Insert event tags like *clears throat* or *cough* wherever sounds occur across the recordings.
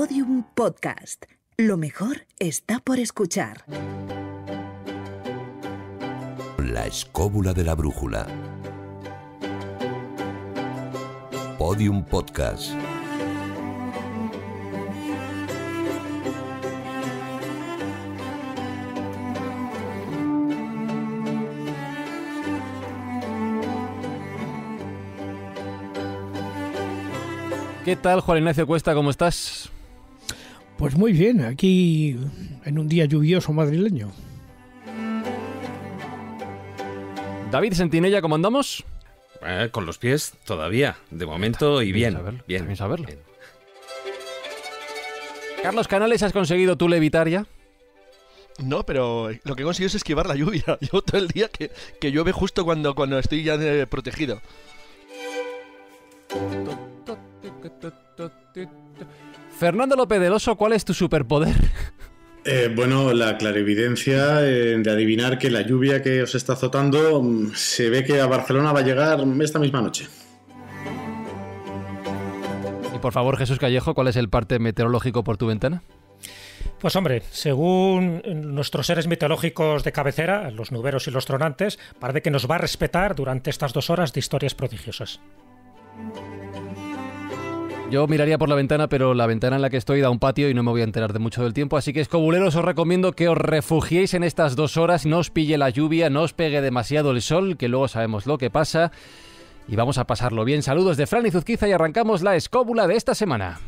Podium Podcast. Lo mejor está por escuchar. La escóbula de la brújula. Podium Podcast. ¿Qué tal, Juan Ignacio Cuesta? ¿Cómo estás? Pues muy bien, aquí en un día lluvioso madrileño. David Sentinella, ¿cómo andamos? Eh, con los pies todavía, de momento y bien. bien, bien saberlo. Carlos Canales, ¿has conseguido tú levitar ya? No, pero eh, lo que he conseguido es esquivar la lluvia. Yo *laughs* todo el día que, que llueve justo cuando, cuando estoy ya eh, protegido. Fernando López del Oso, ¿cuál es tu superpoder? *laughs* Eh, bueno, la clarividencia eh, de adivinar que la lluvia que os está azotando mm, se ve que a Barcelona va a llegar esta misma noche. Y por favor, Jesús Callejo, ¿cuál es el parte meteorológico por tu ventana? Pues hombre, según nuestros seres mitológicos de cabecera, los nuberos y los tronantes, parece que nos va a respetar durante estas dos horas de historias prodigiosas. Yo miraría por la ventana, pero la ventana en la que estoy da un patio y no me voy a enterar de mucho del tiempo. Así que, escobuleros, os recomiendo que os refugiéis en estas dos horas, no os pille la lluvia, no os pegue demasiado el sol, que luego sabemos lo que pasa. Y vamos a pasarlo bien. Saludos de Fran y Zuzquiza y arrancamos la escóbula de esta semana.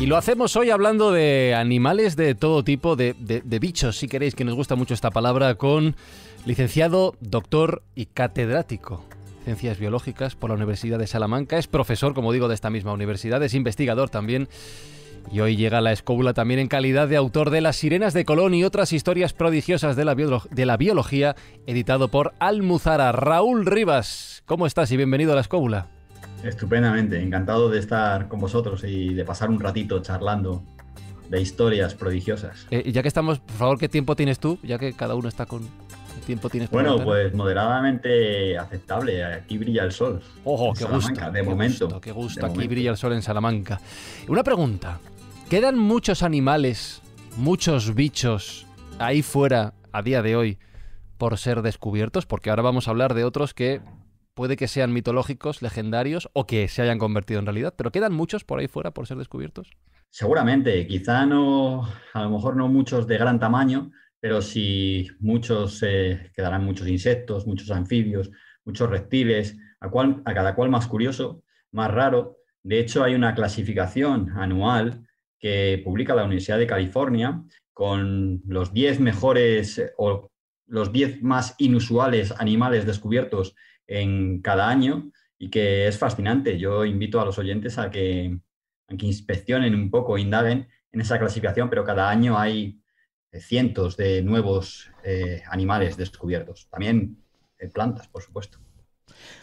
Y lo hacemos hoy hablando de animales de todo tipo, de, bichos, si queréis, que nos gusta mucho esta palabra, con licenciado, doctor y catedrático Ciencias Biológicas por la Universidad de Salamanca. Es profesor, como digo, de esta misma universidad, es investigador también. Y hoy llega a la escóbula también en calidad de autor de Las Sirenas de Colón y otras historias prodigiosas de la, de la biología, editado por Almuzara. Raúl Rivas, ¿cómo estás y bienvenido a la escóbula? Estupendamente, encantado de estar con vosotros y de pasar un ratito charlando de historias prodigiosas. Eh, y ya que estamos, por favor, ¿qué tiempo tienes tú? Ya que cada uno está con... ¿Qué tiempo tienes Bueno, pues moderadamente aceptable. Aquí brilla el sol. Ojo, qué Salamanca, gusto. De momento. Gusto, qué gusto. Aquí brilla el sol en Salamanca. Una pregunta. ¿Quedan muchos animales, muchos bichos ahí fuera a día de hoy por ser descubiertos? Porque ahora vamos a hablar de otros que Puede que sean mitológicos, legendarios o que se hayan convertido en realidad, pero quedan muchos por ahí fuera por ser descubiertos. Seguramente, quizá no, a lo mejor no muchos de gran tamaño, pero sí muchos, eh, quedarán muchos insectos, muchos anfibios, muchos reptiles, a, a cada cual más curioso, más raro. De hecho, hay una clasificación anual que publica la Universidad de California con los 10 mejores o los 10 más inusuales animales descubiertos en cada año y que es fascinante. Yo invito a los oyentes a que, inspeccionen un poco, indaguen en esa clasificación, pero cada año hay eh, cientos de nuevos eh, animales descubiertos. También eh, plantas, por supuesto.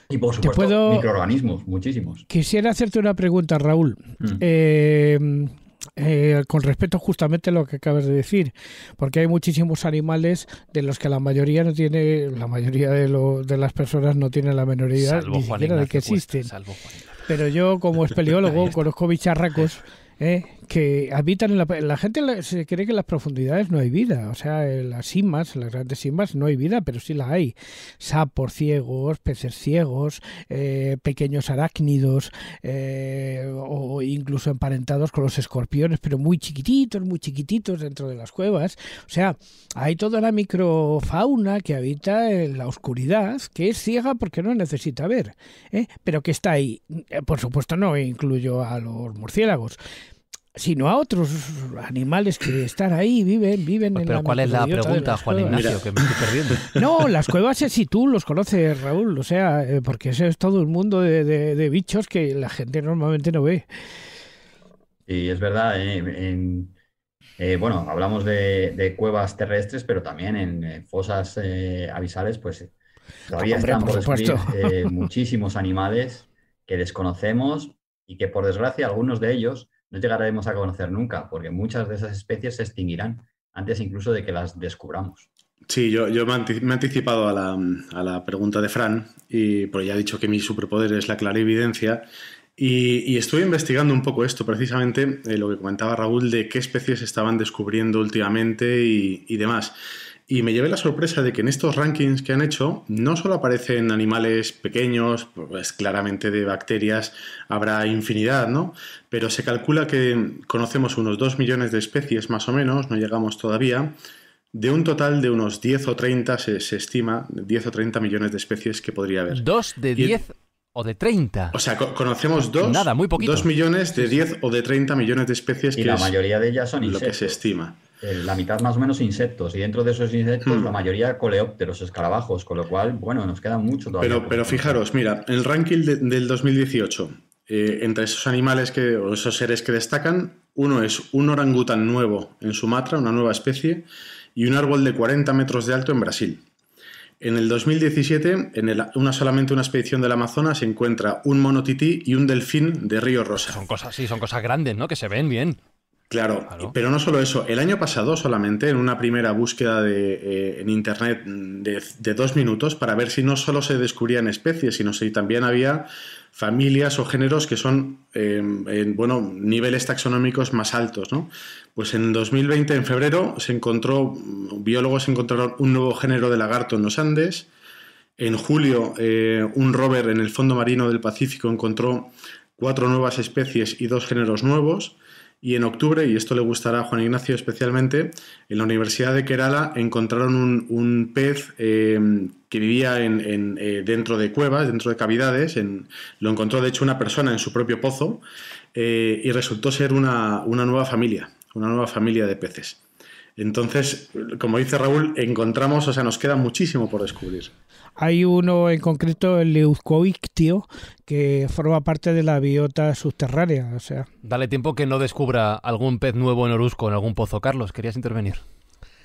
Y por supuesto, microorganismos, muchísimos. Quisiera hacerte una pregunta, Raúl. Mm. Eh, con respecto justamente a lo que acabas de decir, porque hay muchísimos animales de los que la mayoría no tiene, la mayoría de, las personas no tienen la menor idea de que existen. Pero yo como espeleólogo *laughs* conozco bicharracos. *laughs* ¿eh? que habitan en la, la gente se cree que en las profundidades no hay vida, o sea, en las simas, en las grandes simas no hay vida, pero sí la hay. Sapos ciegos, peces ciegos, eh, pequeños arácnidos eh, o incluso emparentados con los escorpiones, pero muy chiquititos, muy chiquititos dentro de las cuevas. O sea, hay toda la microfauna que habita en la oscuridad, que es ciega porque no necesita ver, ¿eh? pero que está ahí. Por supuesto no incluyo a los murciélagos sino a otros animales que están ahí, viven, viven en Pero ¿cuál es la pregunta, Juan Ignacio, que me estoy perdiendo? *laughs* No, las cuevas es si tú los conoces, Raúl, o sea, eh, porque eso es todo un mundo de, bichos que la gente normalmente no ve. Y es verdad, eh, eh, bueno, hablamos de, cuevas terrestres, pero también en, fosas avisales, pues todavía están muchísimos animales que desconocemos y que por desgracia algunos de ellos no llegaremos a conocer nunca, porque muchas de esas especies se extinguirán antes incluso de que las descubramos. Sí, yo, yo me, he anticipado a la, pregunta de Fran, y, porque ya he dicho que mi superpoder es la clarividencia, y, y, estoy investigando un poco esto, precisamente eh, lo que comentaba Raúl de qué especies estaban descubriendo últimamente y, y demás. Y me llevé la sorpresa de que en estos rankings que han hecho no solo aparecen animales pequeños, pues claramente de bacterias habrá infinidad, ¿no? Pero se calcula que conocemos unos 2 millones de especies más o menos, no llegamos todavía. De un total de unos 10 o 30, se, estima, 10 o 30 millones de especies que podría haber. ¿Dos de 10 o de 30. O sea, conocemos dos, Nada, muy dos millones de 10 o de 30 millones de especies y que la mayoría de ellas son insectos. lo que se estima. Eh, la mitad más o menos insectos, y dentro de esos insectos hmm. la mayoría coleópteros, escarabajos, con lo cual, bueno, nos queda mucho todavía. Pero, pero fijaros, mira, el ranking del 2018, eh, entre esos animales que, o esos seres que destacan, uno es un orangután nuevo en Sumatra, una nueva especie, y un árbol de 40 metros de alto en Brasil. En el 2017, en una solamente una expedición del Amazonas se encuentra un monotití y un delfín de Río Rosa. Son cosas, sí, son cosas grandes, ¿no? Que se ven bien. Claro, pero no solo eso. El año pasado solamente, en una primera búsqueda de, eh, en Internet de, dos minutos, para ver si no solo se descubrían especies, sino si también había familias o géneros que son, em, en, bueno, niveles taxonómicos más altos, ¿no? Pues en 2020, en febrero, se encontró, biólogos encontraron un nuevo género de lagarto en los Andes. En julio, eh, un rover en el fondo marino del Pacífico encontró cuatro nuevas especies y dos géneros nuevos. Y en octubre, y esto le gustará a Juan Ignacio especialmente, en la Universidad de Kerala encontraron un, pez eh, que vivía en, eh, dentro de cuevas, dentro de cavidades. En, lo encontró, de hecho, una persona en su propio pozo eh, y resultó ser una nueva familia, una nueva familia de peces. Entonces, como dice Raúl, encontramos, o sea, nos queda muchísimo por descubrir. Hay uno en concreto, el leucoictio, que forma parte de la biota subterránea, o sea. Dale tiempo que no descubra algún pez nuevo en Orusco, en algún pozo. Carlos, querías intervenir.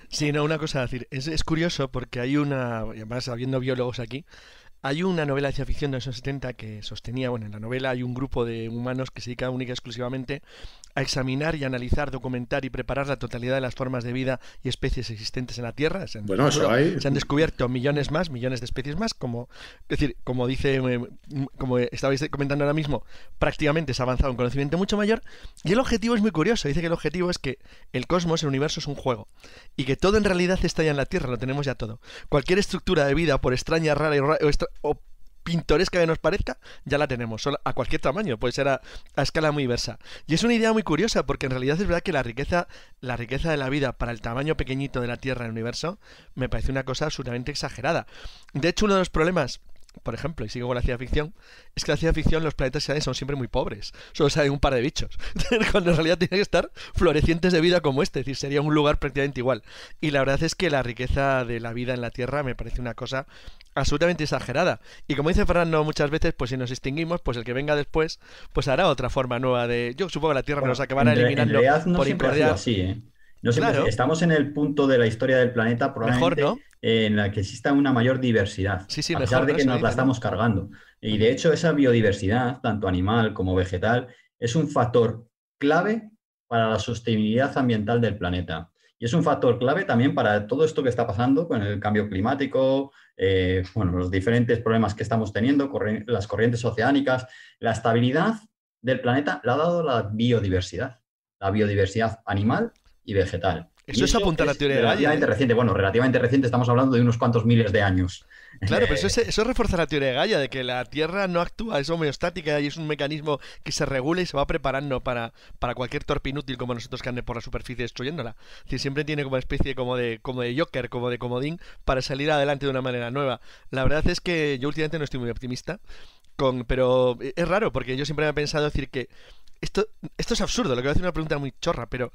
Sí, no, una cosa a decir. Es, es curioso porque hay una, además habiendo biólogos aquí, hay una novela de ciencia ficción de los años 70 que sostenía, bueno, en la novela hay un grupo de humanos que se dedica única y exclusivamente a examinar y analizar, documentar y preparar la totalidad de las formas de vida y especies existentes en la Tierra. bueno, eso hay. Se han descubierto millones más, millones de especies más, como decir, como dice, em, como estabais comentando ahora mismo, prácticamente se ha avanzado un conocimiento mucho mayor. Y el objetivo es muy curioso. Dice que el objetivo es que el cosmos, el universo, es un juego y que todo en realidad está ya en la Tierra. Lo tenemos ya todo. Cualquier estructura de vida, por extraña, rara y rara, o pintoresca que nos parezca, ya la tenemos, a cualquier tamaño, puede ser a, escala muy diversa Y es una idea muy curiosa, porque en realidad es verdad que la riqueza, la riqueza de la vida para el tamaño pequeñito de la Tierra, en el universo, me parece una cosa absolutamente exagerada. De hecho, uno de los problemas por ejemplo, y sigo con la ciencia ficción, es que la ciencia ficción los planetas se son siempre muy pobres. Solo salen un par de bichos. *laughs* Cuando en realidad tienen que estar florecientes de vida como este. Es decir, sería un lugar prácticamente igual. Y la verdad es que la riqueza de la vida en la Tierra me parece una cosa absolutamente exagerada. Y como dice Fernando muchas veces, pues si nos extinguimos, pues el que venga después, pues hará otra forma nueva de... Yo supongo que la Tierra nos acabará eliminando no por siempre así, ¿eh? claro. Estamos en el punto de la historia del planeta, probablemente... Mejor, ¿no? en la que exista una mayor diversidad, sí, a pesar de que nos la estamos cargando. Y de hecho, esa biodiversidad, tanto animal como vegetal, es un factor clave para la sostenibilidad ambiental del planeta. Y es un factor clave también para todo esto que está pasando con el cambio climático, eh, bueno, los diferentes problemas que estamos teniendo, las corrientes oceánicas. La estabilidad del planeta la ha dado la biodiversidad, la biodiversidad animal y vegetal. Eso es apuntar a la teoría de Gaia. Relativamente reciente, bueno, relativamente reciente, estamos hablando de unos cuantos miles de años. Claro, pero *laughs* eso es, eso reforzar la teoría de Gaia, de que la Tierra no actúa, es homeostática y es un mecanismo que se regula y se va preparando para, para cualquier torpe inútil como nosotros que ande por la superficie destruyéndola. Es siempre tiene como una especie como de, como de Joker, como de comodín, para salir adelante de una manera nueva. La verdad es que yo últimamente no estoy muy optimista, con, pero es raro, porque yo siempre me he pensado decir que esto, esto es absurdo, lo que voy a hacer es una pregunta muy chorra, pero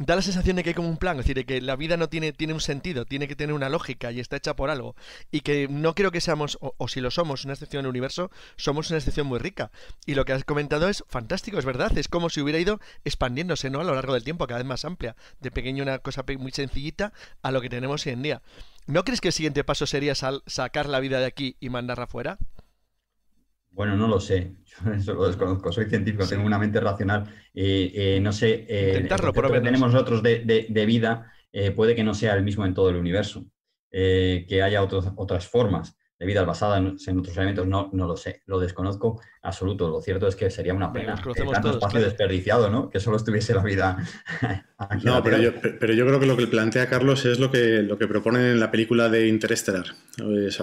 da la sensación de que hay como un plan, es decir, de que la vida no tiene, tiene un sentido, tiene que tener una lógica y está hecha por algo. Y que no creo que seamos, o, si lo somos, una excepción en el universo, somos una excepción muy rica. Y lo que has comentado es fantástico, es verdad, es como si hubiera ido expandiéndose, ¿no? A lo largo del tiempo, cada vez más amplia. De pequeño una cosa muy sencillita a lo que tenemos hoy en día. ¿No crees que el siguiente paso sería sacar la vida de aquí y mandarla afuera? Bueno, no lo sé, *laughs* yo eso lo desconozco, soy científico, tengo una mente racional, eh, eh no sé, eh, que tenemos nosotros de, vida eh, puede que no sea el mismo en todo el universo, eh, que haya otras formas de vidas basadas en otros elementos, no, lo sé, lo desconozco absoluto. Lo cierto es que sería una pena tanto espacio desperdiciado, ¿no? Que solo estuviese la vida *laughs* aquí. No, pero yo, pero yo, creo que lo que plantea Carlos es lo que, lo que proponen en la película de Interstellar.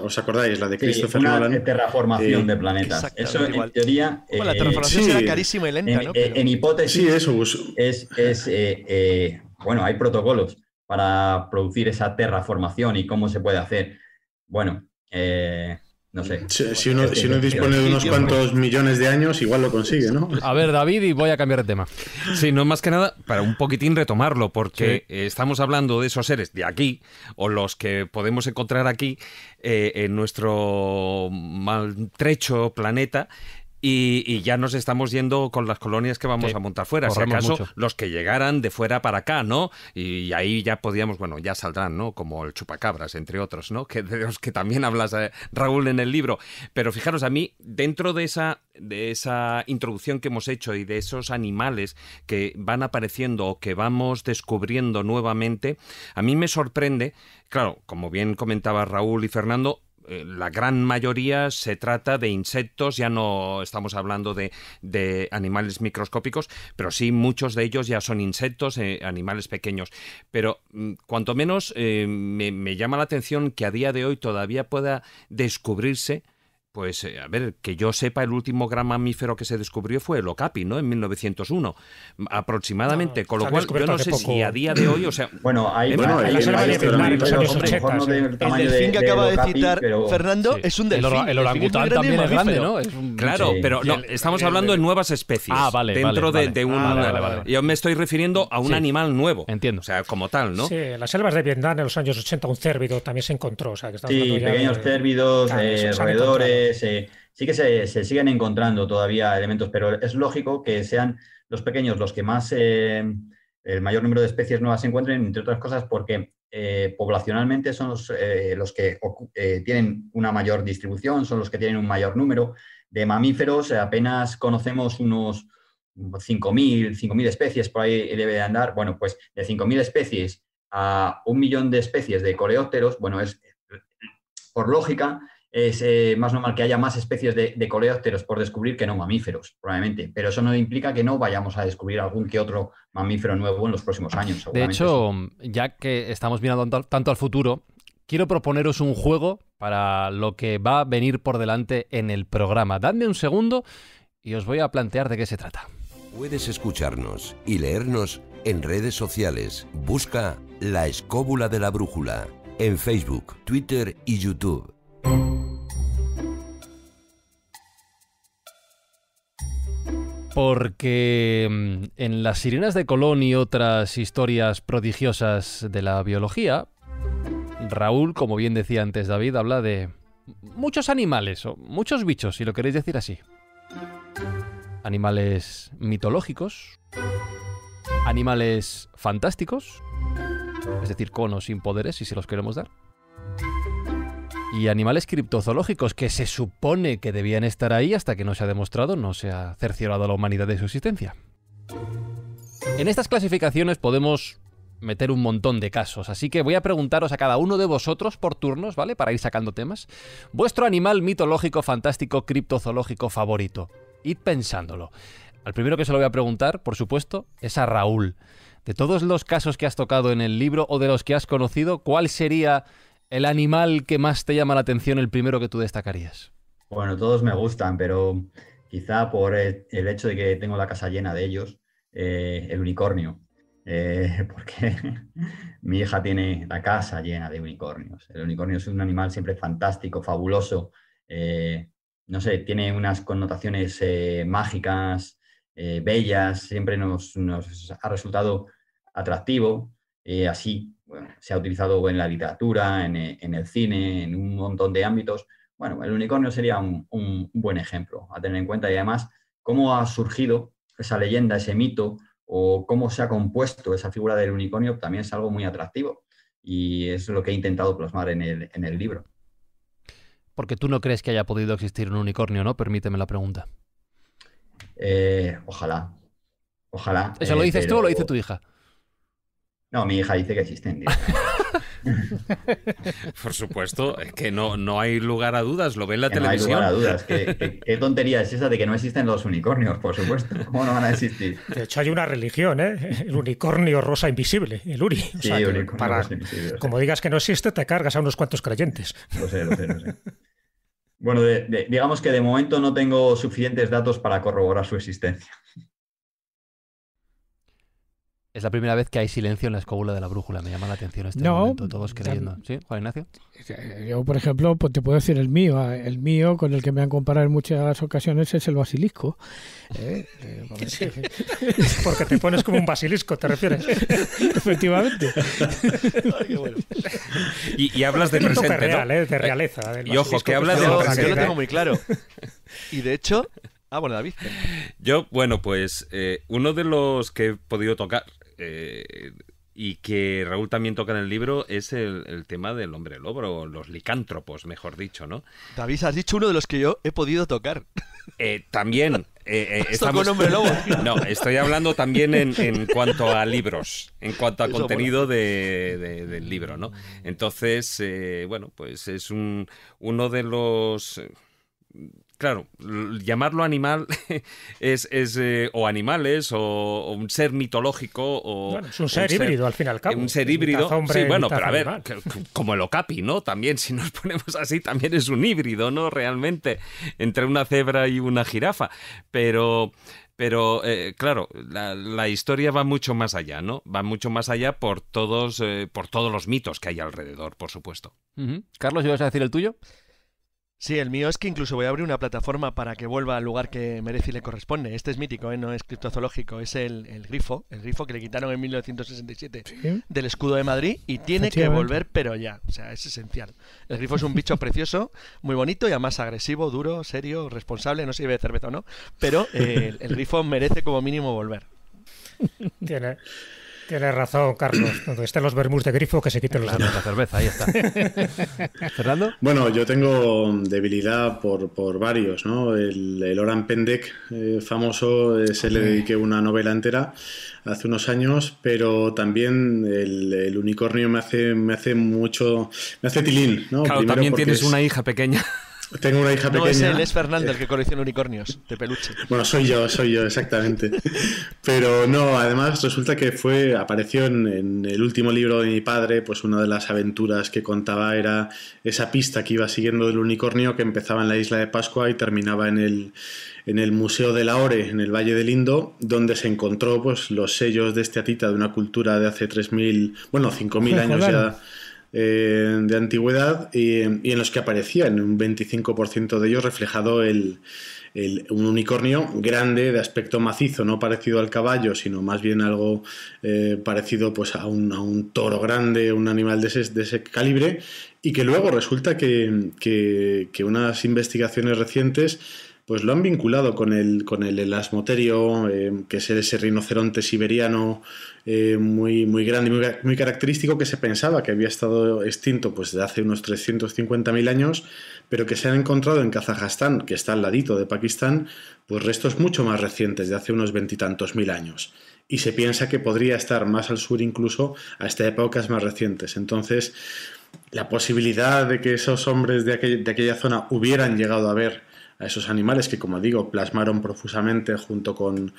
¿Os acordáis? La de Christopher sí, una terraformación de planetas. Eso en teoría... Bueno, la eh, terraformación carísima y lenta, ¿no? Eh, en hipótesis... Sí, eso, pues. Es, eh, bueno, hay protocolos para producir esa terraformación y cómo se puede hacer. Bueno, eh, no sé. Si, uno, si, dispone de unos cuantos millones de años, igual lo consigue, ¿no? A ver, David, y voy a cambiar de tema. Sí, no más que nada, para un poquitín retomarlo, porque eh, estamos hablando de esos seres de aquí, o los que podemos encontrar aquí eh, en nuestro maltrecho planeta, y, ya nos estamos yendo con las colonias que vamos a montar fuera. Si acaso los que llegaran de fuera para acá, ¿no? Y, ahí ya podíamos, bueno, ya saldrán, ¿no? Como el chupacabras, entre otros, ¿no? Que de los que también hablas, eh, Raúl, en el libro. Pero fijaros, a mí, dentro de esa, de esa introducción que hemos hecho y de esos animales que van apareciendo o que vamos descubriendo nuevamente, a mí me sorprende, claro, como bien comentaba Raúl y Fernando, eh, la gran mayoría se trata de insectos, ya no estamos hablando de, animales microscópicos, pero sí muchos de ellos ya son insectos, eh, animales pequeños. Pero mm, cuanto menos eh, me llama la atención que a día de hoy todavía pueda descubrirse pues, eh, a ver, que yo sepa, el último gran mamífero que se descubrió fue el Ocapi, ¿no? En 1901, aproximadamente. con lo cual, yo no sé si a día de hoy, o sea. *clears throat* Bueno, hay. Bueno, el, delfín que acaba de, citar Fernando es un delfín. El, orangután también es grande, ¿no? Claro, pero estamos hablando de nuevas especies. Ah, dentro de, ah, un. yo me estoy refiriendo a un animal nuevo. Entiendo. O sea, como tal, ¿no? Sí, las selvas de Vietnam en los años 80 un cérvido también se encontró. sí, pequeños cérvidos, eh, roedores sí que se, siguen encontrando todavía elementos, pero es lógico que sean los pequeños los que más, eh, el mayor número de especies nuevas se encuentren, entre otras cosas porque eh, poblacionalmente son los, eh, que tienen una mayor distribución, son los que tienen un mayor número. De mamíferos apenas conocemos unos 5.000, 5.000 especies, por ahí debe de andar. Bueno, pues de 5.000 especies a un millón de especies de coleópteros, bueno, es por lógica, es eh, más normal que haya más especies de, coleópteros por descubrir que no mamíferos, probablemente. Pero eso no implica que no vayamos a descubrir algún que otro mamífero nuevo en los próximos años. De hecho, ya que estamos mirando tanto al futuro, quiero proponeros un juego para lo que va a venir por delante en el programa. Dadme un segundo y os voy a plantear de qué se trata. Puedes escucharnos y leernos en redes sociales. Busca La Escóbula de la Brújula en Facebook, Twitter y YouTube. porque mm, en Las Sirenas de Colón y otras historias prodigiosas de la biología, Raúl, como bien decía antes David, habla de muchos animales, o muchos bichos, si lo queréis decir así. Animales mitológicos, animales fantásticos, es decir, con o sin poderes, si se los queremos dar y animales criptozoológicos que se supone que debían estar ahí hasta que no se ha demostrado, no se ha cerciorado a la humanidad de su existencia. En estas clasificaciones podemos meter un montón de casos, así que voy a preguntaros a cada uno de vosotros por turnos, ¿vale? Para ir sacando temas. Vuestro animal mitológico, fantástico, criptozoológico favorito. Id pensándolo. Al primero que se lo voy a preguntar, por supuesto, es a Raúl. De todos los casos que has tocado en el libro o de los que has conocido, ¿cuál sería el animal que más te llama la atención, el primero que tú destacarías. Bueno, todos me gustan, pero quizá por el, hecho de que tengo la casa llena de ellos, eh, el unicornio. Eh, *laughs* porque mi hija tiene la casa llena de unicornios. El unicornio es un animal siempre fantástico, fabuloso. Eh, no sé, tiene unas connotaciones mágicas, bellas, siempre nos ha resultado atractivo. así se ha utilizado en la literatura, eh, en, el cine, en un montón de ámbitos. Bueno, el unicornio sería un, buen ejemplo a tener en cuenta y además cómo ha surgido esa leyenda, ese mito o cómo se ha compuesto esa figura del unicornio también es algo muy atractivo y es lo que he intentado plasmar en el, libro. Porque tú no crees que haya podido existir un unicornio, ¿no? Permíteme la pregunta. Eh, ojalá. Ojalá. ¿Eso lo eh, dices tú o lo dice tu hija? No, mi hija dice que existen. *laughs* Por supuesto, es que no, no hay lugar a dudas, lo ve en la televisión. No hay lugar a dudas. ¿Qué, tontería es esa de que no existen los unicornios, por supuesto? ¿Cómo no van a existir? De hecho, hay una religión, ¿eh? El unicornio rosa invisible, el Uri. unicornio para, rosa invisible. Como digas que no existe, te cargas a unos cuantos creyentes. Lo sé, lo sé, sé. Bueno, digamos que de momento no tengo suficientes datos para corroborar su existencia. Es la primera vez que hay silencio en la escóbula de la brújula. Me llama la atención este momento, todos creyendo. ¿Sí, Juan Ignacio? Yo, por ejemplo, pues, te puedo decir el mío. Ah, el mío, con el que me han comparado en muchas ocasiones, es el basilisco. ¿eh? Eh, *laughs* porque te pones como un basilisco, ¿te refieres? *laughs* Efectivamente. y, hablas ¿eh? de presente, de realeza. Y ojo, que hablas de... Yo, yo lo tengo muy claro. Y de hecho... Ah, bueno, David. Yo, bueno, pues uno de los que he podido tocar eh, y que Raúl también toca en el libro es el, tema del hombre lobo, o los licántropos, mejor dicho, ¿no? David, has dicho uno de los que yo he podido tocar. *laughs* Eh, también. Eh, eh estamos... con hombre lobo. *laughs* No, estoy hablando también en, cuanto a libros, en cuanto a contenido del libro, ¿no? Entonces, bueno, pues es un, uno de los claro, llamarlo *laughs* eh, animal es, o animales o, un ser mitológico o es un ser híbrido al fin y al cabo. Un ser híbrido. sí, bueno, pero a ver, como el okapi, ¿no? También si nos *laughs* ponemos así también es un híbrido, ¿no? Realmente entre una cebra y una jirafa, pero pero eh, claro, la, historia va mucho más allá, ¿no? Va mucho más allá por todos, eh, por todos los mitos que hay alrededor, por supuesto. Carlos, ¿y vas a decir el tuyo? Sí, el mío es que incluso voy a abrir una plataforma para que vuelva al lugar que merece y le corresponde. Este es mítico, ¿eh? no es criptozoológico, es el, el, grifo, el grifo que le quitaron en 1967 del escudo de Madrid y tiene que volver, pero ya, o sea, es esencial. El grifo es un bicho *laughs* precioso, muy bonito y además agresivo, duro, serio, responsable, no sirve de cerveza o no, pero eh, el, el grifo merece como mínimo volver. Tiene. Tienes razón, Carlos. *clears throat* Donde estén los bermudos de grifo, que se quiten las claro, cerveza, ahí está. *laughs* Bueno, yo tengo debilidad por, varios, ¿no? El, el Oran Pendek eh, famoso, se le dediqué una novela entera hace unos años, pero también el, unicornio me hace, me hace mucho, me hace tilín, ¿no? Claro, también tienes una hija pequeña. Tengo una hija pequeña. No es él, es Fernando el que colecciona unicornios de peluche. Bueno, soy yo, soy yo, exactamente. Pero no, además resulta que fue, apareció en, el último libro de mi padre, pues una de las aventuras que contaba era esa pista que iba siguiendo del unicornio que empezaba en la isla de Pascua y terminaba en el, en el Museo de la Ore, en el Valle del Indo, donde se encontró pues los sellos de este atita de una cultura de hace 3.000, bueno, 5.000 años ya eh, de antigüedad y, en los que aparecían. un 25% de ellos reflejado un unicornio grande de aspecto macizo, no parecido al caballo, sino más bien algo eh, parecido pues, a un, a, un, toro grande, un animal de ese, de ese calibre, y que luego resulta que, que unas investigaciones recientes pues lo han vinculado con el, con el elasmoterio, eh, que es ese rinoceronte siberiano eh, muy, muy grande y muy, característico que se pensaba que había estado extinto pues, de hace unos 350.000 años, pero que se han encontrado en Kazajstán, que está al ladito de Pakistán, pues restos mucho más recientes, de hace unos veintitantos mil años y se piensa que podría estar más al sur incluso hasta épocas más recientes. Entonces, la posibilidad de que esos hombres de, de aquella zona hubieran llegado a ver a esos animales que, como digo, plasmaron profusamente junto con,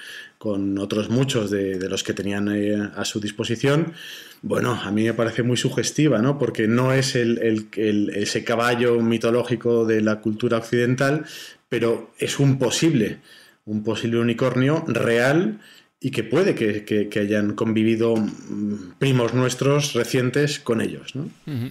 otros muchos de, los que tenían eh, a su disposición, bueno, a mí me parece muy sugestiva, ¿no? Porque no es el, ese caballo mitológico de la cultura occidental, pero es un posible, un posible unicornio real y que puede que, hayan convivido mm, primos nuestros recientes con ellos. ¿no?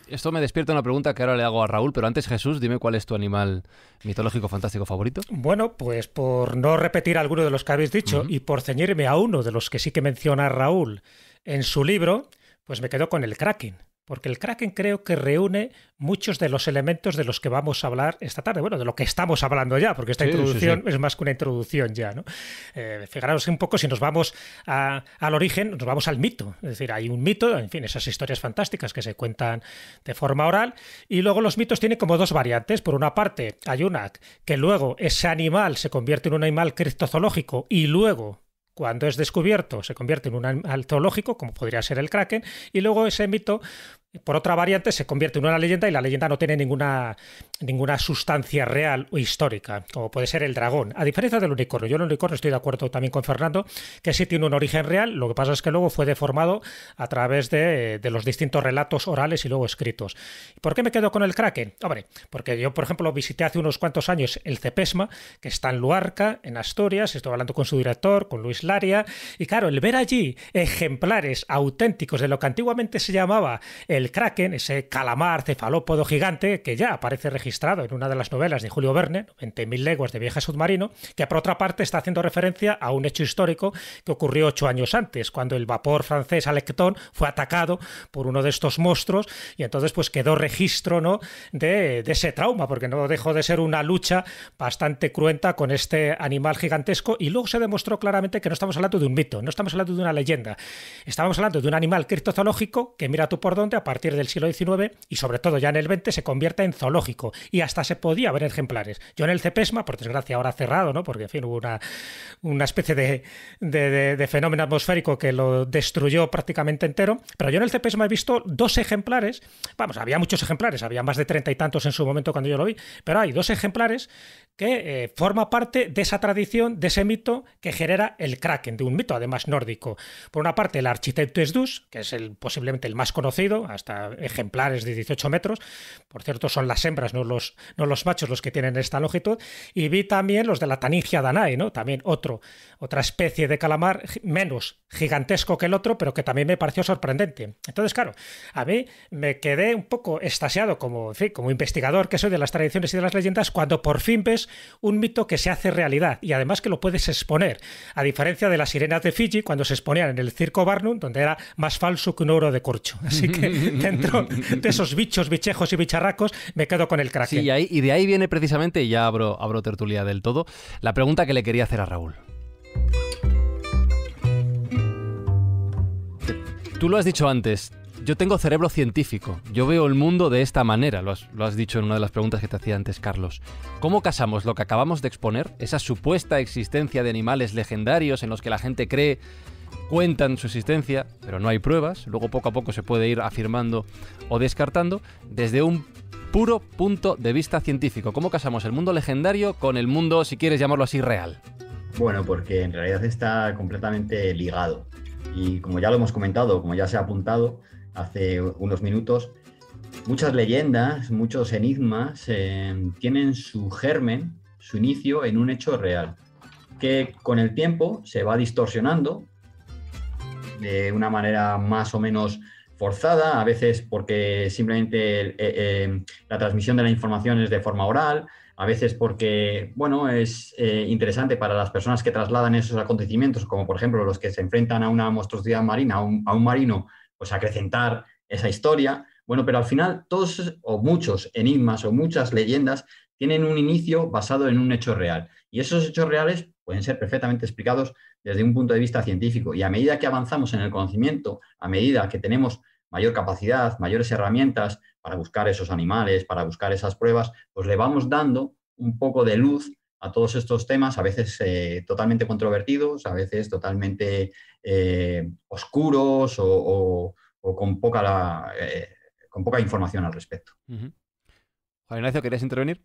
Esto me despierta una pregunta que ahora le hago a Raúl, pero antes Jesús, dime cuál es tu animal mitológico fantástico favorito. Bueno, pues por no repetir alguno de los que habéis dicho y por ceñirme a uno de los que sí que menciona Raúl en su libro, pues me quedo con el Kraken porque el Kraken creo que reúne muchos de los elementos de los que vamos a hablar esta tarde, bueno, de lo que estamos hablando ya, porque esta introducción es más que una introducción ya, ¿no? Eh, fijaros un poco, si nos vamos al origen, nos vamos al mito, es decir, hay un mito, en fin, esas historias fantásticas que se cuentan de forma oral, y luego los mitos tienen como dos variantes, por una parte hay una que luego ese animal se convierte en un animal criptozoológico y luego cuando es descubierto se convierte en un animal zoológico, como podría ser el kraken, y luego ese mito por otra variante se convierte en una leyenda y la leyenda no tiene ninguna, ninguna sustancia real o histórica, como puede ser el dragón. A diferencia del unicornio, yo en el unicornio estoy de acuerdo también con Fernando, que sí tiene un origen real, lo que pasa es que luego fue deformado a través de, los distintos relatos orales y luego escritos. ¿Por qué me quedo con el kraken? Hombre, porque yo, por ejemplo, visité hace unos cuantos años el Cepesma, que está en Luarca, en Asturias, estuve hablando con su director, con Luis Laria, y claro, el ver allí ejemplares auténticos de lo que antiguamente se llamaba el kraken, ese calamar cefalópodo gigante que ya aparece registrado en una de las novelas de Julio Verne, 20.000 leguas de vieja submarino, que por otra parte está haciendo referencia a un hecho histórico que ocurrió ocho años antes, cuando el vapor francés Alectón fue atacado por uno de estos monstruos y entonces pues quedó registro ¿no? de, ese trauma, porque no dejó de ser una lucha bastante cruenta con este animal gigantesco y luego se demostró claramente que no estamos hablando de un mito, no estamos hablando de una leyenda, estamos hablando de un animal criptozoológico que mira tú por dónde partir del siglo XIX y sobre todo ya en el XX se convierte en zoológico y hasta se podía ver ejemplares. Yo en el CEPESMA, por desgracia ahora cerrado, ¿no? porque en fin hubo una, especie de, de fenómeno atmosférico que lo destruyó prácticamente entero, pero yo en el CEPESMA he visto dos ejemplares, vamos, había muchos ejemplares, había más de treinta y tantos en su momento cuando yo lo vi, pero hay dos ejemplares que eh, forma parte de esa tradición, de ese mito que genera el Kraken, de un mito además nórdico. Por una parte, el arquitecto Dus, que es el, posiblemente el más conocido, hasta ejemplares de 18 metros. Por cierto, son las hembras, no los, no los machos los que tienen esta longitud. Y vi también los de la Tanigia Danai ¿no? también otro, otra especie de calamar menos gigantesco que el otro, pero que también me pareció sorprendente. Entonces, claro, a mí me quedé un poco estasiado como, como investigador que soy de las tradiciones y de las leyendas cuando por fin ves un mito que se hace realidad y además que lo puedes exponer, a diferencia de las sirenas de Fiji cuando se exponían en el circo Barnum, donde era más falso que un oro de corcho. *laughs* Así que *laughs* dentro de esos bichos, bichejos y bicharracos, me quedo con el crack. y, de ahí viene precisamente, y ya abro, abro tertulia del todo, la pregunta que le quería hacer a Raúl. Tú lo has dicho antes, yo tengo cerebro científico, yo veo el mundo de esta manera, lo has, dicho en una de las preguntas que te hacía antes Carlos. ¿Cómo casamos lo que acabamos de exponer, esa supuesta existencia de animales legendarios en los que la gente cree, cuentan su existencia, pero no hay pruebas, luego poco a poco se puede ir afirmando o descartando, desde un puro punto de vista científico? ¿Cómo casamos el mundo legendario con el mundo, si quieres llamarlo así, real? Bueno, porque en realidad está completamente ligado. Y como ya lo hemos comentado, como ya se ha apuntado, hace unos minutos, muchas leyendas, muchos enigmas eh, tienen su germen, su inicio en un hecho real, que con el tiempo se va distorsionando de una manera más o menos forzada, a veces porque simplemente eh, eh, la transmisión de la información es de forma oral, a veces porque, bueno, es interesante para las personas que trasladan esos acontecimientos, como por ejemplo los que se enfrentan a una monstruosidad marina, a un marino pues, acrecentar esa historia. Bueno, pero al final todos o muchos enigmas o muchas leyendas tienen un inicio basado en un hecho real. Y esos hechos reales pueden ser perfectamente explicados desde un punto de vista científico. Y a medida que avanzamos en el conocimiento, a medida que tenemos mayor capacidad, mayores herramientas para buscar esos animales, para buscar esas pruebas, pues le vamos dando un poco de luz a todos estos temas, a veces eh, totalmente controvertidos, a veces totalmente eh, oscuros o, con, poca eh, con poca información al respecto. Uh Ignacio, ¿querías intervenir?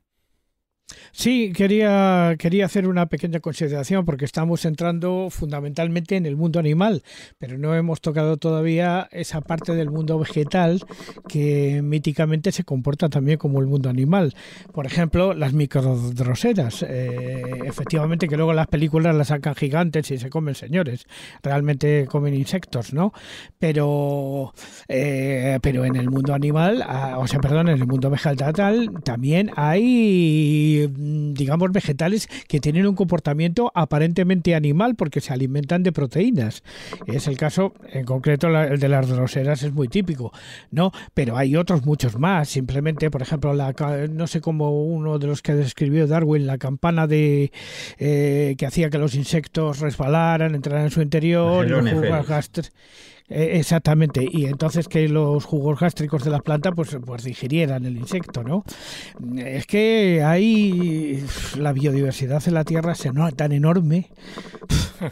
Sí, quería, quería hacer una pequeña consideración porque estamos entrando fundamentalmente en el mundo animal, pero no hemos tocado todavía esa parte del mundo vegetal que míticamente se comporta también como el mundo animal. Por ejemplo, las microdroseras, eh, efectivamente que luego las películas las sacan gigantes y se comen señores, realmente comen insectos, ¿no? Pero, eh, pero en el mundo animal, ah, o sea, perdón, en el mundo vegetal también hay eh, digamos vegetales que tienen un comportamiento aparentemente animal porque se alimentan de proteínas. Es el caso, en concreto, el de las roseras es muy típico, ¿no? Pero hay otros muchos más. Simplemente, por ejemplo, la, no sé cómo uno de los que describió Darwin, la campana de eh, que hacía que los insectos resbalaran, entraran en su interior, los eh, exactamente. Y entonces que los jugos gástricos de las plantas pues, pues digirieran el insecto, ¿no? Mm, es que ahí la biodiversidad en la Tierra se nota tan enorme. *laughs*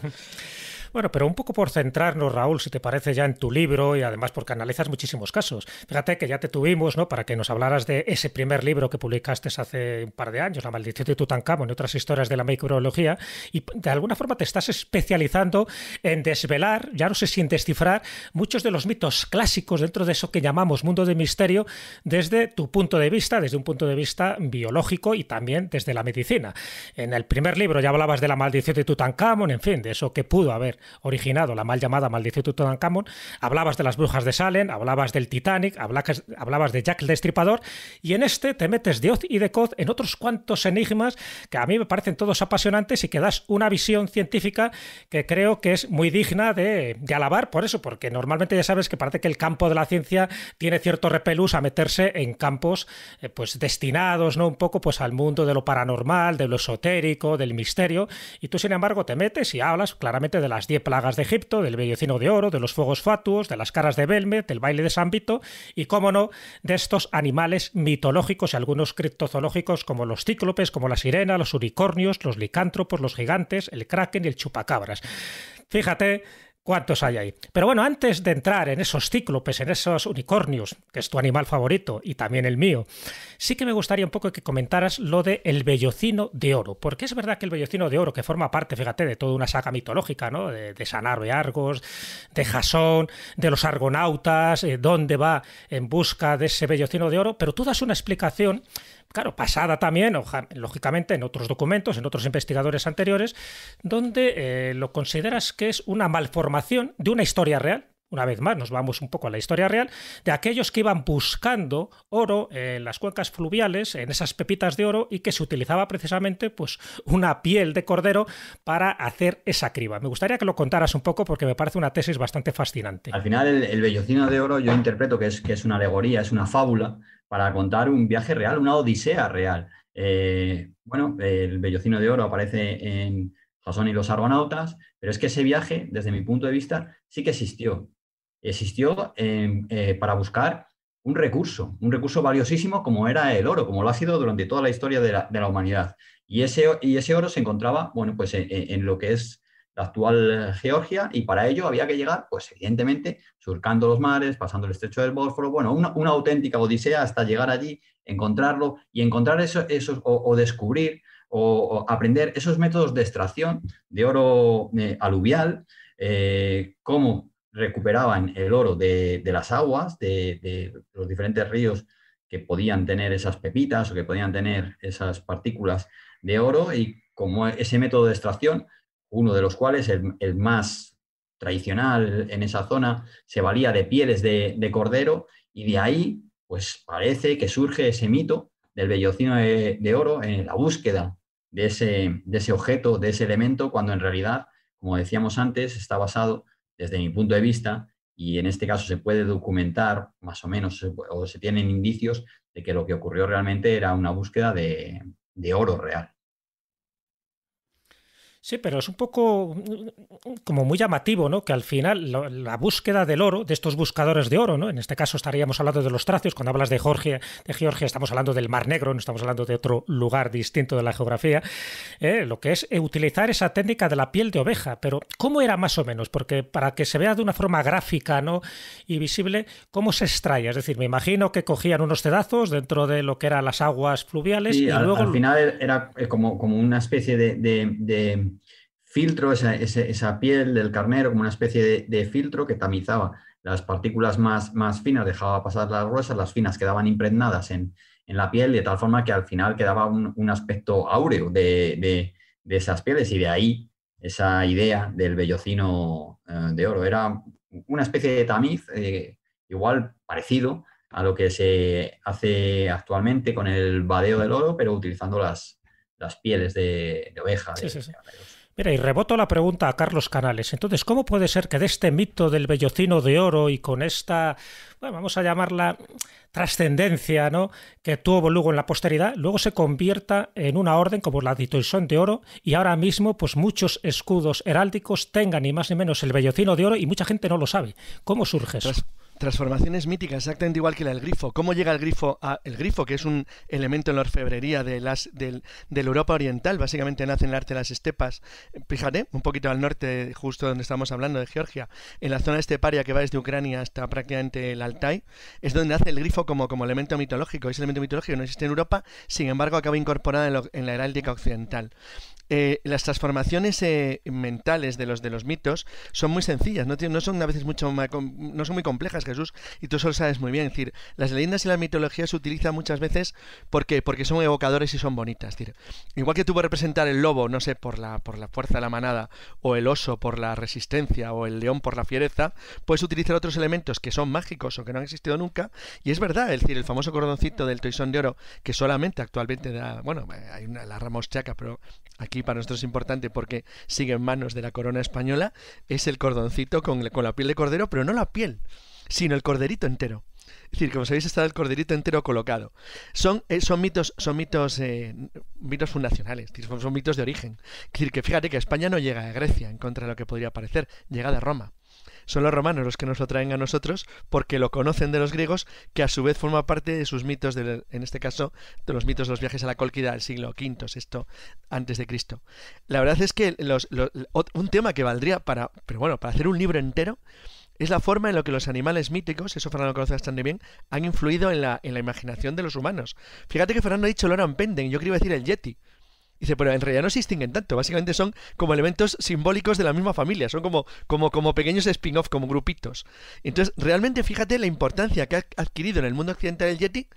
Bueno, pero un poco por centrarnos, Raúl, si te parece ya en tu libro y además porque analizas muchísimos casos. Fíjate que ya te tuvimos, ¿no? Para que nos hablaras de ese primer libro que publicaste hace un par de años, La maldición de Tutankamón y otras historias de la microbiología, y de alguna forma te estás especializando en desvelar, ya no sé si en descifrar, muchos de los mitos clásicos dentro de eso que llamamos mundo de misterio desde tu punto de vista, desde un punto de vista biológico y también desde la medicina. En el primer libro ya hablabas de la maldición de Tutankamón, en fin, de eso que pudo haber originado la mal llamada Maldición de Tutankamón, hablabas de las brujas de Salem, hablabas del Titanic, hablabas de Jack el Destripador, y en este te metes de hoz y de Coz en otros cuantos enigmas que a mí me parecen todos apasionantes y que das una visión científica que creo que es muy digna de, alabar por eso, porque normalmente ya sabes que parece que el campo de la ciencia tiene cierto repelús a meterse en campos eh, pues destinados, ¿no? Un poco pues al mundo de lo paranormal, de lo esotérico, del misterio, y tú sin embargo te metes y hablas claramente de las plagas de Egipto, del vellocino de oro, de los fuegos fatuos, de las caras de Belmet... del baile de San Vito y, cómo no, de estos animales mitológicos y algunos criptozoológicos como los cíclopes, como la sirena, los unicornios, los licántropos, los gigantes, el kraken y el chupacabras. Fíjate cuántos hay ahí. Pero bueno, antes de entrar en esos cíclopes, en esos unicornios, que es tu animal favorito y también el mío, sí que me gustaría un poco que comentaras lo de el bellocino de oro, porque es verdad que el vellocino de oro, que forma parte, fíjate, de toda una saga mitológica, ¿no? De, de y Argos, de Jasón, de los argonautas, eh, dónde va en busca de ese vellocino de oro, pero tú das una explicación claro, pasada también, lógicamente, en otros documentos, en otros investigadores anteriores, donde eh, lo consideras que es una malformación de una historia real, una vez más, nos vamos un poco a la historia real, de aquellos que iban buscando oro eh, en las cuencas fluviales, en esas pepitas de oro, y que se utilizaba precisamente pues, una piel de cordero para hacer esa criba. Me gustaría que lo contaras un poco porque me parece una tesis bastante fascinante. Al final, el, el bellocino de oro yo interpreto que es, que es una alegoría, es una fábula, para contar un viaje real, una odisea real. Eh, bueno, el Bellocino de Oro aparece en Jasón y los Argonautas, pero es que ese viaje, desde mi punto de vista, sí que existió. Existió em, eh, para buscar un recurso, un recurso valiosísimo como era el oro, como lo ha sido durante toda la historia de la, humanidad. Y ese, y ese oro se encontraba, bueno, pues e, e, en lo que es la actual eh, Georgia, y para ello había que llegar, pues evidentemente, surcando los mares, pasando el estrecho del Bósforo, bueno, una, auténtica odisea hasta llegar allí, encontrarlo y encontrar eso, esos, o, descubrir o, aprender esos métodos de extracción de oro eh, aluvial, eh, cómo recuperaban el oro de, las aguas, de, de los diferentes ríos que podían tener esas pepitas o que podían tener esas partículas de oro y como ese método de extracción uno de los cuales, el, más tradicional en esa zona, se valía de pieles de, cordero y de ahí, pues parece que surge ese mito del vellocino de, oro en la búsqueda de ese, de ese objeto, de ese elemento, cuando en realidad, como decíamos antes, está basado, desde mi punto de vista, y en este caso se puede documentar más o menos, o se tienen indicios de que lo que ocurrió realmente era una búsqueda de oro real. Sí, pero es un poco mm, mm, como muy llamativo, ¿no? Que al final la búsqueda del oro, de estos buscadores de oro, ¿no? En este caso estaríamos hablando de los tracios, cuando hablas de Georgia, de Georgia estamos hablando del Mar Negro, no estamos hablando de otro lugar distinto de la geografía, ¿eh? lo que es eh, utilizar esa técnica de la piel de oveja, pero ¿cómo era más o menos? Porque para que se vea de una forma gráfica, ¿no? Y visible, ¿cómo se extraía? Es decir, me imagino que cogían unos pedazos dentro de lo que eran las aguas fluviales y al, luego... Al final era como, como una especie de filtro, esa, piel del carnero, como una especie de, filtro que tamizaba las partículas más, más, finas, dejaba pasar las gruesas, las finas quedaban impregnadas en, en la piel, de tal forma que al final quedaba un, aspecto áureo de, de, esas pieles y de ahí esa idea del vellocino eh, de oro. Era una especie de tamiz, eh, igual parecido a lo que se hace actualmente con el badeo del oro, pero utilizando las, las pieles de, de oveja. Mira, y reboto la pregunta a Carlos Canales. Entonces, ¿cómo puede ser que de este mito del bellocino de oro y con esta, vamos a llamarla trascendencia, ¿no? que tuvo luego en la posteridad, luego se convierta en una orden como la Ditoisón de Oro y ahora mismo pues muchos escudos heráldicos tengan ni más ni menos el vellocino de oro y mucha gente no lo sabe. ¿Cómo surge eso? Pues, Transformaciones míticas, exactamente igual que la del grifo. ¿Cómo llega el grifo a el grifo, que es un elemento en la orfebrería de las, del, Europa Oriental? Básicamente nace en el arte de las estepas. Fíjate, un poquito al norte, justo donde estamos hablando, de Georgia, en la zona esteparia que va desde Ucrania hasta prácticamente el Altai, es donde nace el grifo como, como elemento mitológico. Ese elemento mitológico no existe en Europa, sin embargo, acaba incorporado en la heráldica occidental. Eh, las transformaciones eh, mentales de los de los mitos son muy sencillas, no, no son a veces mucho no son muy complejas, Jesús, y tú solo sabes muy bien. Es decir, las leyendas y la mitología se utilizan muchas veces porque, porque son evocadores y son bonitas. Es decir, igual que tuvo representar el lobo, no sé, por la, por la fuerza de la manada, o el oso por la resistencia, o el león por la fiereza, puedes utilizar otros elementos que son mágicos o que no han existido nunca, y es verdad, es decir, el famoso cordoncito del toisón de oro, que solamente actualmente da, bueno, hay una, la ramos chaca, pero aquí para nosotros es importante porque sigue en manos de la corona española, es el cordoncito con, con la piel de cordero, pero no la piel, sino el corderito entero. Es decir, como sabéis, está el corderito entero colocado. Son, eh, son mitos, son mitos, eh, mitos fundacionales, son, mitos de origen. Es decir, que fíjate que España no llega a Grecia, en contra de lo que podría parecer, llega de Roma. Son los romanos los que nos lo traen a nosotros porque lo conocen de los griegos, que a su vez forma parte de sus mitos, en este caso, de los mitos de los viajes a la Colquida del siglo V, esto antes de Cristo. La verdad es que los, un tema que valdría para, pero bueno, para hacer un libro entero es la forma en la que los animales míticos, eso Fernando conoce bastante bien, han influido en la, en la imaginación de los humanos. Fíjate que Fernando ha dicho Loran Penden, yo quería decir el Yeti. Dice, pero en realidad no se distinguen tanto, básicamente son como elementos simbólicos de la misma familia, son como, como, como pequeños spin-off, como grupitos. Entonces, realmente fíjate la importancia que ha adquirido en el mundo occidental el Yeti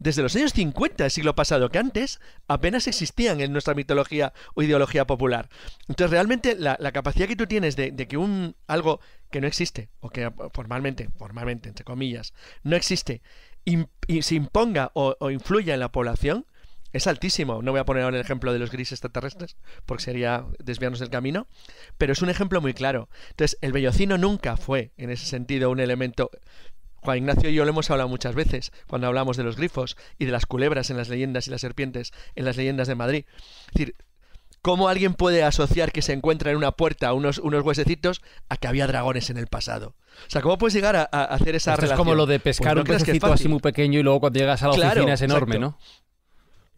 desde los años 50 del siglo pasado, que antes apenas existían en nuestra mitología o ideología popular. Entonces, realmente la, capacidad que tú tienes de, que un algo que no existe, o que formalmente, formalmente, entre comillas, no existe, y se imponga o influya en la población, es altísimo. No voy a poner ahora el ejemplo de los grises extraterrestres, porque sería desviarnos del camino, pero es un ejemplo muy claro. Entonces, el vellocino nunca fue, en ese sentido, un elemento... Juan Ignacio y yo lo hemos hablado muchas veces, cuando hablamos de los grifos y de las culebras en las leyendas y las serpientes en las leyendas de Madrid. Es decir, ¿cómo alguien puede asociar que se encuentra en una puerta unos, huesecitos a que había dragones en el pasado? O sea, ¿cómo puedes llegar a, hacer esa relación? Es como lo de pues pescar un pececito así muy pequeño y luego cuando llegas a la oficina es enorme, ¿no?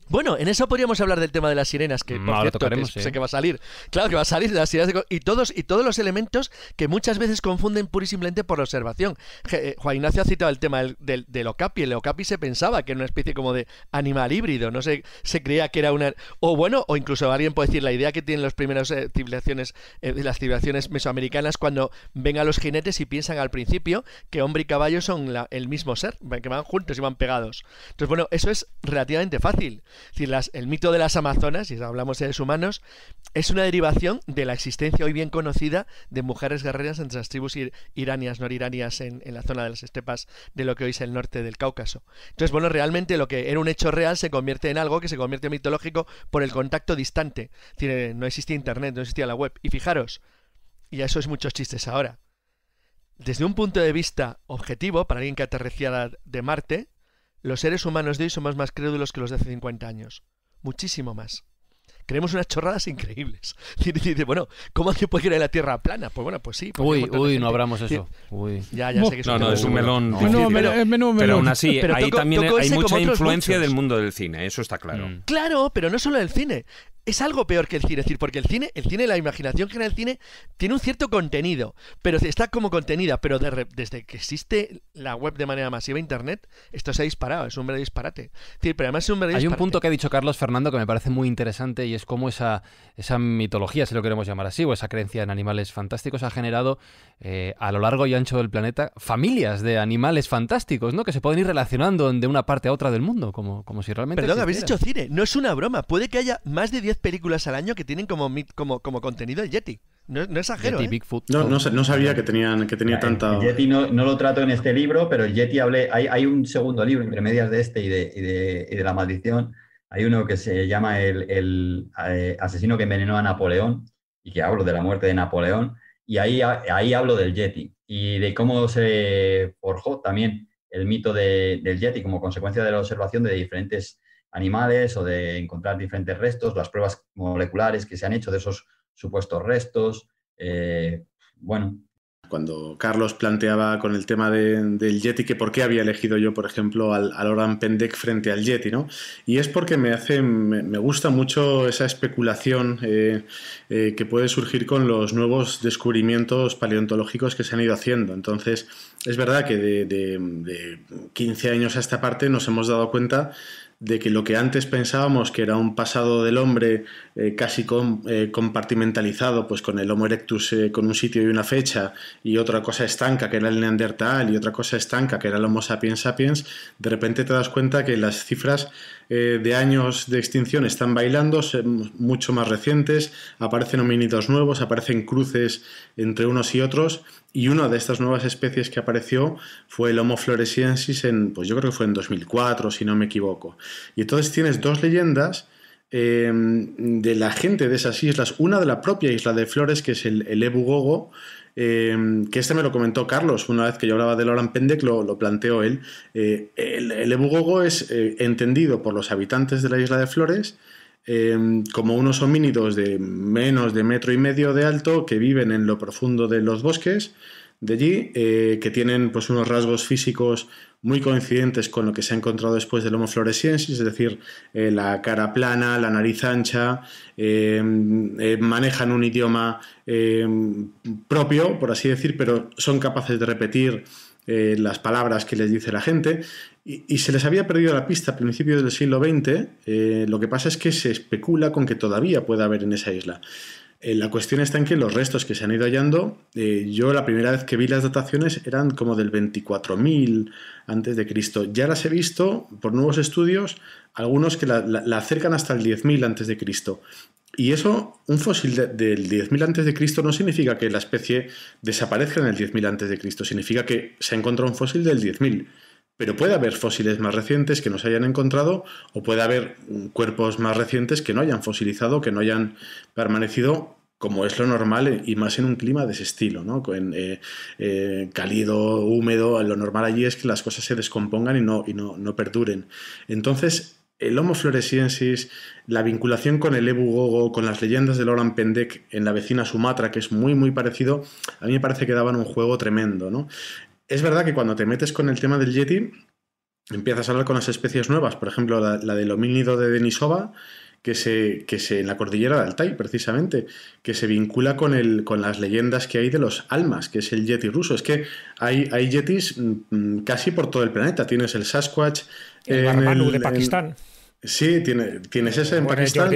Bueno, en eso podríamos hablar del tema de las sirenas, que por cierto, sé que va a salir. Claro que va a salir las y todos y todos los elementos que muchas veces confunden pura y simplemente por observación. Eh, Juan Ignacio ha citado el tema del, del, El Ocapi se pensaba que era una especie como de animal híbrido, no se, se creía que era una o bueno, o incluso alguien puede decir la idea que tienen las primeras eh, civilizaciones eh, las civilizaciones mesoamericanas cuando ven a los jinetes y piensan al principio que hombre y caballo son el mismo ser, que van juntos y van pegados. Entonces, bueno, eso es relativamente fácil decir, el mito de las Amazonas, si hablamos de seres humanos, es una derivación de la existencia hoy bien conocida de mujeres guerreras entre las tribus iranias, noriranias, en, la zona de las estepas de lo que hoy es el norte del Cáucaso. Entonces, bueno, realmente lo que era un hecho real se convierte en algo que se convierte en mitológico por el contacto distante. decir, eh, no existía Internet, no existía la web. Y fijaros, y a eso es muchos chistes ahora. Desde un punto de vista objetivo, para alguien que aterreciara de Marte, los seres humanos de hoy somos más crédulos que los de hace 50 años. Muchísimo más. Creemos unas chorradas increíbles. Y *laughs* dice, bueno, ¿cómo se puede creer la Tierra plana? Pues bueno, pues sí. Uy, uy, no abramos eso. Uy. Ya, ya sé que es no, un, no, es un melón. No, pero, es pero aún así, ahí también hay mucha influencia del mundo del cine, eso está claro. Mm. Claro, pero no solo del cine es algo peor que el cine, es decir, porque el cine, el cine, la imaginación que en el cine tiene un cierto contenido, pero está como contenida, pero desde que existe la web de manera masiva, internet, esto se ha disparado, es un verdadero disparate. Es pero además es un Hay un punto que ha dicho Carlos Fernando que me parece muy interesante y es cómo esa, esa mitología, si lo queremos llamar así, o esa creencia en animales fantásticos ha generado eh, a lo largo y ancho del planeta familias de animales fantásticos, ¿no? Que se pueden ir relacionando de una parte a otra del mundo, como, como si realmente... Perdón, habéis dicho cine, no es una broma, puede que haya más de 10 películas al año que tienen como, como, como contenido el Yeti. No, no exagero. Yeti, ¿eh? Bigfoot. No, sabía que, tenían, que tenía tanta. Yeti no, lo trato en este libro, pero el Yeti hablé. Hay, hay un segundo libro entre medias de este y de, y de, La Maldición. Hay uno que se llama el, el eh, asesino que envenenó a Napoleón y que hablo de la muerte de Napoleón. Y ahí, ahí hablo del Yeti y de cómo se forjó también el mito del Yeti como consecuencia de la observación de diferentes animales o de encontrar diferentes restos, las pruebas moleculares que se han hecho de esos supuestos restos. Eh, bueno. Cuando Carlos planteaba con el tema del Yeti, que por qué había elegido yo, por ejemplo, al, al Oran Pendek frente al Yeti, ¿no? Y es porque me hace, me, gusta mucho esa especulación eh, eh, que puede surgir con los nuevos descubrimientos paleontológicos que se han ido haciendo. Entonces, es verdad que de, de 15 años a esta parte nos hemos dado cuenta de que lo que antes pensábamos que era un pasado del hombre eh, casi con, eh, compartimentalizado, pues con el Homo erectus eh, con un sitio y una fecha, y otra cosa estanca que era el Neandertal, y otra cosa estanca que era el Homo sapiens sapiens, de repente te das cuenta que las cifras eh, de años de extinción están bailando, mucho más recientes, aparecen homínidos nuevos, aparecen cruces entre unos y otros, y una de estas nuevas especies que apareció fue el Homo floresiensis en, pues yo creo que fue en 2004, si no me equivoco. Y entonces tienes dos leyendas Em, de la gente de esas islas, una de la propia isla de Flores, que es el, Ebu Gogo, em, que este me lo comentó Carlos una vez que yo hablaba de Loran Pendek, lo, planteó él. Eh, el, el, Gogo es eh, entendido por los habitantes de la isla de Flores em, como unos homínidos de menos de metro y medio de alto que viven en lo profundo de los bosques de allí, eh, que tienen pues, unos rasgos físicos muy coincidentes con lo que se ha encontrado después del Homo floresiensis, es decir, eh, la cara plana, la nariz ancha, eh, manejan un idioma propio, por así decir, pero son capaces de repetir las palabras que les dice la gente. Y, se les había perdido la pista a principios del siglo XX, lo que pasa es que se especula con que todavía pueda haber en esa isla. Eh, la cuestión está en que los restos que se han ido hallando, eh, yo la primera vez que vi las dataciones eran como del 24.000 antes de Cristo. Ya las he visto por nuevos estudios, algunos que la, acercan hasta el 10.000 antes de Cristo. Y eso, un fósil del 10.000 antes de Cristo no significa que la especie desaparezca en el 10.000 antes de Cristo, significa que se ha encontrado un fósil del 10.000. Pero puede haber fósiles más recientes que no se hayan encontrado o puede haber mm, cuerpos más recientes que no hayan fosilizado, que no hayan permanecido como es lo normal eh, y más en un clima de ese estilo, ¿no? En, eh, eh, cálido, húmedo, lo normal allí es que las cosas se descompongan y no, y no, no perduren. Entonces, el Homo floresiensis, la vinculación con el Ebu Gogo, con las leyendas de Loran Pendek en la vecina Sumatra, que es muy, muy parecido, a mí me parece que daban un juego tremendo, ¿no? Es verdad que cuando te metes con el tema del Yeti, empiezas a hablar con las especies nuevas, por ejemplo, la, del homínido de Denisova, que se, que se, en la cordillera de Altai, precisamente, que se vincula con, el, con las leyendas que hay de los almas, que es el yeti ruso. Es que hay, hay yetis mm, mm, casi por todo el planeta. Tienes el Sasquatch. El en de Pakistán. Sí, tiene, tienes ese en Pakistán,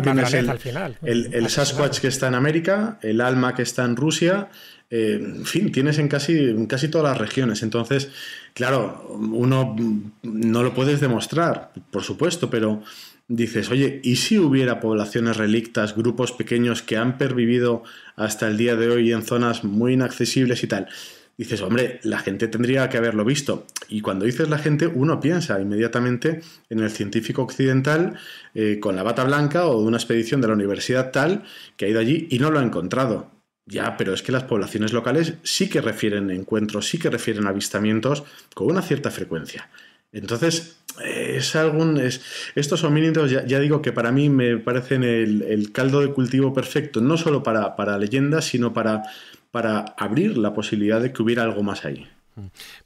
final. el Sasquatch que está en América, el Alma que está en Rusia, eh, en fin, tienes en casi, casi todas las regiones. Entonces, claro, uno no lo puedes demostrar, por supuesto, pero dices, oye, ¿y si hubiera poblaciones relictas, grupos pequeños que han pervivido hasta el día de hoy en zonas muy inaccesibles y tal? Dices, hombre, la gente tendría que haberlo visto. Y cuando dices la gente, uno piensa inmediatamente en el científico occidental eh, con la bata blanca o de una expedición de la universidad tal que ha ido allí y no lo ha encontrado. Ya, pero es que las poblaciones locales sí que refieren encuentros, sí que refieren avistamientos con una cierta frecuencia. Entonces, es algún, es, estos homínidos, ya, ya, digo que para mí me parecen el, caldo de cultivo perfecto, no solo para, para leyendas, sino para, para abrir la posibilidad de que hubiera algo más ahí.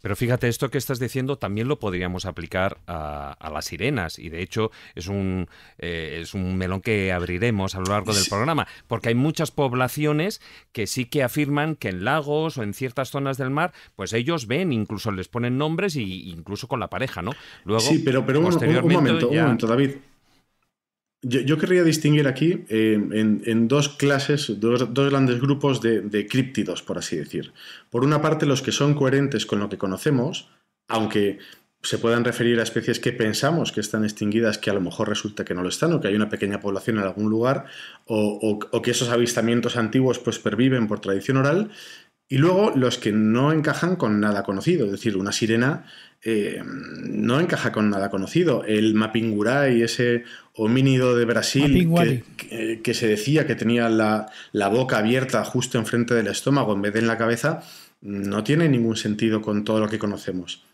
Pero fíjate, esto que estás diciendo también lo podríamos aplicar a, las sirenas y de hecho es un, eh, es un melón que abriremos a lo largo del programa, porque hay muchas poblaciones que sí que afirman que en lagos o en ciertas zonas del mar, pues ellos ven, incluso les ponen nombres y incluso con la pareja, ¿no? Luego, pero, posteriormente, un momento, David. Yo, querría distinguir aquí eh, en, dos clases, dos, grandes grupos de, críptidos, por así decir. Por una parte, los que son coherentes con lo que conocemos, aunque se puedan referir a especies que pensamos que están extinguidas, que a lo mejor resulta que no lo están, o que hay una pequeña población en algún lugar, o, o que esos avistamientos antiguos pues perviven por tradición oral, y luego los que no encajan con nada conocido, es decir, una sirena eh, no encaja con nada conocido. El Mapingurai, ese homínido de Brasil que, eh, se decía que tenía la, boca abierta justo enfrente del estómago en vez de en la cabeza, no tiene ningún sentido con todo lo que conocemos.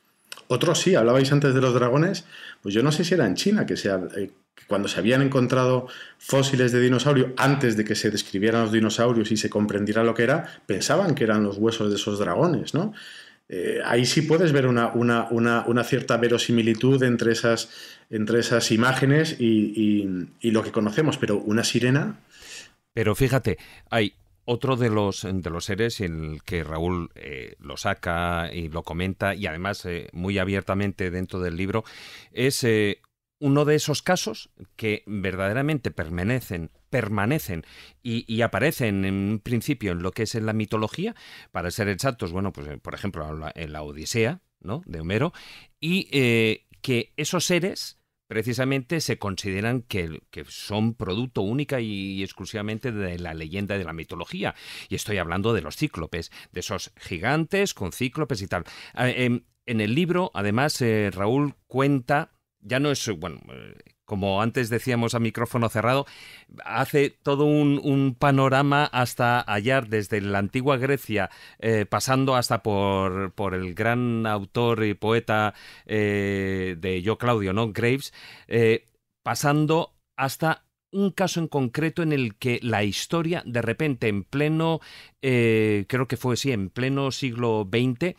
Otros sí, hablabais antes de los dragones, pues yo no sé si era en China que se, ha eh, cuando se habían encontrado fósiles de dinosaurio, antes de que se describieran los dinosaurios y se comprendiera lo que era, pensaban que eran los huesos de esos dragones, ¿no? Eh, ahí sí puedes ver una, una, cierta verosimilitud entre esas, entre esas imágenes y, lo que conocemos, pero una sirena. Pero fíjate, hay otro de los, de los seres en el que Raúl eh, lo saca y lo comenta, y además eh, muy abiertamente dentro del libro, es uno de esos casos que verdaderamente permanecen, permanecen y, aparecen en un principio en lo que es en la mitología, para ser exactos, bueno, pues por ejemplo en la, Odisea, ¿no? De Homero, y eh, que esos seres precisamente se consideran que, que son producto única y, exclusivamente de la leyenda de la mitología. Y estoy hablando de los cíclopes, de esos gigantes con cíclopes y tal. Ah, em, en el libro, además, eh, Raúl cuenta ya no es, bueno, eh, como antes decíamos a micrófono cerrado, hace todo un, panorama hasta hallar desde la antigua Grecia, eh, pasando hasta por, por, el gran autor y poeta eh, de Yo Claudio, ¿no? Graves, pasando hasta un caso en concreto en el que la historia, de repente, en pleno, creo que fue sí, en pleno siglo XX,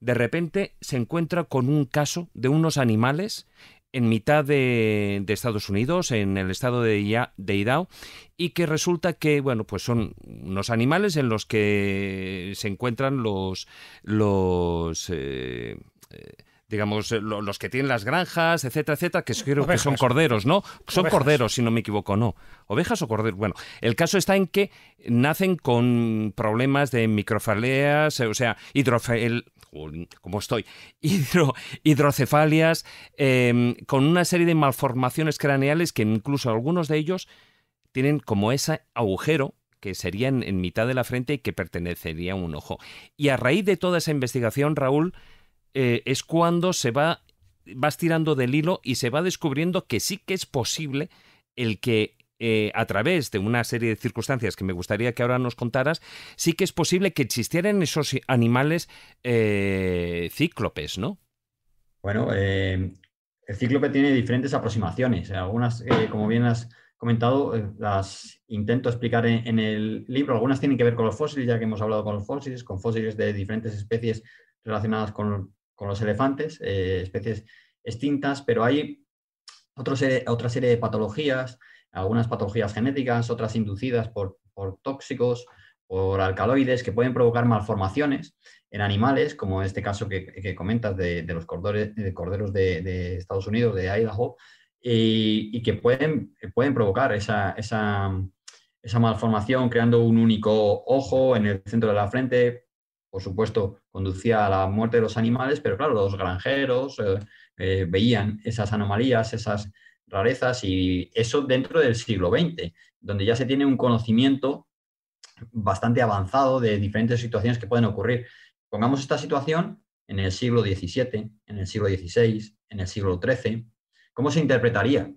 de repente se encuentra con un caso de unos animales en mitad de, Estados Unidos, en el estado de, de Idaho, y que resulta que, bueno, pues son unos animales en los que se encuentran los, los eh, eh, digamos, eh, los que tienen las granjas, etcétera, etcétera, que que son corderos, ¿no? Son corderos, si no me equivoco, ¿no? Ovejas o corderos. Bueno, el caso está en que nacen con problemas de microfaleas, eh, o sea, hidrofael como estoy, *laughs* hidrocefalias, em, con una serie de malformaciones craneales que incluso algunos de ellos tienen como ese agujero que sería en mitad de la frente y que pertenecería a un ojo. Y a raíz de toda esa investigación, Raúl, eh, es cuando se va vas tirando del hilo y se va descubriendo que sí que es posible el que eh, a través de una serie de circunstancias que me gustaría que ahora nos contaras, sí que es posible que existieran esos animales eh, cíclopes, ¿no? Bueno, el cíclope tiene diferentes aproximaciones. Algunas, como bien has comentado, las intento explicar en, en, el libro. Algunas tienen que ver con los fósiles, ya que hemos hablado con los fósiles, con fósiles de diferentes especies relacionadas con, con los elefantes, eh, especies extintas, pero hay otra serie de patologías, algunas patologías genéticas, otras inducidas por, tóxicos, por alcaloides que pueden provocar malformaciones en animales, como este caso que, comentas de, los de corderos de, Estados Unidos, de Idaho, y, que pueden, pueden provocar esa, esa, malformación creando un único ojo en el centro de la frente, por supuesto, conducía a la muerte de los animales, pero claro, los granjeros eh, eh, veían esas anomalías, esas rarezas y eso dentro del siglo XX, donde ya se tiene un conocimiento bastante avanzado de diferentes situaciones que pueden ocurrir. Pongamos esta situación en el siglo XVII, en el siglo XVI, en el siglo XIII. ¿Cómo se interpretaría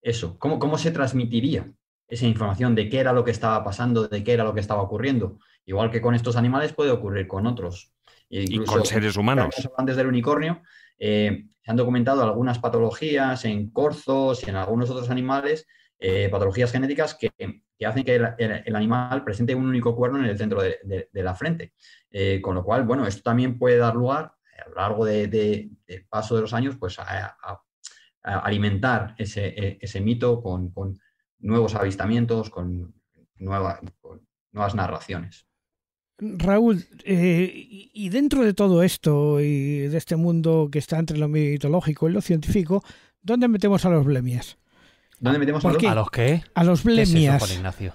eso? cómo se transmitiría esa información de qué era lo que estaba pasando, de qué era lo que estaba ocurriendo? Igual que con estos animales puede ocurrir con otros. E y con seres humanos. Antes del unicornio, eh, se han documentado algunas patologías en corzos y en algunos otros animales, eh, patologías genéticas que, hacen que el, animal presente un único cuerno en el centro de, la frente. Eh, con lo cual, bueno, esto también puede dar lugar a lo largo del paso de los años, pues a, alimentar ese, e, mito con, nuevos avistamientos, con nuevas narraciones. Raúl, eh, y dentro de todo esto y de este mundo que está entre lo mitológico y lo científico, ¿dónde metemos a los blemias? ¿Dónde metemos a los, qué? A los blemias. Ignacio?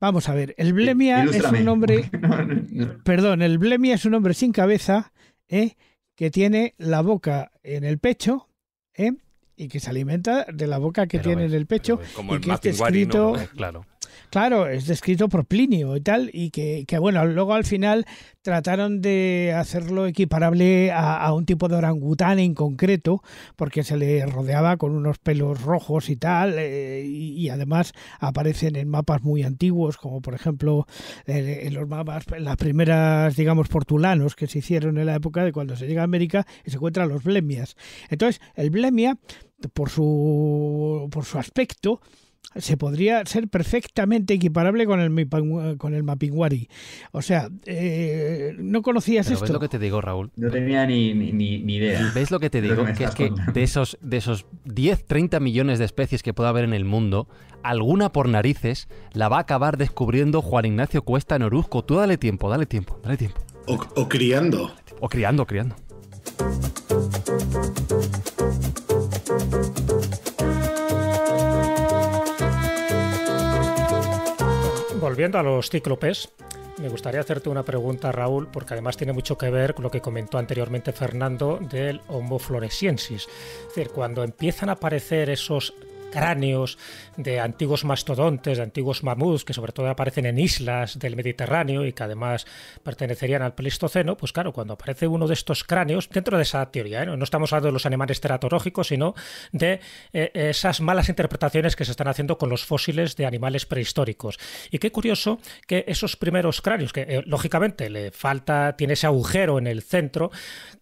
Vamos a ver, el blemia es un hombre. *laughs* Perdón, el blemia es un hombre sin cabeza eh, que tiene la boca en el pecho eh, y que se alimenta de la boca que tiene en el pecho. Como y el que está escrito. claro Claro, es descrito por Plinio y tal, y que, bueno, luego al final trataron de hacerlo equiparable a, un tipo de orangután en concreto, porque se le rodeaba con unos pelos rojos y tal, eh, y, además aparecen en mapas muy antiguos, como por ejemplo eh, en los mapas, las primeras, digamos, portulanos que se hicieron en la época de cuando se llega a América y se encuentran los blemias. Entonces, el blemia, por su, por su aspecto, se podría ser perfectamente equiparable con el, eh, con el Mapinguari. O sea, eh, no conocías esto. ¿Ves lo que te digo, Raúl? No tenía ni, idea. ¿Ves lo que te digo? Que, es que de esos, de esos 10, 30 millones de especies que pueda haber en el mundo, alguna por narices la va a acabar descubriendo Juan Ignacio Cuesta en Oruzco. Tú dale tiempo, dale tiempo, dale tiempo. O, o criando. O criando, criando. volviendo a los cíclopes, me gustaría hacerte una pregunta, Raúl, porque además tiene mucho que ver con lo que comentó anteriormente Fernando del Homo floresiensis. Es decir, cuando empiezan a aparecer esos cráneos de antiguos mastodontes, de antiguos mamuts, que sobre todo aparecen en islas del Mediterráneo y que además pertenecerían al Pleistoceno, pues claro, cuando aparece uno de estos cráneos, dentro de esa teoría, ¿eh? no estamos hablando de los animales teratológicos, sino de eh, esas malas interpretaciones que se están haciendo con los fósiles de animales prehistóricos. Y qué curioso que esos primeros cráneos, que eh, lógicamente le falta, tiene ese agujero en el centro,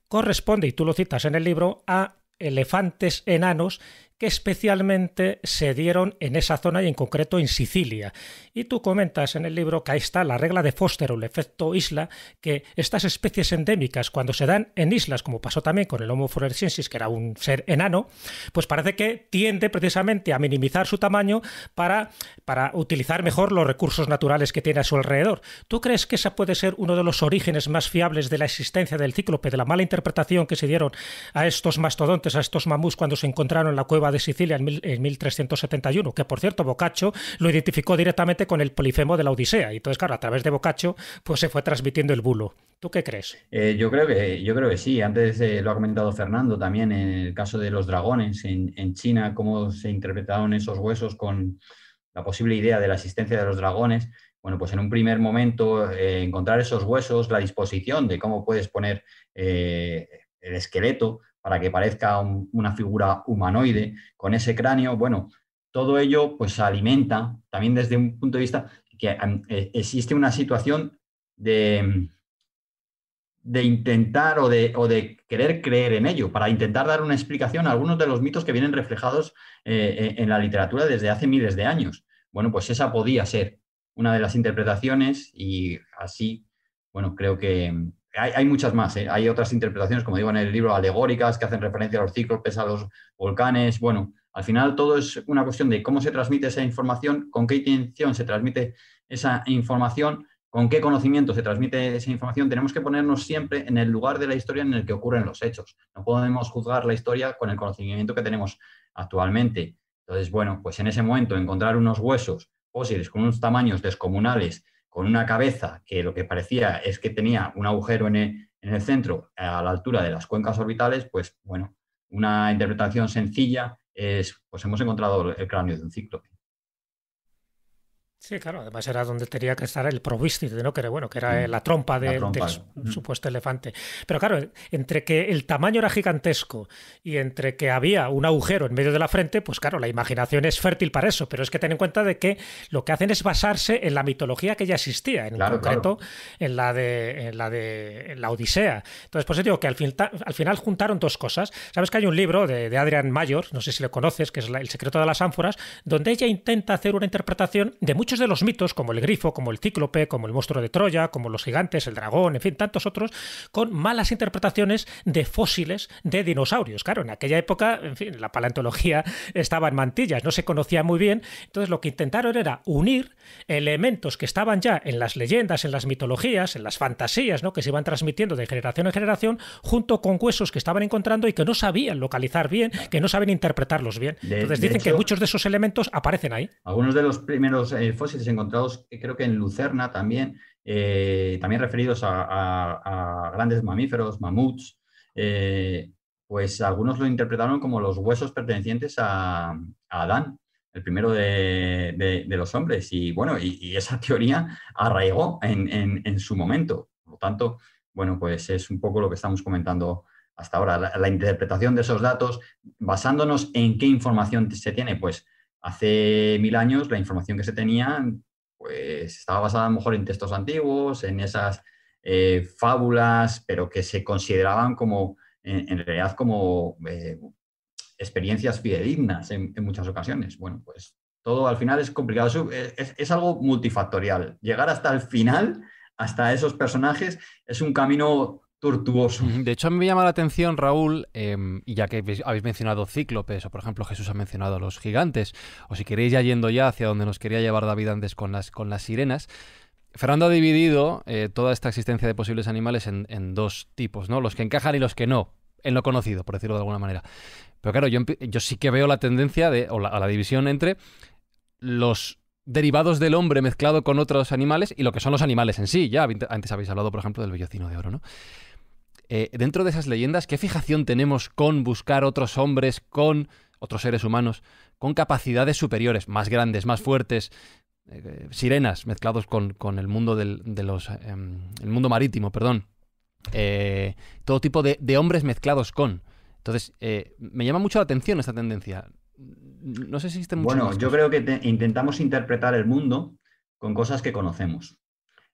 corresponde, y tú lo citas en el libro, a elefantes enanos que especialmente se dieron en esa zona y en concreto en Sicilia. Y tú comentas en el libro que ahí está la regla de Foster o el efecto isla, que estas especies endémicas cuando se dan en islas, como pasó también con el Homo floresiensis, que era un ser enano, pues parece que tiende precisamente a minimizar su tamaño para, para utilizar mejor los recursos naturales que tiene a su alrededor. ¿Tú crees que ese puede ser uno de los orígenes más fiables de la existencia del cíclope, de la mala interpretación que se dieron a estos mastodontes, a estos mamús cuando se encontraron en la cueva de Sicilia en, 1371, que por cierto Boccaccio lo identificó directamente con el polifemo de la Odisea. Y entonces, claro, a través de Boccaccio pues, se fue transmitiendo el bulo. ¿Tú qué crees? Eh, yo, creo que, yo creo que sí. Antes eh, lo ha comentado Fernando también en el caso de los dragones en, China, cómo se interpretaron esos huesos con la posible idea de la existencia de los dragones bueno, pues en un primer momento eh, encontrar esos huesos, la disposición de cómo puedes poner el esqueleto para que parezca una figura humanoide con ese cráneo. Bueno, todo ello pues alimenta también desde un punto de vista que e, existe una situación de, de intentar o de, o de, querer creer en ello, para intentar dar una explicación a algunos de los mitos que vienen reflejados eh, e, en la literatura desde hace miles de años. Bueno, pues esa podía ser una de las interpretaciones y así, bueno, creo que, hay, muchas más, ¿eh? hay otras interpretaciones, como digo en el libro, alegóricas, que hacen referencia a los ciclos pesados, volcanes. Bueno, al final todo es una cuestión de cómo se transmite esa información, con qué intención se transmite esa información, con qué conocimiento se transmite esa información. Tenemos que ponernos siempre en el lugar de la historia en el que ocurren los hechos. No podemos juzgar la historia con el conocimiento que tenemos actualmente. Entonces, bueno, pues en ese momento encontrar unos huesos fósiles con unos tamaños descomunales con una cabeza que lo que parecía es que tenía un agujero en el, en el centro a la altura de las cuencas orbitales, pues bueno, una interpretación sencilla es, pues hemos encontrado el cráneo de un cíclope. Sí, claro, además era donde tenía que estar el de ¿no? Que era bueno, que era eh, mm, la trompa, de, del mm. supuesto elefante. Pero claro, entre que el tamaño era gigantesco y entre que había un agujero en medio de la frente, pues claro, la imaginación es fértil para eso. Pero es que ten en cuenta de que lo que hacen es basarse en la mitología que ya existía, en concreto en la de la de la Odisea. Entonces, por eso digo que al, al final juntaron dos cosas. Sabes que hay un libro de, de Adrian Mayor, no sé si lo conoces, que es El secreto de las ánforas, donde ella intenta hacer una interpretación de mucho muchos de los mitos, como el grifo, como el cíclope, como el monstruo de Troya, como los gigantes, el dragón, en fin, tantos otros, con malas interpretaciones de fósiles de dinosaurios. Claro, en aquella época, en fin, la paleontología *laughs* estaba en mantillas, no se conocía muy bien, entonces lo que intentaron era unir elementos que estaban ya en las leyendas, en las mitologías, en las fantasías, ¿no? que se iban transmitiendo de generación en generación, junto con huesos que estaban encontrando y que no sabían localizar bien, que no saben interpretarlos bien. Entonces dicen que muchos de esos elementos aparecen ahí. Algunos de los primeros eh, fósiles encontrados, eh, creo que en Lucerna también, eh, también referidos a, grandes mamíferos, mamuts, eh, pues algunos lo interpretaron como los huesos pertenecientes a, Adán, el primero de, los hombres. Y bueno, y, esa *laughs* teoría arraigó en, su momento. Por lo tanto, bueno, pues es un poco lo que estamos comentando hasta ahora, la, la interpretación de esos datos, basándonos en qué información se tiene, pues Hace mil años la información que se tenía pues, estaba basada a lo mejor en textos antiguos, en esas eh, fábulas, pero que se consideraban como, en, realidad, como eh, experiencias fidedignas en, muchas ocasiones. Bueno, pues todo al final es complicado, eh, es, algo multifactorial. Llegar hasta el final, hasta esos personajes, es un camino tortuoso. De hecho, a mí me llama la atención, Raúl, em, ya que habéis mencionado cíclopes, o por ejemplo Jesús ha mencionado a los gigantes, o si queréis ya yendo ya hacia donde nos quería llevar David antes con las, con las sirenas, Fernando ha dividido eh, toda esta existencia de posibles animales en, dos tipos, ¿no? Los que encajan y los que no, en lo conocido, por decirlo de alguna manera. Pero claro, yo, yo sí que veo la tendencia de, o a la división entre los derivados del hombre mezclado con otros animales y lo que son los animales en sí. Ya antes habéis hablado, por ejemplo, del vellocino de oro, ¿no? Eh, dentro de esas leyendas, ¿qué fijación tenemos con buscar otros hombres, con otros seres humanos, con capacidades superiores, más grandes, más fuertes, eh, eh, sirenas mezclados con, el mundo del, de em, mundo marítimo, perdón, todo tipo de, hombres mezclados con. Entonces, me llama mucho la atención esta tendencia. No sé si existe mucho. Bueno, yo creo que intentamos interpretar el mundo con cosas que conocemos.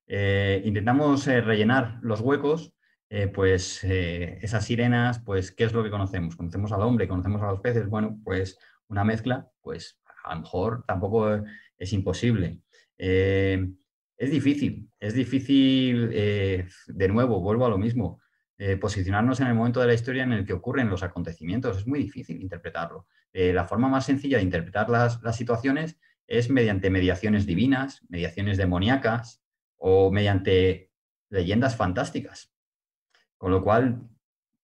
intentamos rellenar los huecos eh, pues eh, esas sirenas, pues ¿qué es lo que conocemos? ¿Conocemos al hombre? ¿Conocemos a los peces? Bueno, pues una mezcla, pues a lo mejor tampoco es imposible. Eh, es difícil, es difícil, de nuevo, vuelvo a lo mismo, posicionarnos en el momento de la historia en el que ocurren los acontecimientos, es muy difícil interpretarlo. la forma más sencilla de interpretar las, las situaciones es mediante mediaciones divinas, mediaciones demoníacas o mediante leyendas fantásticas. Con lo cual,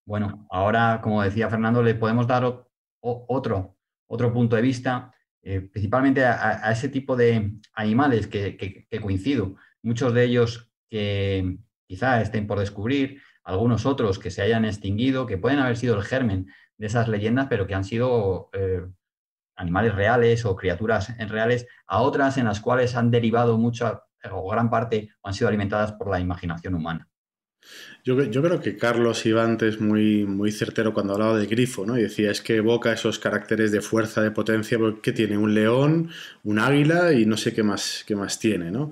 bueno, ahora, como decía Fernando, le podemos dar otro, otro punto de vista, eh, principalmente a, ese tipo de animales que, coincido. Muchos de ellos que quizá estén por descubrir, algunos otros que se hayan extinguido, que pueden haber sido el germen de esas leyendas, pero que han sido eh, animales reales o criaturas reales, a otras en las cuales han derivado mucha o gran parte o han sido alimentadas por la imaginación humana. Yo, creo que Carlos Iván es muy, muy certero cuando hablaba de grifo, ¿no? Y decía, es que evoca esos caracteres de fuerza, de potencia, porque pues, tiene un león, un águila y no sé qué más, más tiene, ¿no?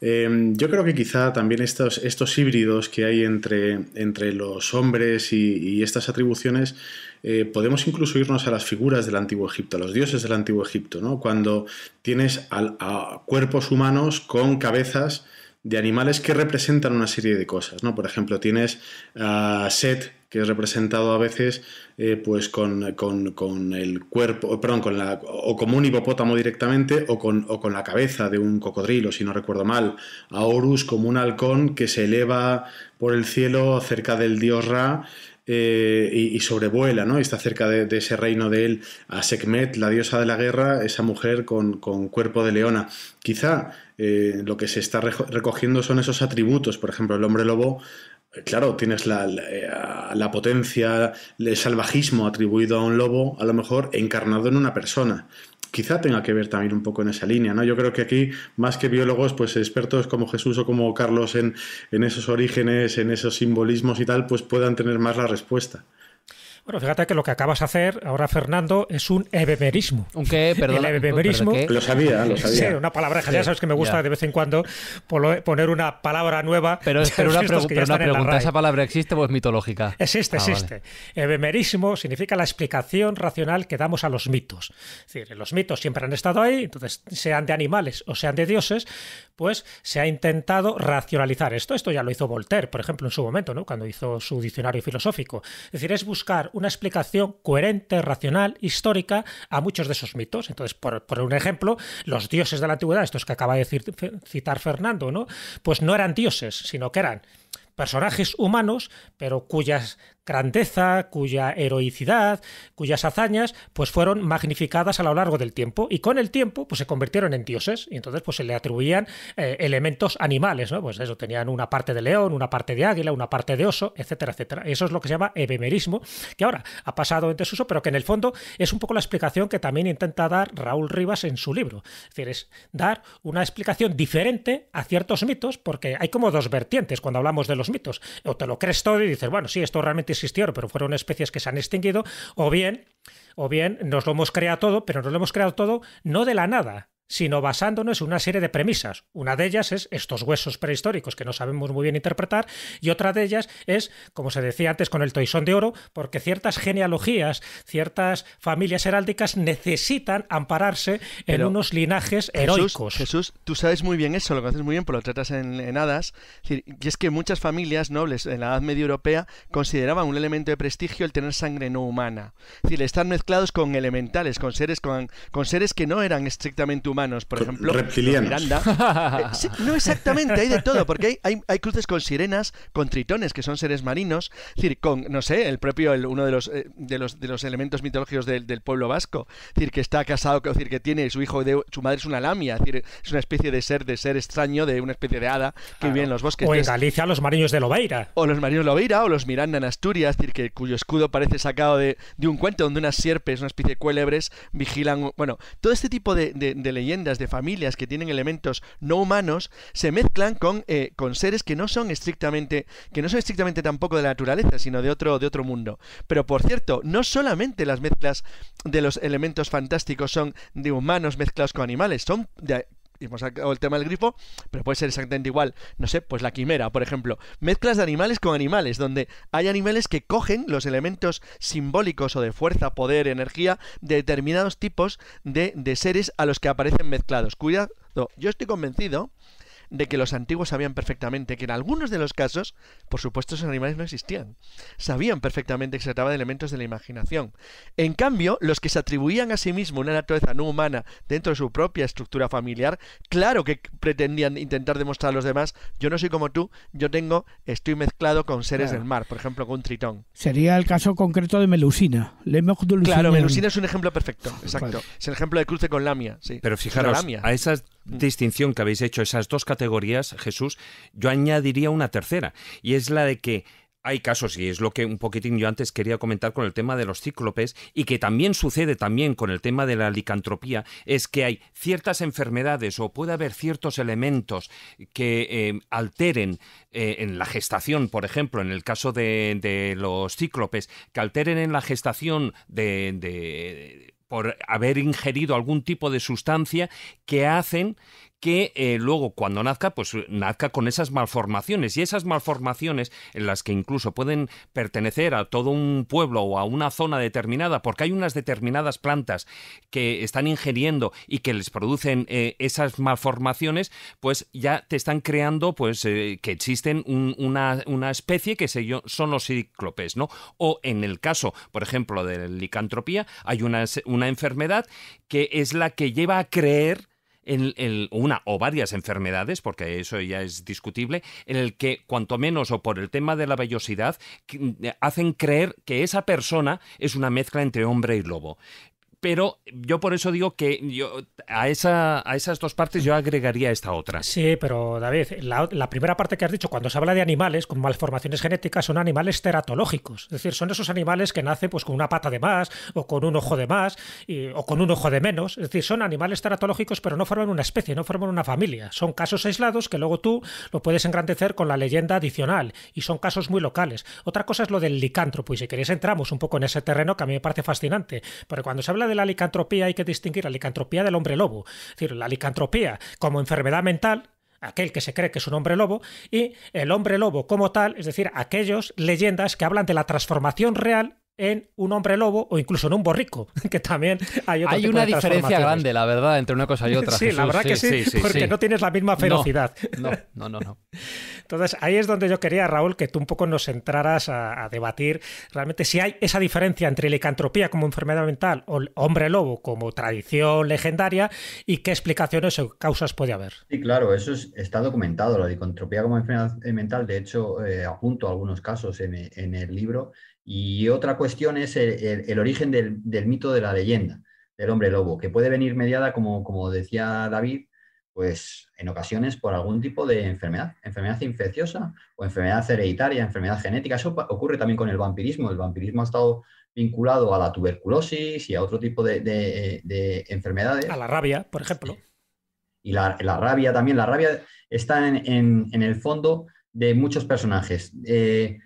Em, yo creo que quizá también estos, estos híbridos que hay entre, entre los hombres y, estas atribuciones, eh, podemos incluso irnos a las figuras del Antiguo Egipto, a los dioses del Antiguo Egipto, Cuando tienes a cuerpos humanos con cabezas de animales que representan una serie de cosas, ¿no? Por ejemplo, tienes a Set, que es representado a veces eh, pues con, con, con, el cuerpo, perdón, con la, o como un hipopótamo directamente o con, o con la cabeza de un cocodrilo, si no recuerdo mal, a Horus como un halcón que se eleva por el cielo cerca del dios Ra eh, y, sobrevuela, ¿no? está cerca de, ese reino de él, a Sekhmet, la diosa de la guerra, esa mujer con, cuerpo de leona. Quizá eh, lo que se está recogiendo son esos atributos, por ejemplo, el hombre lobo eh, claro, tienes la, potencia, el salvajismo atribuido a un lobo, a lo mejor encarnado en una persona quizá tenga que ver también un poco en esa línea. ¿no? Yo creo que aquí, más que biólogos, pues expertos como Jesús o como Carlos en, en esos orígenes, en esos simbolismos y tal, pues puedan tener más la respuesta. Bueno, fíjate que lo que acabas de hacer ahora, Fernando, es un ebemerismo. ¿Un qué? Perdón. El ebemerismo. Lo sabía, lo sabía. Sí, una palabra, ya sabes que me gusta de vez en cuando poner una palabra nueva. Pero, *laughs* pero una, una pregunta, ¿esa palabra existe o es mitológica? Existe, ah, existe. significa la explicación racional que damos a los mitos. Es decir, los mitos siempre han estado ahí, entonces sean de animales o sean de dioses, pues se ha intentado racionalizar esto. Esto ya lo hizo Voltaire, por ejemplo, en su momento, ¿no? cuando hizo su diccionario filosófico. Es decir, es buscar una explicación coherente, racional, histórica a muchos de esos mitos. Entonces, por, un ejemplo, los dioses de la antigüedad, estos que acaba de citar Fernando, ¿no? Pues no eran dioses, sino que eran personajes humanos, pero cuyas grandeza, cuya heroicidad, cuyas hazañas, pues fueron magnificadas a lo largo del tiempo y con el tiempo pues se convirtieron en dioses y entonces pues se le atribuían eh, elementos animales, ¿no? Pues eso, tenían una parte de león, una parte de águila, una parte de oso, etcétera, etcétera. Eso es lo que se llama ebemerismo, que ahora ha pasado en desuso, pero que en el fondo es un poco la explicación que también intenta dar Raúl Rivas en su libro. Es decir, es dar una explicación diferente a ciertos mitos, porque hay como dos vertientes cuando hablamos de los mitos. O te lo crees todo y dices, bueno, sí, esto realmente existieron, pero fueron especies que se han extinguido, o bien, o bien nos lo hemos creado todo, pero nos lo hemos creado todo no de la nada, sino basándonos en una serie de premisas. Una de ellas es estos huesos prehistóricos que no sabemos muy bien interpretar y otra de ellas es, como se decía antes con el toisón de oro, porque ciertas genealogías, ciertas familias heráldicas necesitan ampararse en unos linajes heroicos. Jesús, tú sabes muy bien eso, lo conoces muy bien, por pues lo tratas en, hadas. y es que muchas familias nobles en la Edad Media Europea consideraban un elemento de prestigio el tener sangre no humana. Es decir, estar mezclados con elementales, con seres, con, con seres que no eran estrictamente humanos por ejemplo, Miranda. *laughs* Eh, no exactamente, hay de todo, porque hay, cruces con sirenas, con tritones, que son seres marinos, decir, con, no sé, el propio, el, uno de los, eh, de los, elementos mitológicos del, pueblo vasco, decir, que está casado, decir, que tiene su hijo, de, su madre es una lamia, es decir, es una especie de ser, de ser extraño, de una especie de hada que vive en los bosques. O en Galicia, los marinos de Lobeira. O los marinos de Lobeira, o los Miranda en Asturias, decir, que cuyo escudo parece sacado de, un cuento donde unas sierpes, una especie de cuélebres, vigilan, bueno, todo este tipo de leyendas de familias que tienen elementos no humanos se mezclan con, eh, con seres que no son estrictamente, que no son estrictamente tampoco de la naturaleza, sino de otro, de otro mundo. Pero por cierto, no solamente las mezclas de los elementos fantásticos son de humanos mezclados con animales, son de y hemos sacado el tema del grifo, pero puede ser exactamente igual, no sé, pues la quimera, por ejemplo, mezclas de animales con animales, donde hay animales que cogen los elementos simbólicos o de fuerza, poder, energía, de determinados tipos de, de seres a los que aparecen mezclados. Cuidado, yo estoy convencido de que los antiguos sabían perfectamente que en algunos de los casos, por supuesto, esos animales no existían. Sabían perfectamente que se trataba de elementos de la imaginación. En cambio, los que se atribuían a sí mismos una naturaleza no humana dentro de su propia estructura familiar, claro que pretendían intentar demostrar a los demás, yo no soy como tú, yo tengo, estoy mezclado con seres del mar, por ejemplo, con un tritón. Sería el caso concreto de Melusina. claro, Melusina es un ejemplo perfecto, exacto. Es el ejemplo de cruce con Lamia, sí. Pero fijaros, a esa mm. distinción que habéis hecho, esas dos categorías, categorías, Jesús, yo añadiría una tercera, y es la de que hay casos, y es lo que un poquitín yo antes quería comentar con el tema de los cíclopes, y que también sucede también con el tema de la licantropía, es que hay ciertas enfermedades o puede haber ciertos elementos que eh, alteren eh, en la gestación, por ejemplo, en el caso de, los cíclopes, que alteren en la gestación de, de por haber ingerido algún tipo de sustancia que hacen que eh, luego cuando nazca, pues eh, nazca con esas malformaciones y esas malformaciones en las que incluso pueden pertenecer a todo un pueblo o a una zona determinada, porque hay unas determinadas plantas que están ingiriendo y que les producen eh, esas malformaciones, pues ya te están creando, pues que existen una, especie que yo, son los cíclopes, ¿no? O en el caso, por ejemplo, de licantropía, hay una, una enfermedad que es la que lleva a creer en una o varias enfermedades, porque eso ya es discutible, en el que cuanto menos o por el tema de la vellosidad mm, hacen creer que esa persona es una mezcla entre hombre y lobo pero yo por eso digo que yo a, esa, a esas dos partes yo agregaría esta otra. Sí, pero David, la, la, primera parte que has dicho, cuando se habla de animales con malformaciones genéticas, son animales teratológicos. Es decir, son esos animales que nacen pues, con una pata de más, o con un ojo de más, o con un ojo de menos. Es decir, son animales teratológicos, pero no forman una especie, no forman una familia. Son casos aislados que luego tú lo puedes engrandecer con la leyenda adicional, y son casos muy locales. Otra cosa es lo del licántropo, y si queréis entramos un poco en ese terreno que a mí me parece fascinante, porque cuando se habla de la licantropía hay que distinguir la licantropía del hombre lobo. Es decir, la licantropía como enfermedad mental, aquel que se cree que es un hombre lobo, y el hombre lobo como tal, es decir, aquellos leyendas que hablan de la transformación real en un hombre lobo o incluso en un borrico, *laughs* que también hay otra Hay una diferencia grande, la verdad, entre una cosa y *laughs* otra. sí, la verdad que sí, porque no tienes la misma ferocidad. No, no, no, no, Entonces, ahí es donde yo quería, Raúl, que tú un poco nos entraras a, debatir realmente si hay esa diferencia entre licantropía como enfermedad mental o hombre lobo como tradición legendaria y qué explicaciones o causas puede haber. Sí, claro, eso está documentado, la licantropía como enfermedad mental. De hecho, eh, apunto algunos casos en el libro y otra cuestión es el, origen del, mito de la leyenda del hombre lobo, que puede venir mediada, como, decía David, pues en ocasiones por algún tipo de enfermedad, enfermedad infecciosa o enfermedad hereditaria, enfermedad genética. Eso ocurre también con el vampirismo. El vampirismo ha estado vinculado a la tuberculosis y a otro tipo de, enfermedades. A la rabia, por ejemplo. Y la, rabia también, la rabia está en, el fondo de muchos personajes. Eh,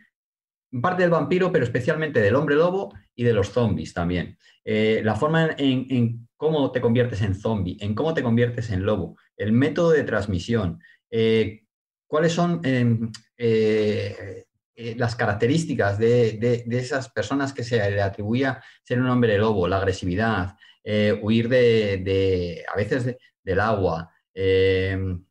parte del vampiro, pero especialmente del hombre lobo y de los zombies también. Eh, la forma en, cómo te conviertes en zombie, en cómo te conviertes en lobo, el método de transmisión, eh, cuáles son em, eh, las características de, esas personas que se le atribuía ser un hombre lobo, la agresividad, huir de, a veces del agua em,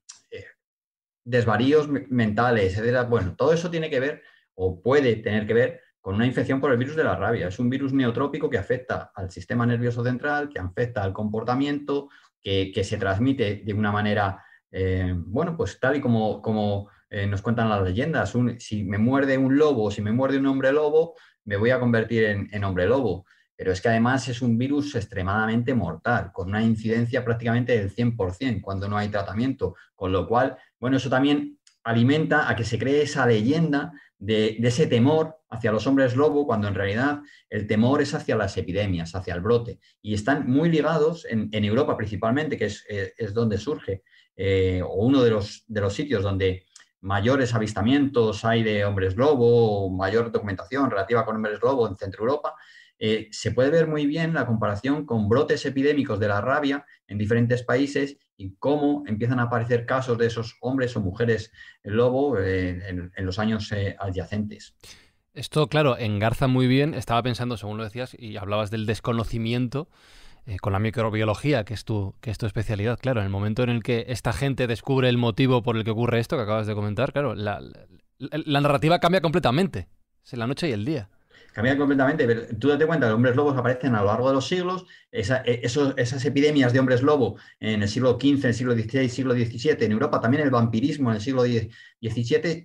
desvaríos mentales, Bueno, todo eso tiene que ver o puede tener que ver con una infección por el virus de la rabia. Es un virus neotrópico que afecta al sistema nervioso central, que afecta al comportamiento, que, se transmite de una manera, eh, bueno, pues tal y como, como eh, nos cuentan las leyendas. si me muerde un lobo, si me muerde un hombre lobo, me voy a convertir en, en hombre lobo. Pero es que además es un virus extremadamente mortal, con una incidencia prácticamente del 100% cuando no hay tratamiento. Con lo cual, bueno, eso también alimenta a que se cree esa leyenda de, ese temor hacia los hombres lobo, cuando en realidad el temor es hacia las epidemias, hacia el brote. Y están muy ligados en, Europa principalmente, que es, eh, donde surge, eh, o uno de los, sitios donde mayores avistamientos hay de hombres lobo, mayor documentación relativa con hombres lobo en Centro Europa, eh, se puede ver muy bien la comparación con brotes epidémicos de la rabia en diferentes países y cómo empiezan a aparecer casos de esos hombres o mujeres lobo eh, en, los años eh, adyacentes. Esto, claro, engarza muy bien, estaba pensando, según lo decías, y hablabas del desconocimiento con la microbiología, que es, tu, que especialidad, claro, en el momento en el que esta gente descubre el motivo por el que ocurre esto que acabas de comentar, claro, la narrativa cambia completamente, es la noche y el día. Cambia completamente, pero tú date cuenta los hombres lobos aparecen a lo largo de los siglos, e, esas epidemias de hombres lobo en el siglo XV, en el siglo XVI, siglo XVII, en Europa también el vampirismo en el siglo XVII,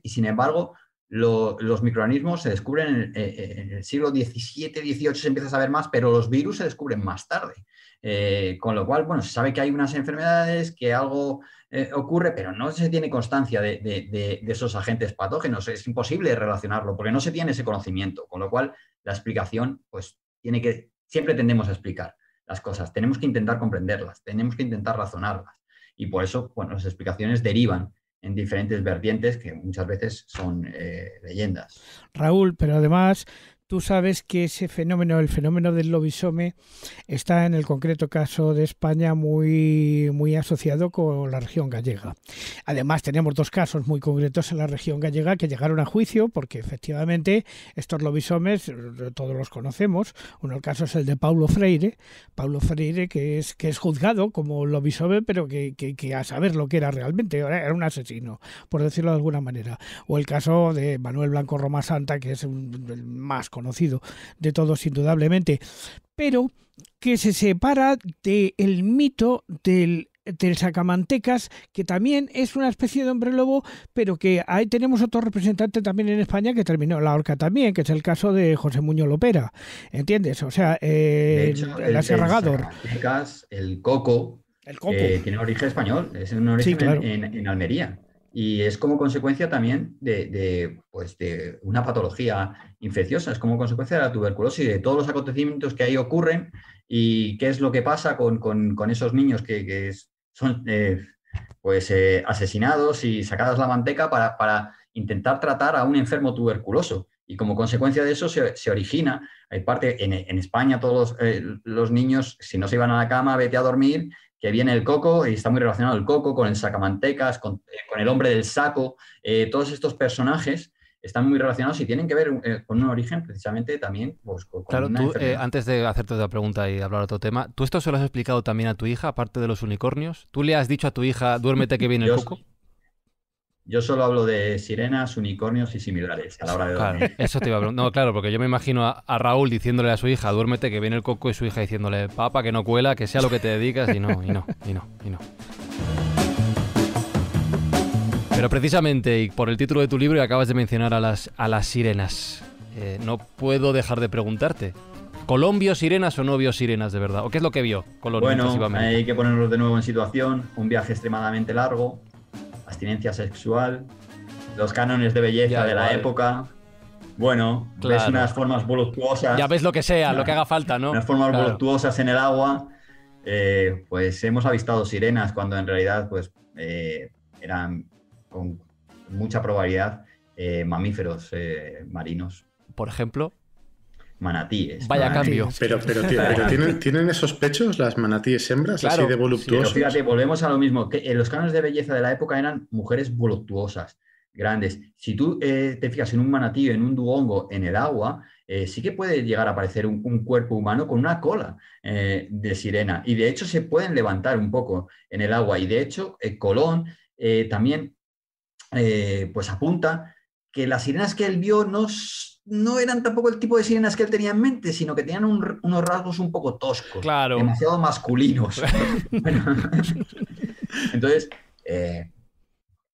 y sin embargo los microorganismos se descubren en, eh, eh, el siglo XVII, XVIII se empieza a saber más, pero los virus se descubren más tarde. Eh, con lo cual, bueno, se sabe que hay unas enfermedades, que algo eh, ocurre, pero no se tiene constancia de, esos agentes patógenos. Es imposible relacionarlo porque no se tiene ese conocimiento, con lo cual la explicación, pues, tiene que, siempre tendemos a explicar las cosas, tenemos que intentar comprenderlas, tenemos que intentar razonarlas. Y por eso, bueno, las explicaciones derivan en diferentes vertientes que muchas veces son eh, leyendas. Raúl, pero además Tú sabes que ese fenómeno, el fenómeno del lobisome, está en el concreto caso de España muy, muy asociado con la región gallega. Además, tenemos dos casos muy concretos en la región gallega que llegaron a juicio porque efectivamente estos lobisomes, todos los conocemos, uno el caso es el de Paulo Freire, Paulo Freire que es, que es juzgado como lobisome, pero que, a saber lo que era realmente, era un asesino, por decirlo de alguna manera. O el caso de Manuel Blanco Roma Santa, que es el más conocido conocido de todos indudablemente, pero que se separa del mito del Sacamantecas, que también es una especie de hombre lobo, pero que ahí tenemos otro representante también en España que terminó la horca también, que es el caso de José Muñoz Lopera. ¿Entiendes? O sea, eh, el, el, el Coco, el coco. Eh, tiene origen español, es un origen en Almería. Y es como consecuencia también pues, de, una patología infecciosa, es como consecuencia de la tuberculosis, de todos los acontecimientos que ahí ocurren y qué es lo que pasa con, esos niños que, son eh, pues, eh, asesinados y sacadas la manteca para, intentar tratar a un enfermo tuberculoso. Y como consecuencia de eso se, origina, hay parte en, España todos los, eh, los niños, si no se iban a la cama, vete a dormir, que viene el coco y está muy relacionado el coco con el sacamantecas, con, eh, con el hombre del saco. Eh, todos estos personajes están muy relacionados y tienen que ver eh, con un origen precisamente también. Pues, claro, tú, antes de hacerte otra pregunta y hablar otro tema, ¿tú esto se lo has explicado también a tu hija, aparte de los unicornios? ¿Tú le has dicho a tu hija, duérmete que viene el coco? Yo solo hablo de sirenas, unicornios y similares a la hora de dormir. Claro, eso te No, claro, porque yo me imagino a, Raúl diciéndole a su hija, duérmete, que viene el coco, y su hija diciéndole, papá, que no cuela, que sea lo que te dedicas, y no, y no, y no, y no. Pero precisamente, y por el título de tu libro, y acabas de mencionar a las, a las sirenas, eh, no puedo dejar de preguntarte, ¿Colombia sirenas o no vio sirenas de verdad? ¿O qué es lo que vio Colón? Bueno, hay que ponernos de nuevo en situación. Un viaje extremadamente largo, abstinencia sexual, los cánones de belleza de la época. Bueno, ves unas formas voluptuosas. Ya ves lo que sea, lo que haga falta, ¿no? Unas formas voluptuosas en el agua. Eh, pues hemos avistado sirenas cuando en realidad pues eh, eran con mucha probabilidad eh, mamíferos marinos. Por ejemplo manatíes. Vaya cambio. Pero, pero, ¿tienen, esos pechos las manatíes hembras así de voluptuosas? fíjate, volvemos a lo mismo. Que eh, los canos de belleza de la época eran mujeres voluptuosas, grandes. Si tú eh, te fijas en un manatí, en un duongo, en el agua, eh, sí que puede llegar a aparecer un, cuerpo humano con una cola de sirena. Y de hecho se pueden levantar un poco en el agua. Y de hecho, Colón también pues apunta que las sirenas que él vio no no eran tampoco el tipo de sirenas que él tenía en mente, sino que tenían unos rasgos un poco toscos, demasiado masculinos. *laughs* *laughs* entonces, eh,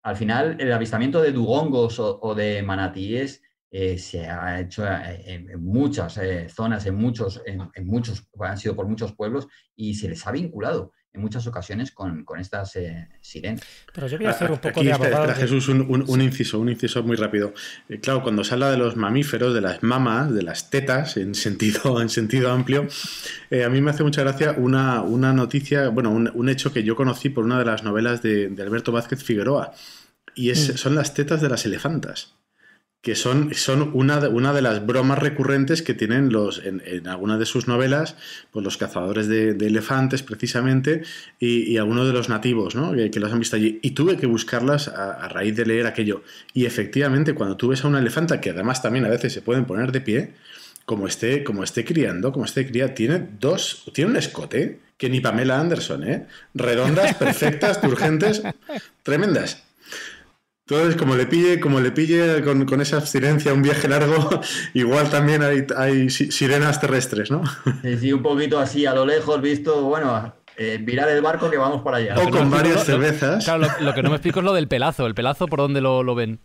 al final, el avistamiento de dugongos o, de manatíes eh, se ha hecho eh, en, muchas zonas, en muchos, en muchos, han sido por muchos pueblos y se les ha vinculado en muchas ocasiones con, estas eh, sirenas. Pero yo voy a ah, hacer un poco de abogado. Jesús, un, un, inciso, un inciso muy rápido. Eh, claro, cuando se habla de los mamíferos, de las mamas, de las tetas, en sentido, *laughs* en sentido amplio, eh, a mí me hace mucha gracia una, noticia, bueno, un, hecho que yo conocí por una de las novelas de, Alberto Vázquez Figueroa, y es, mm. son las tetas de las elefantas que son, son una, de, una de las bromas recurrentes que tienen los, en, en alguna de sus novelas, pues los cazadores de, elefantes precisamente y, y, algunos de los nativos ¿no? que, los han visto allí. Y tuve que buscarlas a, raíz de leer aquello. Y efectivamente, cuando tú ves a una elefanta, que además también a veces se pueden poner de pie, como esté, como esté criando, como esté cría, tiene dos, tiene un escote que ni Pamela Anderson, ¿eh? Redondas, perfectas, turgentes, tremendas. Entonces, como le pille, como le pille con, con esa abstinencia un viaje largo, *laughs* igual también hay, sirenas terrestres, ¿no? Sí, un poquito así a lo lejos, visto, bueno, eh, mirar el barco que vamos para allá. O con varias cervezas. claro, lo, que no me explico es lo del pelazo. ¿El pelazo por dónde lo, ven?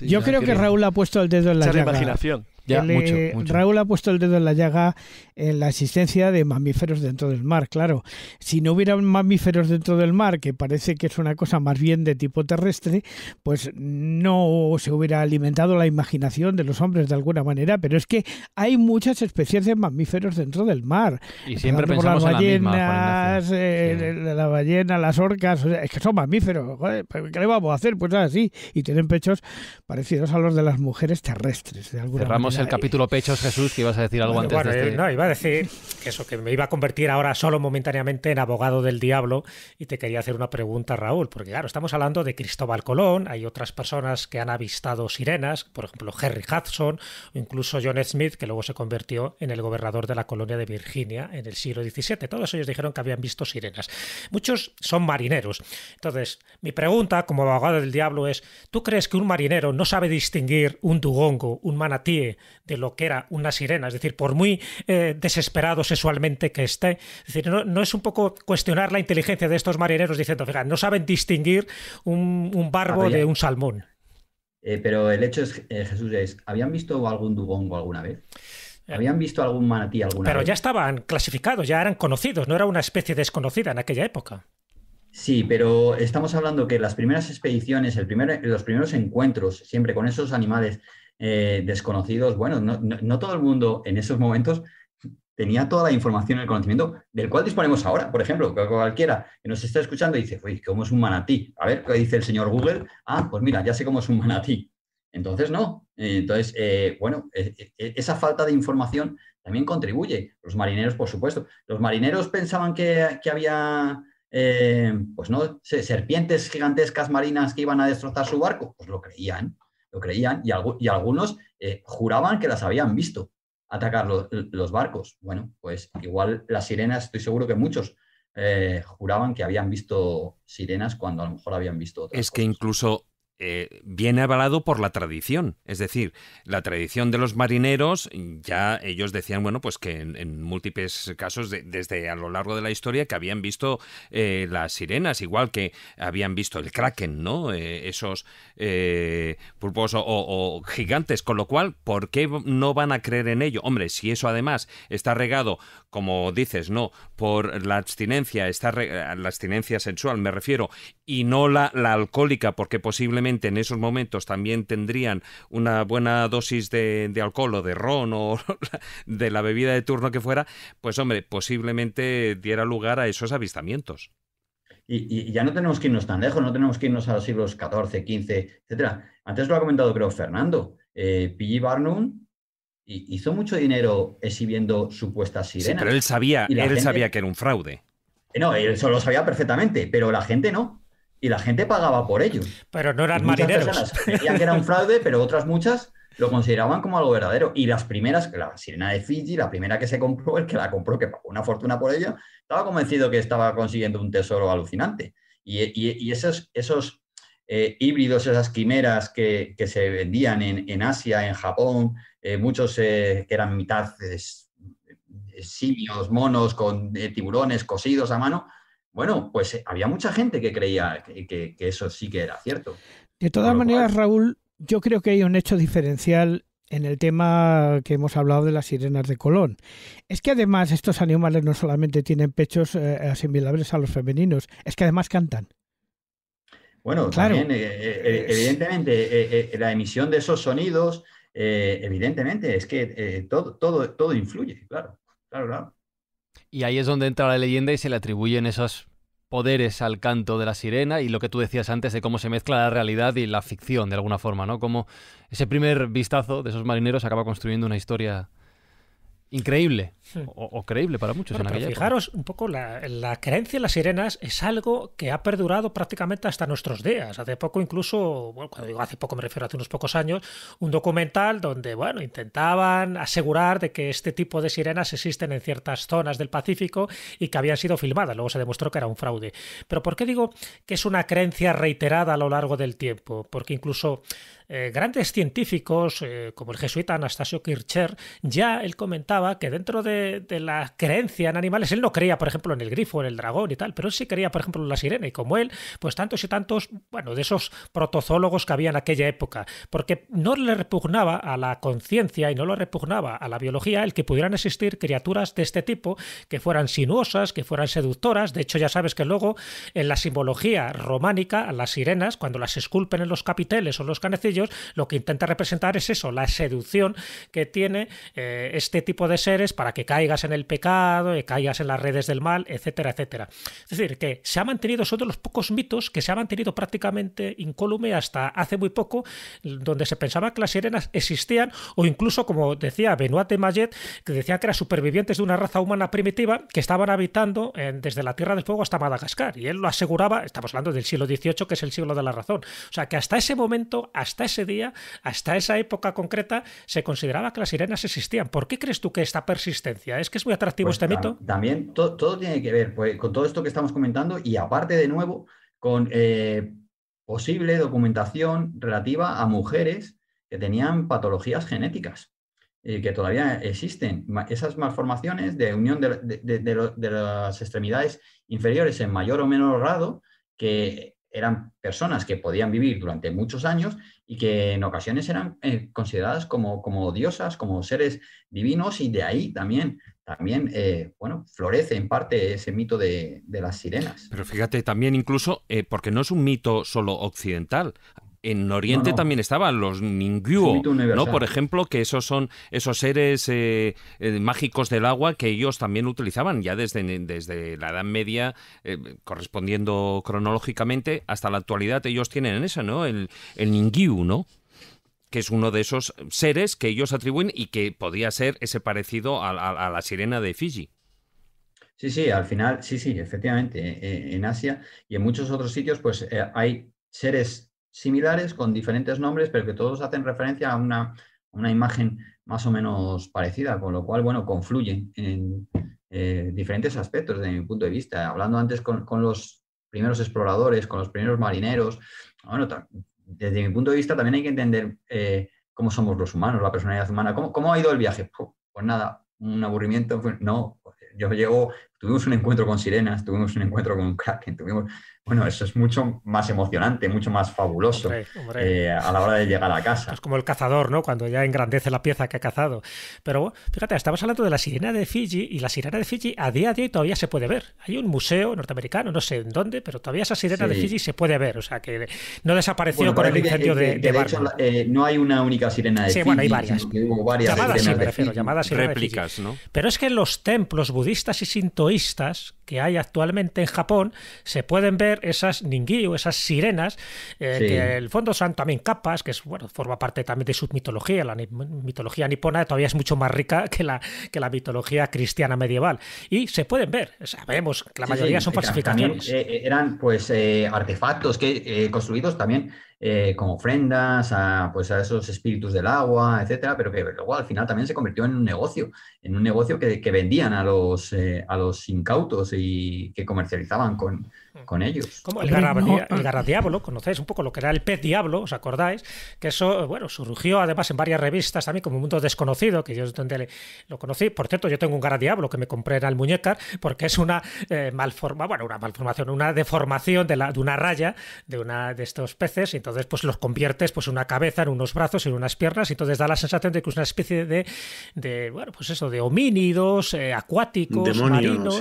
Yo creo que Raúl ha puesto el dedo en la llaga. imaginación. Eh, Raúl ha puesto el dedo en la llaga en la existencia de mamíferos dentro del mar, claro. Si no hubiera mamíferos dentro del mar, que parece que es una cosa más bien de tipo terrestre, pues no se hubiera alimentado la imaginación de los hombres de alguna manera, pero es que hay muchas especies de mamíferos dentro del mar. Y siempre pensamos las ballenas, eh, la, ballena, las orcas, es que son mamíferos, pues, ¿qué le vamos a hacer? Pues así, y tienen pechos parecidos a los de las mujeres terrestres, de alguna el capítulo pechos, Jesús, que ibas a decir algo antes de eh, este- No, iba a decir que eso, que me iba a convertir ahora solo momentáneamente en abogado del diablo y te quería hacer una pregunta, Raúl, porque claro, estamos hablando de Cristóbal Colón, hay otras personas que han avistado sirenas, por ejemplo, Harry Hudson, o incluso John Smith, que luego se convirtió en el gobernador de la colonia de Virginia en el siglo XVII. Todos ellos dijeron que habían visto sirenas. Muchos son marineros. Entonces, mi pregunta como abogado del diablo es, ¿tú crees que un marinero no sabe distinguir un dugongo, un manatí de lo que era una sirena. Es decir, por muy eh, desesperado sexualmente que esté. Es decir, no, es un poco cuestionar la inteligencia de estos marineros diciendo, fíjate, no saben distinguir un, barbo de un salmón. Eh, pero el hecho es, eh, Jesús, es, ¿habían visto algún dugongo alguna vez? ¿Habían visto algún manatí alguna vez? Pero ya estaban clasificados, ya eran conocidos, no era una especie desconocida en aquella época. Sí, pero estamos hablando que las primeras expediciones, el los primeros encuentros siempre con esos animales eh, desconocidos. Bueno, no, no, todo el mundo en esos momentos tenía toda la información y el conocimiento del cual disponemos ahora. Por ejemplo, cualquiera que nos está escuchando dice, uy, ¿cómo es un manatí? A ver, ¿qué dice el señor Google? Ah, pues mira, ya sé cómo es un manatí. Entonces, no. Entonces, eh, bueno, e, e, e, esa falta de información también contribuye. Los marineros, por supuesto. Los marineros pensaban que, había, eh, pues no, serpientes gigantescas marinas que iban a destrozar su barco. Pues lo creían lo creían y, algunos eh, juraban que las habían visto atacar los barcos. Bueno, pues igual las sirenas, estoy seguro que muchos eh, juraban que habían visto sirenas cuando a lo mejor habían visto otras. Es que incluso eh, viene avalado por la tradición. Es decir, la tradición de los marineros, ya ellos decían, bueno, pues que en, múltiples casos desde a lo largo de la historia que habían visto eh, las sirenas, igual que habían visto el kraken, ¿no? Eh, esos pulpos o, o, gigantes. Con lo cual, ¿por qué no van a creer en ello? Hombre, si eso además está regado como dices, no, por la abstinencia, esta la abstinencia sexual me refiero, y no la, la alcohólica, porque posiblemente en esos momentos también tendrían una buena dosis de, alcohol o de ron o *laughs* de la bebida de turno que fuera, pues hombre, posiblemente diera lugar a esos avistamientos. Y, ya no tenemos que irnos tan lejos, no tenemos que irnos a los siglos XIV, XV, etc. Antes lo ha comentado, creo, Fernando. Eh, P.G. Barnum hizo mucho dinero exhibiendo supuestas sirenas. pero él sabía, él sabía que era un fraude. Eh, no, él solo lo sabía perfectamente, pero la gente no. Y la gente pagaba por ello. Pero no eran marineros. creían que era un fraude, pero otras muchas lo consideraban como algo verdadero. Y las primeras, la sirena de Fiji, la primera que se compró, el que la compró, que pagó una fortuna por ella, estaba convencido que estaba consiguiendo un tesoro alucinante. Y, esos, esos eh, híbridos, esas quimeras que, se vendían en, Asia, en Japón, eh, muchos eh, que eran mitad simios, monos, con tiburones cosidos a mano. Bueno, pues había mucha gente que creía que, eso sí que era cierto. De todas maneras, Raúl, yo creo que hay un hecho diferencial en el tema que hemos hablado de las sirenas de Colón. Es que además estos animales no solamente tienen pechos asimilables a los femeninos, es que además cantan. Bueno, también, eh, eh, eh, evidentemente, la emisión de esos sonidos, evidentemente, es que todo, todo, todo influye, claro, claro, claro. Y ahí es donde entra la leyenda y se le atribuyen esos poderes al canto de la sirena y lo que tú decías antes de cómo se mezcla la realidad y la ficción de alguna forma, ¿no? Como ese primer vistazo de esos marineros acaba construyendo una historia increíble hmm. o, creíble para muchos pero Fijaros un poco, la, creencia en las sirenas es algo que ha perdurado prácticamente hasta nuestros días. Hace poco incluso, bueno, cuando digo hace poco me refiero a hace unos pocos años, un documental donde, bueno, intentaban asegurar de que este tipo de sirenas existen en ciertas zonas del Pacífico y que habían sido filmadas. Luego se demostró que era un fraude. Pero ¿por qué digo que es una creencia reiterada a lo largo del tiempo? Porque incluso eh, grandes científicos eh, como el jesuita Anastasio Kircher, ya él comentaba que dentro de, la creencia en animales, él no creía, por ejemplo, en el grifo, en el dragón y tal, pero él sí creía, por ejemplo, en la sirena. Y como él, pues tantos y tantos, bueno, de esos protozólogos que había en aquella época, porque no le repugnaba a la conciencia y no le repugnaba a la biología el que pudieran existir criaturas de este tipo que fueran sinuosas, que fueran seductoras. De hecho, ya sabes que luego en la simbología románica, las sirenas, cuando las esculpen en los capiteles o los canecillos, lo que intenta representar es eso, la seducción que tiene eh, este tipo de seres para que caigas en el pecado, que eh, caigas en las redes del mal, etcétera, etcétera. Es decir, que se ha mantenido, son los pocos mitos que se ha mantenido prácticamente incólume hasta hace muy poco, donde se pensaba que las sirenas existían o incluso, como decía Benoit de Maillet, que decía que eran supervivientes de una raza humana primitiva que estaban habitando eh, desde la Tierra del Fuego hasta Madagascar. Y él lo aseguraba, estamos hablando del siglo XVIII, que es el siglo de la razón. O sea, que hasta ese momento, hasta ese día, hasta esa época concreta, se consideraba que las sirenas existían. ¿Por qué crees tú que esta persistencia? ¿Es que es muy atractivo pues este mito? También todo tiene que ver pues, con todo esto que estamos comentando y aparte de nuevo con eh, posible documentación relativa a mujeres que tenían patologías genéticas eh, que todavía existen. Esas malformaciones de unión de, las extremidades inferiores en mayor o menor grado, que eran personas que podían vivir durante muchos años, y que en ocasiones eran eh, consideradas como, como diosas, como seres divinos, y de ahí también, también eh, bueno, florece en parte ese mito de, las sirenas. Pero fíjate, también incluso, eh, porque no es un mito solo occidental, en Oriente también estaban los Ningyu, ¿no? Por ejemplo, que esos son esos seres eh, eh, mágicos del agua que ellos también utilizaban ya desde, desde la Edad Media, eh, correspondiendo cronológicamente hasta la actualidad, ellos tienen en eso, ¿no? El, el ¿no? que es uno de esos seres que ellos atribuyen y que podía ser ese parecido a, a la sirena de Fiji. Sí, sí, al final, sí, sí, efectivamente, en Asia y en muchos otros sitios, pues hay seres similares con diferentes nombres, pero que todos hacen referencia a una, imagen más o menos parecida, con lo cual, bueno, confluyen en eh, diferentes aspectos desde mi punto de vista. Hablando antes con, los primeros exploradores, con los primeros marineros, bueno, desde mi punto de vista también hay que entender eh, cómo somos los humanos, la personalidad humana, cómo, ha ido el viaje. Pues, nada, un aburrimiento, no, yo llego, tuvimos un encuentro con sirenas, tuvimos un encuentro con un kraken, tuvimos, bueno, eso es mucho más emocionante, mucho más fabuloso eh, a la hora de llegar a casa. Es como el cazador, ¿no? Cuando ya engrandece la pieza que ha cazado. Pero fíjate, estamos hablando de la sirena de Fiji y la sirena de Fiji a día de hoy todavía se puede ver. Hay un museo norteamericano, no sé en dónde, pero todavía esa sirena de Fiji se puede ver. O sea, que no desapareció con el incendio eh, de, de, eh, no hay una única sirena de Fiji. Sí, bueno, hay varias. varias llamadas, y Réplicas, Pero es que los templos budistas y sintoístas que hay actualmente en Japón se pueden ver esas ninguillos, o esas sirenas, eh, que en el fondo son también capas, que es, bueno, forma parte también de su mitología. La mitología nipona todavía es mucho más rica que la, que la mitología cristiana medieval. Y se pueden ver, sabemos que la mayoría son eh, falsificaciones. Eh, eran pues artefactos que, construidos también con ofrendas a, pues a esos espíritus del agua, etcétera, pero que luego al final también se convirtió en un negocio, en un negocio que, vendían a los, a los incautos y que comercializaban con, con ellos. el, garra, diablo, conocéis un poco lo que era el pez diablo, ¿os acordáis? Que eso, bueno, surgió además en varias revistas también como un Mundo Desconocido, que yo lo conocí. Por cierto, yo tengo un garra diablo que me compré en el muñecar porque es una eh, malforma, bueno, una malformación, una deformación de, la, de una raya de una de estos peces y entonces pues los conviertes pues una cabeza en unos brazos en unas piernas y entonces da la sensación de que es una especie de, bueno, pues eso, de homínidos, eh, acuáticos, marinos,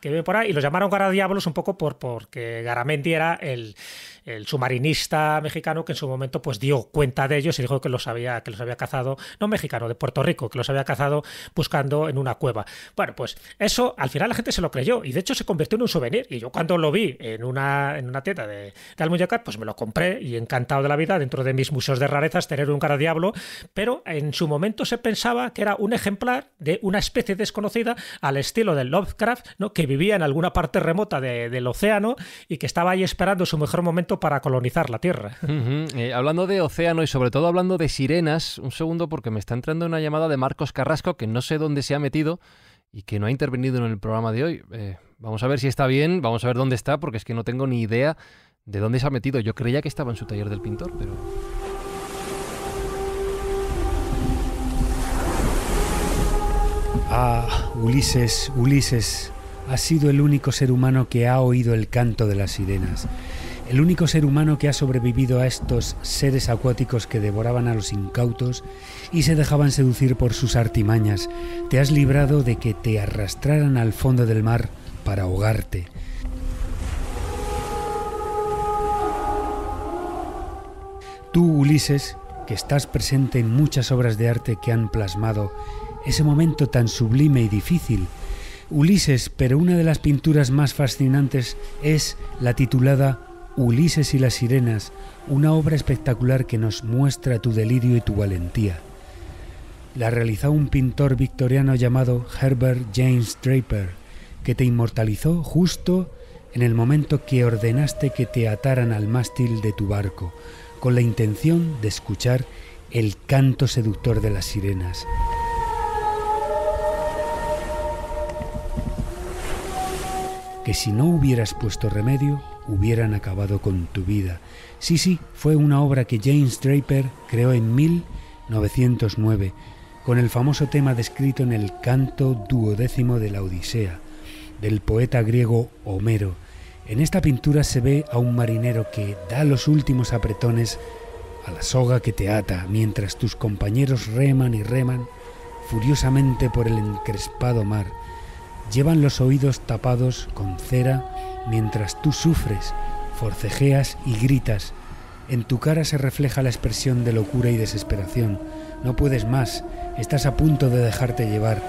que viven por ahí y los llamaron garra diablos un poco por, por porque Garamendi era el, submarinista mexicano que en su momento pues dio cuenta de ellos y dijo que los había, que los había cazado, no mexicano, de Puerto Rico, que los había cazado buscando en una cueva. Bueno, pues eso al final la gente se lo creyó y de hecho se convirtió en un souvenir. Y yo cuando lo vi en una, en una tienda de, de pues me lo compré y encantado de la vida dentro de mis museos de rarezas tener un cara diablo, pero en su momento se pensaba que era un ejemplar de una especie desconocida al estilo del Lovecraft, ¿no? que vivía en alguna parte remota del océano y que estaba ahí esperando su mejor momento para colonizar la Tierra. Eh, hablando de océano y sobre todo hablando de sirenas, un segundo porque me está entrando una llamada de Marcos Carrasco que no sé dónde se ha metido y que no ha intervenido en el programa de hoy. Eh, vamos a ver si está bien, vamos a ver dónde está porque es que no tengo ni idea de dónde se ha metido. Yo creía que estaba en su taller del pintor, pero... Ah, Ulises, Ulises, ha sido el único ser humano que ha oído el canto de las sirenas, el único ser humano que ha sobrevivido a estos seres acuáticos que devoraban a los incautos y se dejaban seducir por sus artimañas. Te has librado de que te arrastraran al fondo del mar para ahogarte. Tú, Ulises, que estás presente en muchas obras de arte que han plasmado ese momento tan sublime y difícil Ulises, pero una de las pinturas más fascinantes es la titulada Ulises y las Sirenas, una obra espectacular que nos muestra tu delirio y tu valentía. La realizó un pintor victoriano llamado Herbert James Draper, que te inmortalizó justo en el momento que ordenaste que te ataran al mástil de tu barco, con la intención de escuchar el canto seductor de las sirenas. que si no hubieras puesto remedio, hubieran acabado con tu vida. Sí, sí, fue una obra que James Draper creó en 1909, con el famoso tema descrito en el canto duodécimo de la Odisea, del poeta griego Homero. En esta pintura se ve a un marinero que da los últimos apretones a la soga que te ata, mientras tus compañeros reman y reman furiosamente por el encrespado mar llevan los oídos tapados con cera mientras tú sufres, forcejeas y gritas. En tu cara se refleja la expresión de locura y desesperación. No puedes más, estás a punto de dejarte llevar.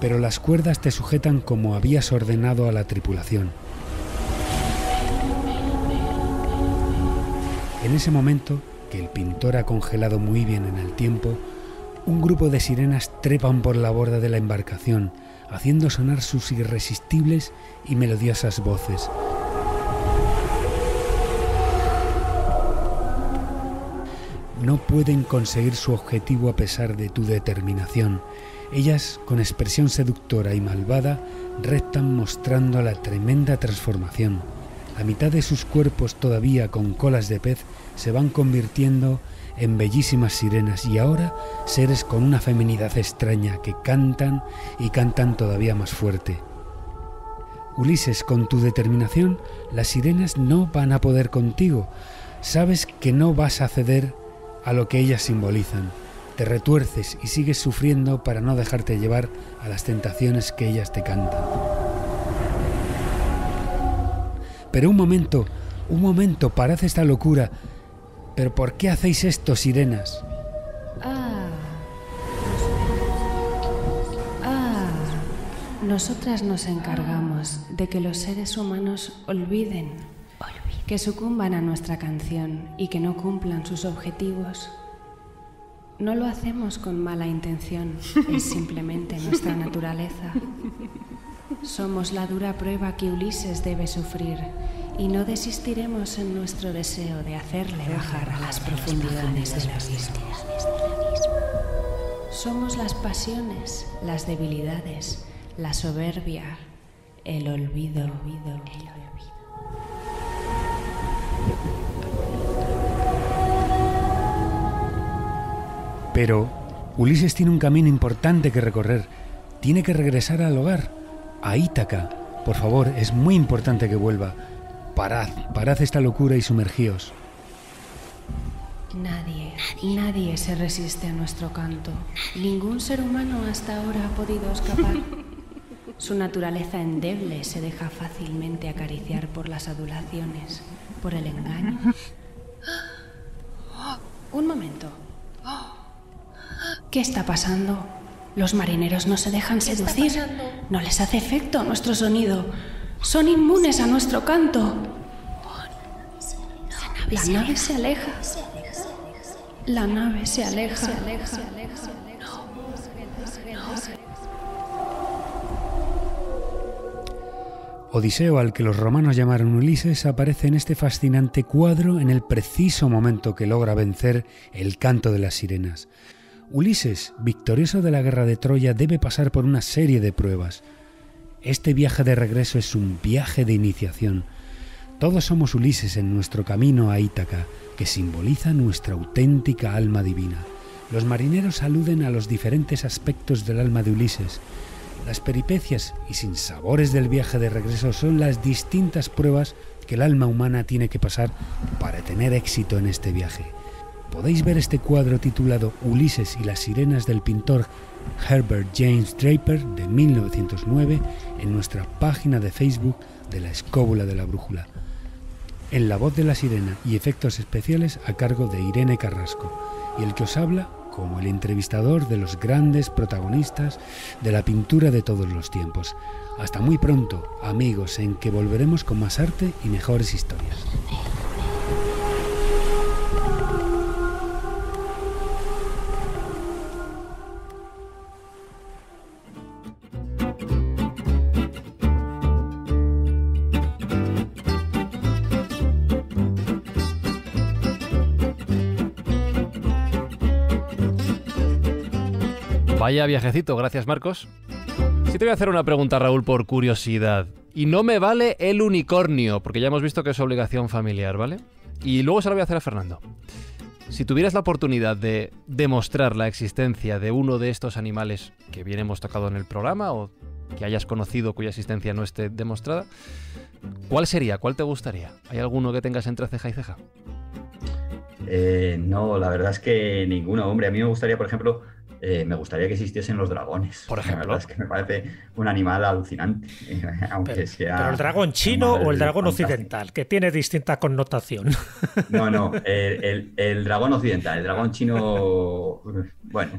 Pero las cuerdas te sujetan como habías ordenado a la tripulación. En ese momento, que el pintor ha congelado muy bien en el tiempo, un grupo de sirenas trepan por la borda de la embarcación, haciendo sonar sus irresistibles y melodiosas voces. No pueden conseguir su objetivo a pesar de tu determinación. Ellas, con expresión seductora y malvada, ...restan mostrando la tremenda transformación la mitad de sus cuerpos todavía con colas de pez se van convirtiendo en bellísimas sirenas y ahora seres con una feminidad extraña que cantan y cantan todavía más fuerte. Ulises, con tu determinación, las sirenas no van a poder contigo. Sabes que no vas a ceder a lo que ellas simbolizan. Te retuerces y sigues sufriendo para no dejarte llevar a las tentaciones que ellas te cantan. Pero un momento, un momento, parece esta locura. ¿Pero por qué hacéis esto, sirenas? Ah. ah. Nosotras nos encargamos de que los seres humanos olviden, que sucumban a nuestra canción y que no cumplan sus objetivos. No lo hacemos con mala intención, es simplemente nuestra *laughs* naturaleza. Somos la dura prueba que Ulises debe sufrir y no desistiremos en nuestro deseo de hacerle bajar a las profundidades de del abismo. Somos las pasiones, las debilidades, la soberbia, el olvido. El olvido. Pero Ulises tiene un camino importante que recorrer. Tiene que regresar al hogar a Ítaca. Por favor, es muy importante que vuelva. Parad, parad esta locura y sumergíos. Nadie, nadie, nadie se resiste a nuestro canto. Ningún ser humano hasta ahora ha podido escapar. *laughs* Su naturaleza endeble se deja fácilmente acariciar por las adulaciones, por el engaño. *gasps* Un momento. *gasps* ¿Qué está pasando? Los marineros no se dejan seducir. No les hace efecto nuestro sonido. Son inmunes a nuestro canto. La nave se aleja. La nave se aleja. Odiseo, al que los romanos llamaron Ulises, aparece en este fascinante cuadro en el preciso momento que logra vencer el canto de las sirenas. Ulises, victorioso de la guerra de Troya, debe pasar por una serie de pruebas. Este viaje de regreso es un viaje de iniciación. Todos somos Ulises en nuestro camino a Ítaca, que simboliza nuestra auténtica alma divina. Los marineros aluden a los diferentes aspectos del alma de Ulises. Las peripecias y sinsabores del viaje de regreso son las distintas pruebas que el alma humana tiene que pasar para tener éxito en este viaje podéis ver este cuadro titulado Ulises y las sirenas del pintor Herbert James Draper de 1909 en nuestra página de Facebook de la Escóbula de la Brújula. En la voz de la sirena y efectos especiales a cargo de Irene Carrasco y el que os habla como el entrevistador de los grandes protagonistas de la pintura de todos los tiempos. Hasta muy pronto, amigos, en que volveremos con más arte y mejores historias. Vaya viajecito, gracias Marcos. Sí te voy a hacer una pregunta, Raúl, por curiosidad. Y no me vale el unicornio, porque ya hemos visto que es obligación familiar, ¿vale? Y luego se lo voy a hacer a Fernando. Si tuvieras la oportunidad de demostrar la existencia de uno de estos animales que bien hemos tocado en el programa o que hayas conocido cuya existencia no esté demostrada, ¿cuál sería? ¿Cuál te gustaría? ¿Hay alguno que tengas entre ceja y ceja? Eh, no, la verdad es que ninguno, hombre. A mí me gustaría, por ejemplo, eh, me gustaría que existiesen los dragones. Por ejemplo. es que me parece un animal alucinante, *laughs* aunque pero, el dragón chino o el dragón occidental, que tiene distinta connotación. No, no, *laughs* el, dragón occidental, el dragón chino... Bueno.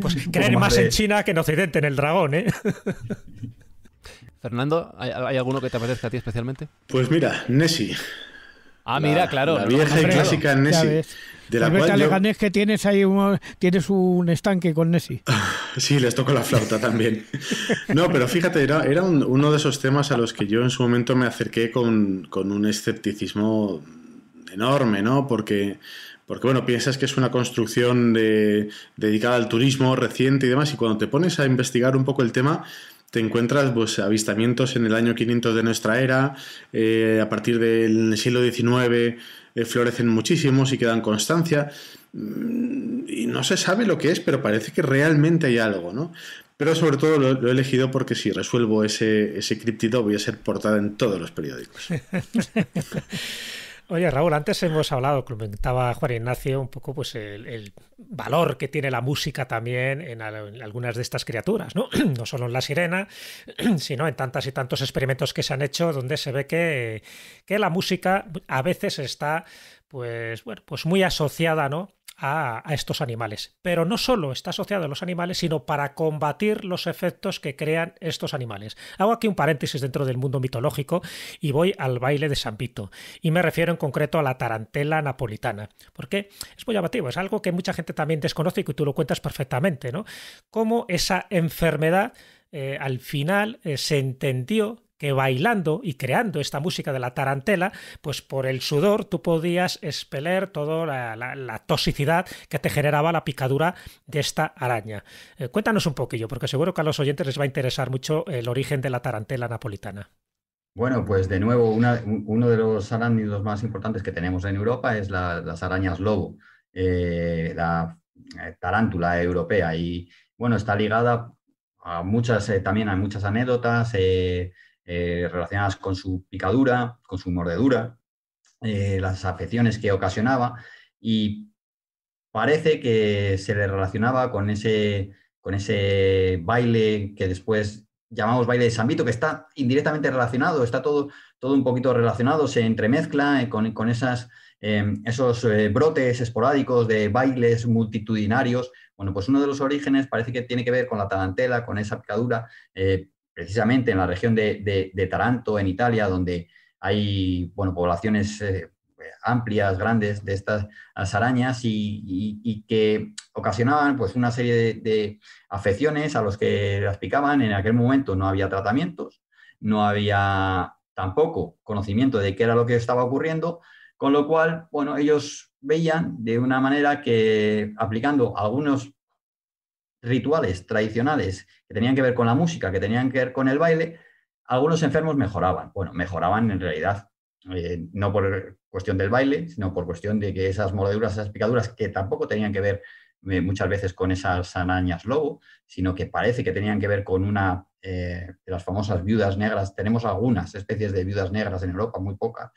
Pues creer más, en China que en Occidente en el dragón, ¿eh? *laughs* Fernando, ¿hay, alguno que te apetezca a ti especialmente? Pues mira, Nessie. Ah, mira, claro. la vieja y clásica Nessie. De la que tienes ahí un, tienes un estanque con Nessie. *laughs* sí, les toco la flauta también. no, pero fíjate, era, uno de esos temas a los que yo en su momento me acerqué con, un escepticismo enorme, ¿no? Porque porque bueno, piensas que es una construcción dedicada al turismo reciente y demás, y cuando te pones a investigar un poco el tema, te encuentras pues, avistamientos en el año 500 de nuestra era, eh, a partir del siglo XIX eh, florecen muchísimos y quedan constancia. Mm, y no se sabe lo que es, pero parece que realmente hay algo, ¿no? Pero sobre todo lo, he elegido porque si resuelvo ese, ese criptido voy a ser portada en todos los periódicos. *laughs* Oye, Raúl, antes hemos hablado, comentaba Juan Ignacio, un poco pues el, valor que tiene la música también en, algunas de estas criaturas, ¿no? *clears throat* No solo en La Sirena, *clears throat* sino en tantas y tantos experimentos que se han hecho donde se ve que, que la música a veces está pues bueno, pues muy asociada, ¿no? a, estos animales. Pero no solo está asociado a los animales, sino para combatir los efectos que crean estos animales. Hago aquí un paréntesis dentro del mundo mitológico y voy al baile de San Vito. Y me refiero en concreto a la tarantela napolitana. Porque es muy llamativo, es algo que mucha gente también desconoce y que tú lo cuentas perfectamente, ¿no? Cómo esa enfermedad eh, al final eh, se entendió bailando y creando esta música de la tarantela, pues por el sudor tú podías expeler toda la, toxicidad que te generaba la picadura de esta araña. Eh, cuéntanos un poquillo, porque seguro que a los oyentes les va a interesar mucho el origen de la tarantela napolitana. Bueno, pues de nuevo, uno de los arácnidos más importantes que tenemos en Europa es las arañas lobo, eh, la eh, tarántula europea. Y bueno, está ligada a muchas, también a muchas anécdotas. Eh, relacionadas con su picadura, con su mordedura, eh, las afecciones que ocasionaba y parece que se le relacionaba con ese, con ese baile que después llamamos baile de Sambito, que está indirectamente relacionado, está todo, todo un poquito relacionado, se entremezcla eh, con, esas, em, esos brotes esporádicos de bailes multitudinarios. Bueno, pues uno de los orígenes parece que tiene que ver con la tarantela, con esa picadura, precisamente en la región de, Taranto, en Italia, donde hay bueno, poblaciones eh, amplias, grandes de estas arañas y, que ocasionaban pues, una serie de, de, afecciones a los que las picaban. En aquel momento no había tratamientos, no había tampoco conocimiento de qué era lo que estaba ocurriendo, con lo cual, bueno, ellos veían de una manera que aplicando algunos rituales tradicionales que tenían que ver con la música, que tenían que ver con el baile, algunos enfermos mejoraban. Bueno, mejoraban en realidad, eh, no por cuestión del baile, sino por cuestión de que esas mordeduras, esas picaduras, que tampoco tenían que ver eh, muchas veces con esas arañas lobo, sino que parece que tenían que ver con una eh, de las famosas viudas negras. Tenemos algunas especies de viudas negras en Europa, muy pocas,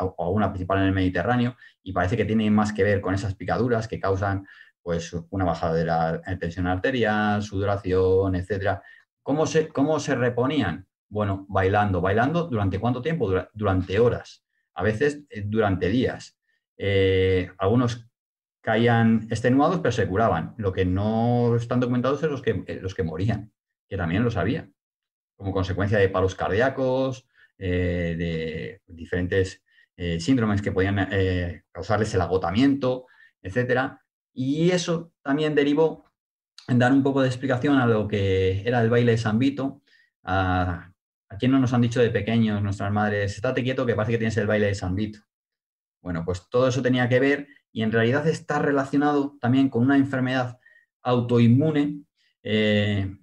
o una principal en el Mediterráneo, y parece que tienen más que ver con esas picaduras que causan pues una bajada de la tensión arterial, sudoración, etcétera. ¿Cómo se, ¿Cómo se reponían? Bueno, bailando. ¿Bailando durante cuánto tiempo? durante horas, a veces eh, durante días. Eh, algunos caían extenuados, pero se curaban. Lo que no están documentados son los que, eh, los que morían, que también lo sabía, como consecuencia de palos cardíacos, de diferentes síndromes que podían causarles el agotamiento, etcétera y eso también derivó en dar un poco de explicación a lo que era el baile de San Vito, a, quién no nos han dicho de pequeños nuestras madres, estate quieto que parece que tienes el baile de San Vito. Bueno, pues todo eso tenía que ver y en realidad está relacionado también con una enfermedad autoinmune, eh,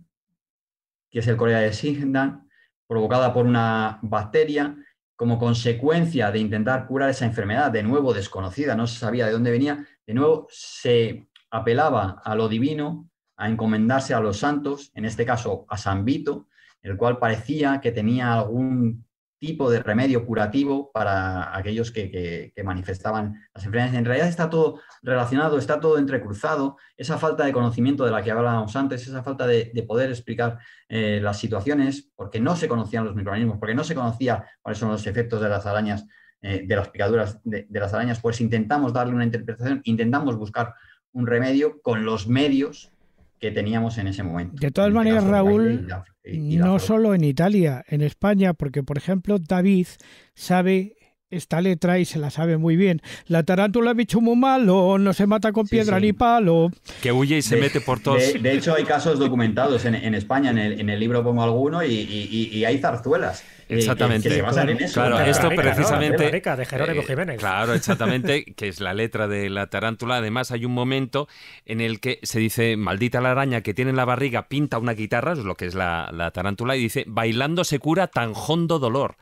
que es el corea de sydenham provocada por una bacteria como consecuencia de intentar curar esa enfermedad, de nuevo desconocida, no se sabía de dónde venía, de nuevo, se apelaba a lo divino, a encomendarse a los santos, en este caso a San Vito, el cual parecía que tenía algún tipo de remedio curativo para aquellos que, manifestaban las enfermedades. En realidad está todo relacionado, está todo entrecruzado. Esa falta de conocimiento de la que hablábamos antes, esa falta de, poder explicar eh, las situaciones, porque no se conocían los microorganismos, porque no se conocía cuáles son los efectos de las arañas eh, de las picaduras de, las arañas, pues intentamos darle una interpretación, intentamos buscar un remedio con los medios que teníamos en ese momento. De todas este maneras, Raúl, no solo en Italia, en España, porque por ejemplo David sabe esta letra y se la sabe muy bien. La tarántula bicho muy malo, no se mata con piedra ni palo. Que huye y se mete por todos. De, hecho, hay casos documentados en, España, en el, libro pongo alguno, y, hay zarzuelas. Eh, exactamente. Que, Claro, esto precisamente. de Jerónimo eh, Jiménez. Claro, *laughs* exactamente, que es la letra de la tarántula. Además, hay un momento en el que se dice: Maldita la araña que tiene en la barriga, pinta una guitarra, es lo que es la, tarántula, y dice: Bailando se cura tan hondo dolor.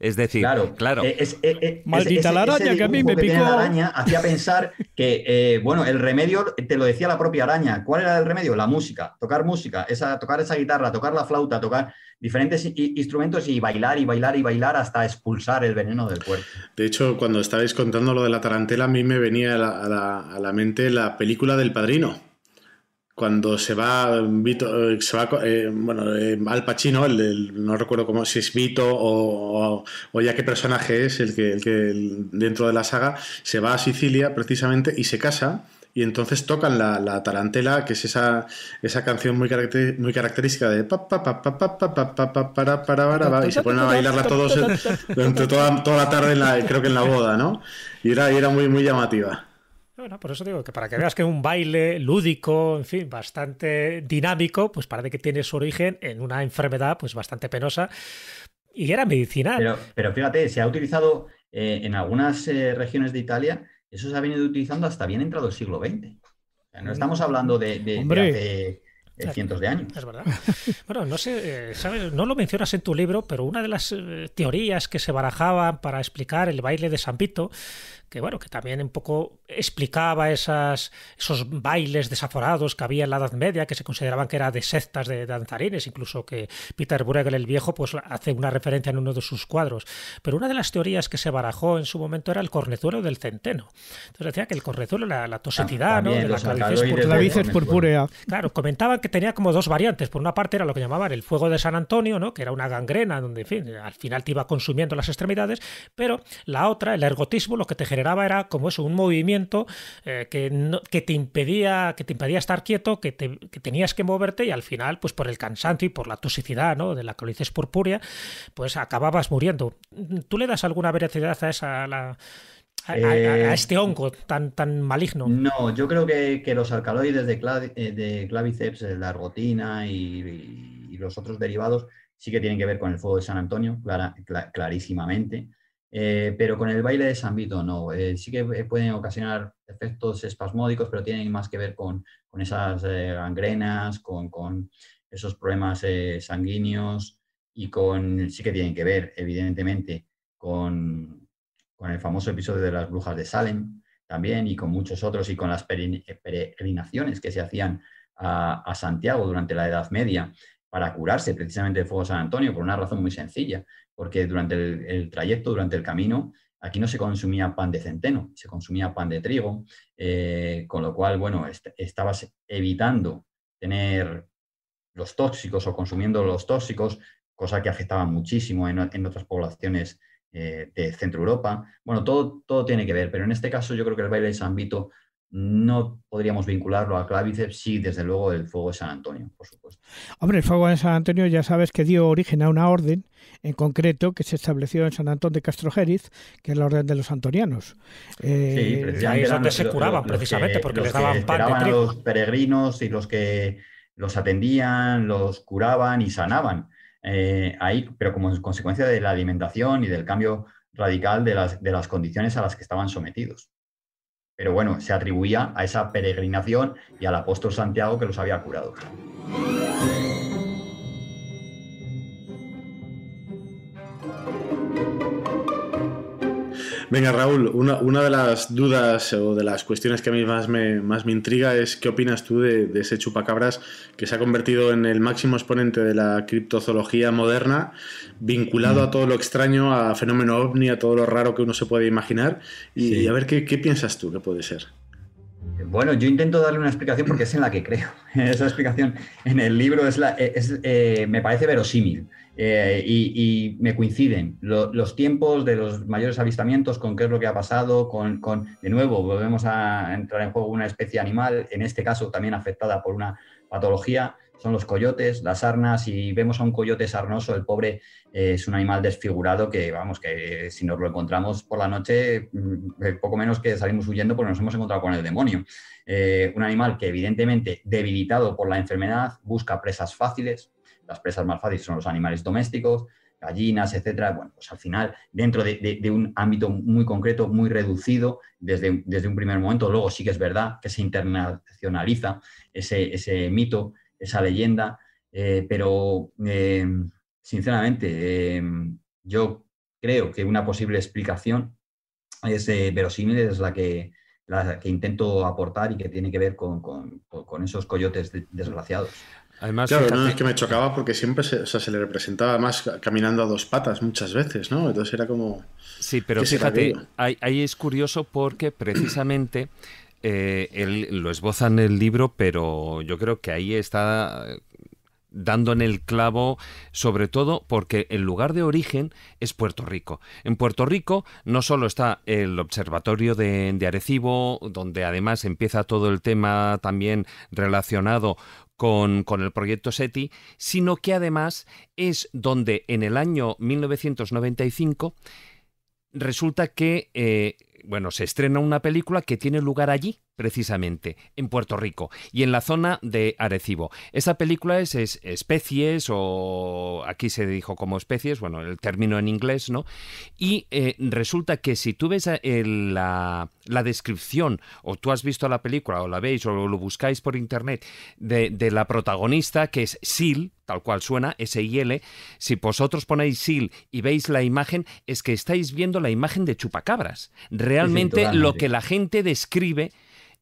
Es decir, claro, claro. Eh, eh, eh, es, Maldita la araña que a mí me picó. La araña hacía pensar que, bueno, el remedio te lo decía la propia araña. ¿Cuál era el remedio? La música, tocar música, esa, tocar esa guitarra, tocar la flauta, tocar diferentes instrumentos y bailar y bailar y bailar hasta expulsar el veneno del cuerpo. De hecho, cuando estabais contando lo de la tarantela, a mí me venía a la mente la película del padrino cuando se va mm, eh, se va, eh, bueno, eh, Al Pacino, el, no recuerdo cómo, si es Vito o, ya qué personaje es el que, el que dentro de la saga, se va a Sicilia precisamente y se casa y entonces tocan la, tarantela, que es esa, esa canción muy, muy característica de para para y se ponen a bailarla todos toda, toda la tarde en la, creo que en la boda, ¿no? Y era, era muy, muy llamativa por eso digo que para que veas que un baile lúdico, en fin, bastante dinámico, pues parece que tiene su origen en una enfermedad pues bastante penosa y era medicinal. Pero, fíjate, se ha utilizado eh, en algunas eh, regiones de Italia, eso se ha venido utilizando hasta bien entrado el siglo XX. no estamos hablando de, eh, cientos de años. Es verdad. Bueno, no No lo mencionas en tu libro, pero una de las teorías que se barajaban para explicar el baile de San que bueno, que también un poco explicaba esas, esos bailes desaforados que había en la Edad Media, que se consideraban que era de sectas de danzarines, incluso que Peter Bruegel el Viejo pues, hace una referencia en uno de sus cuadros. Pero una de las teorías que se barajó en su momento era el cornezuelo del centeno. Entonces decía que el cornezuelo, la, la toxicidad, ¿no? de la clavices purpurea Claro, comentaban que tenía como dos variantes. Por una parte era lo que llamaban el fuego de San Antonio, ¿no? que era una gangrena donde fin, al final te iba consumiendo las extremidades, pero la otra, el ergotismo, lo que te era como eso, un movimiento eh, que, que, te impedía, que te impedía estar quieto, que, que, tenías que moverte y al final, pues por el cansancio y por la toxicidad ¿no? de la colitis purpúrea, pues acababas muriendo. ¿Tú le das alguna veracidad a esa... A eh, este hongo tan, tan maligno. No, yo creo que, que los alcaloides de, eh, de, claviceps, la argotina y, los otros derivados sí que tienen que ver con el fuego de San Antonio, clarísimamente. Eh, pero con el baile de San Vito no. Eh, sí que eh, pueden ocasionar efectos espasmódicos, pero tienen más que ver con, esas gangrenas, con, esos problemas sanguíneos y con, sí que tienen que ver, evidentemente, con, el famoso episodio de las brujas de Salem también y con muchos otros y con las peregrinaciones que se hacían a, a Santiago durante la Edad Media para curarse precisamente del fuego San Antonio por una razón muy sencilla, porque durante el, trayecto, durante el camino, aquí no se consumía pan de centeno, se consumía pan de trigo, eh, con lo cual, bueno, estabas evitando tener los tóxicos o consumiendo los tóxicos, cosa que afectaba muchísimo en, otras poblaciones eh, de Centro Europa. Bueno, todo, todo tiene que ver, pero en este caso yo creo que el baile es ámbito no podríamos vincularlo a claviceps, sí, desde luego, el fuego de San Antonio, por supuesto. Hombre, el fuego de San Antonio ya sabes que dio origen a una orden en concreto que se estableció en San Antón de Castrojeriz, que es la orden de los antonianos. sí, eh, y se curaban, precisamente, porque les daban pan los peregrinos y los que los atendían, los curaban y sanaban. Eh, ahí, pero como consecuencia de la alimentación y del cambio radical de las condiciones a las que estaban sometidos. Pero bueno, se atribuía a esa peregrinación y al apóstol Santiago que los había curado. Venga, Raúl, una, de las dudas o de las cuestiones que a mí más me, más me intriga es qué opinas tú de, ese chupacabras que se ha convertido en el máximo exponente de la criptozoología moderna, vinculado a mm. todo lo extraño, a fenómeno ovni, a todo lo raro que uno se puede imaginar. Y, a ver qué, qué piensas tú que puede ser bueno, yo intento darle una explicación porque es en la que creo. *laughs* Esa explicación en el libro es la, eh, me parece verosímil eh, y, me coinciden los tiempos de los mayores avistamientos con qué es lo que ha pasado, con, con, de nuevo, volvemos a entrar en juego una especie animal, en este caso también afectada por una patología son los coyotes, las sarnas, y vemos a un coyote sarnoso, el pobre eh, es un animal desfigurado que, vamos, que si nos lo encontramos por la noche, mm, eh, poco menos que salimos huyendo porque nos hemos encontrado con el demonio. Eh, un animal que evidentemente debilitado por la enfermedad busca presas fáciles, las presas más fáciles son los animales domésticos, gallinas, etcétera, bueno, pues al final, dentro de, un ámbito muy concreto, muy reducido, desde, un primer momento, luego sí que es verdad que se internacionaliza ese, ese mito esa leyenda, eh, pero eh, sinceramente eh, yo creo que una posible explicación es verosímil, es la que, la que intento aportar y que tiene que ver con, con, con esos coyotes desgraciados. Además, claro, es que me chocaba porque siempre se, o sea, se le representaba más caminando a dos patas muchas veces, ¿no? Entonces era como... Sí, pero fíjate, ahí, ahí, es curioso porque precisamente eh, lo esboza en el libro, pero yo creo que ahí está dando en el clavo, sobre todo porque el lugar de origen es Puerto Rico. En Puerto Rico no solo está el observatorio de, Arecibo, donde además empieza todo el tema también relacionado con, el proyecto SETI, sino que además es donde en el año 1995 resulta que eh, bueno, se estrena una película que tiene lugar allí, precisamente, en Puerto Rico y en la zona de Arecibo. Esa película es, especies, o aquí se dijo como especies, bueno, el término en inglés, ¿no? Y eh, resulta que si tú ves eh, la, descripción, o tú has visto la película, o la veis, o lo buscáis por internet, de, de la protagonista, que es Sil, tal cual suena, S-I-L, si vosotros ponéis SIL y veis la imagen, es que estáis viendo la imagen de chupacabras. Realmente lo que la gente describe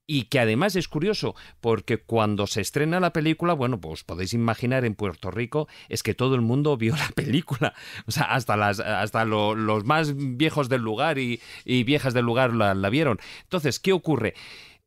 y que además es curioso porque cuando se estrena la película, bueno, pues podéis imaginar en Puerto Rico es que todo el mundo vio la película, o sea, hasta, las, hasta los más viejos del lugar y, viejas del lugar la vieron. Entonces, ¿qué ocurre?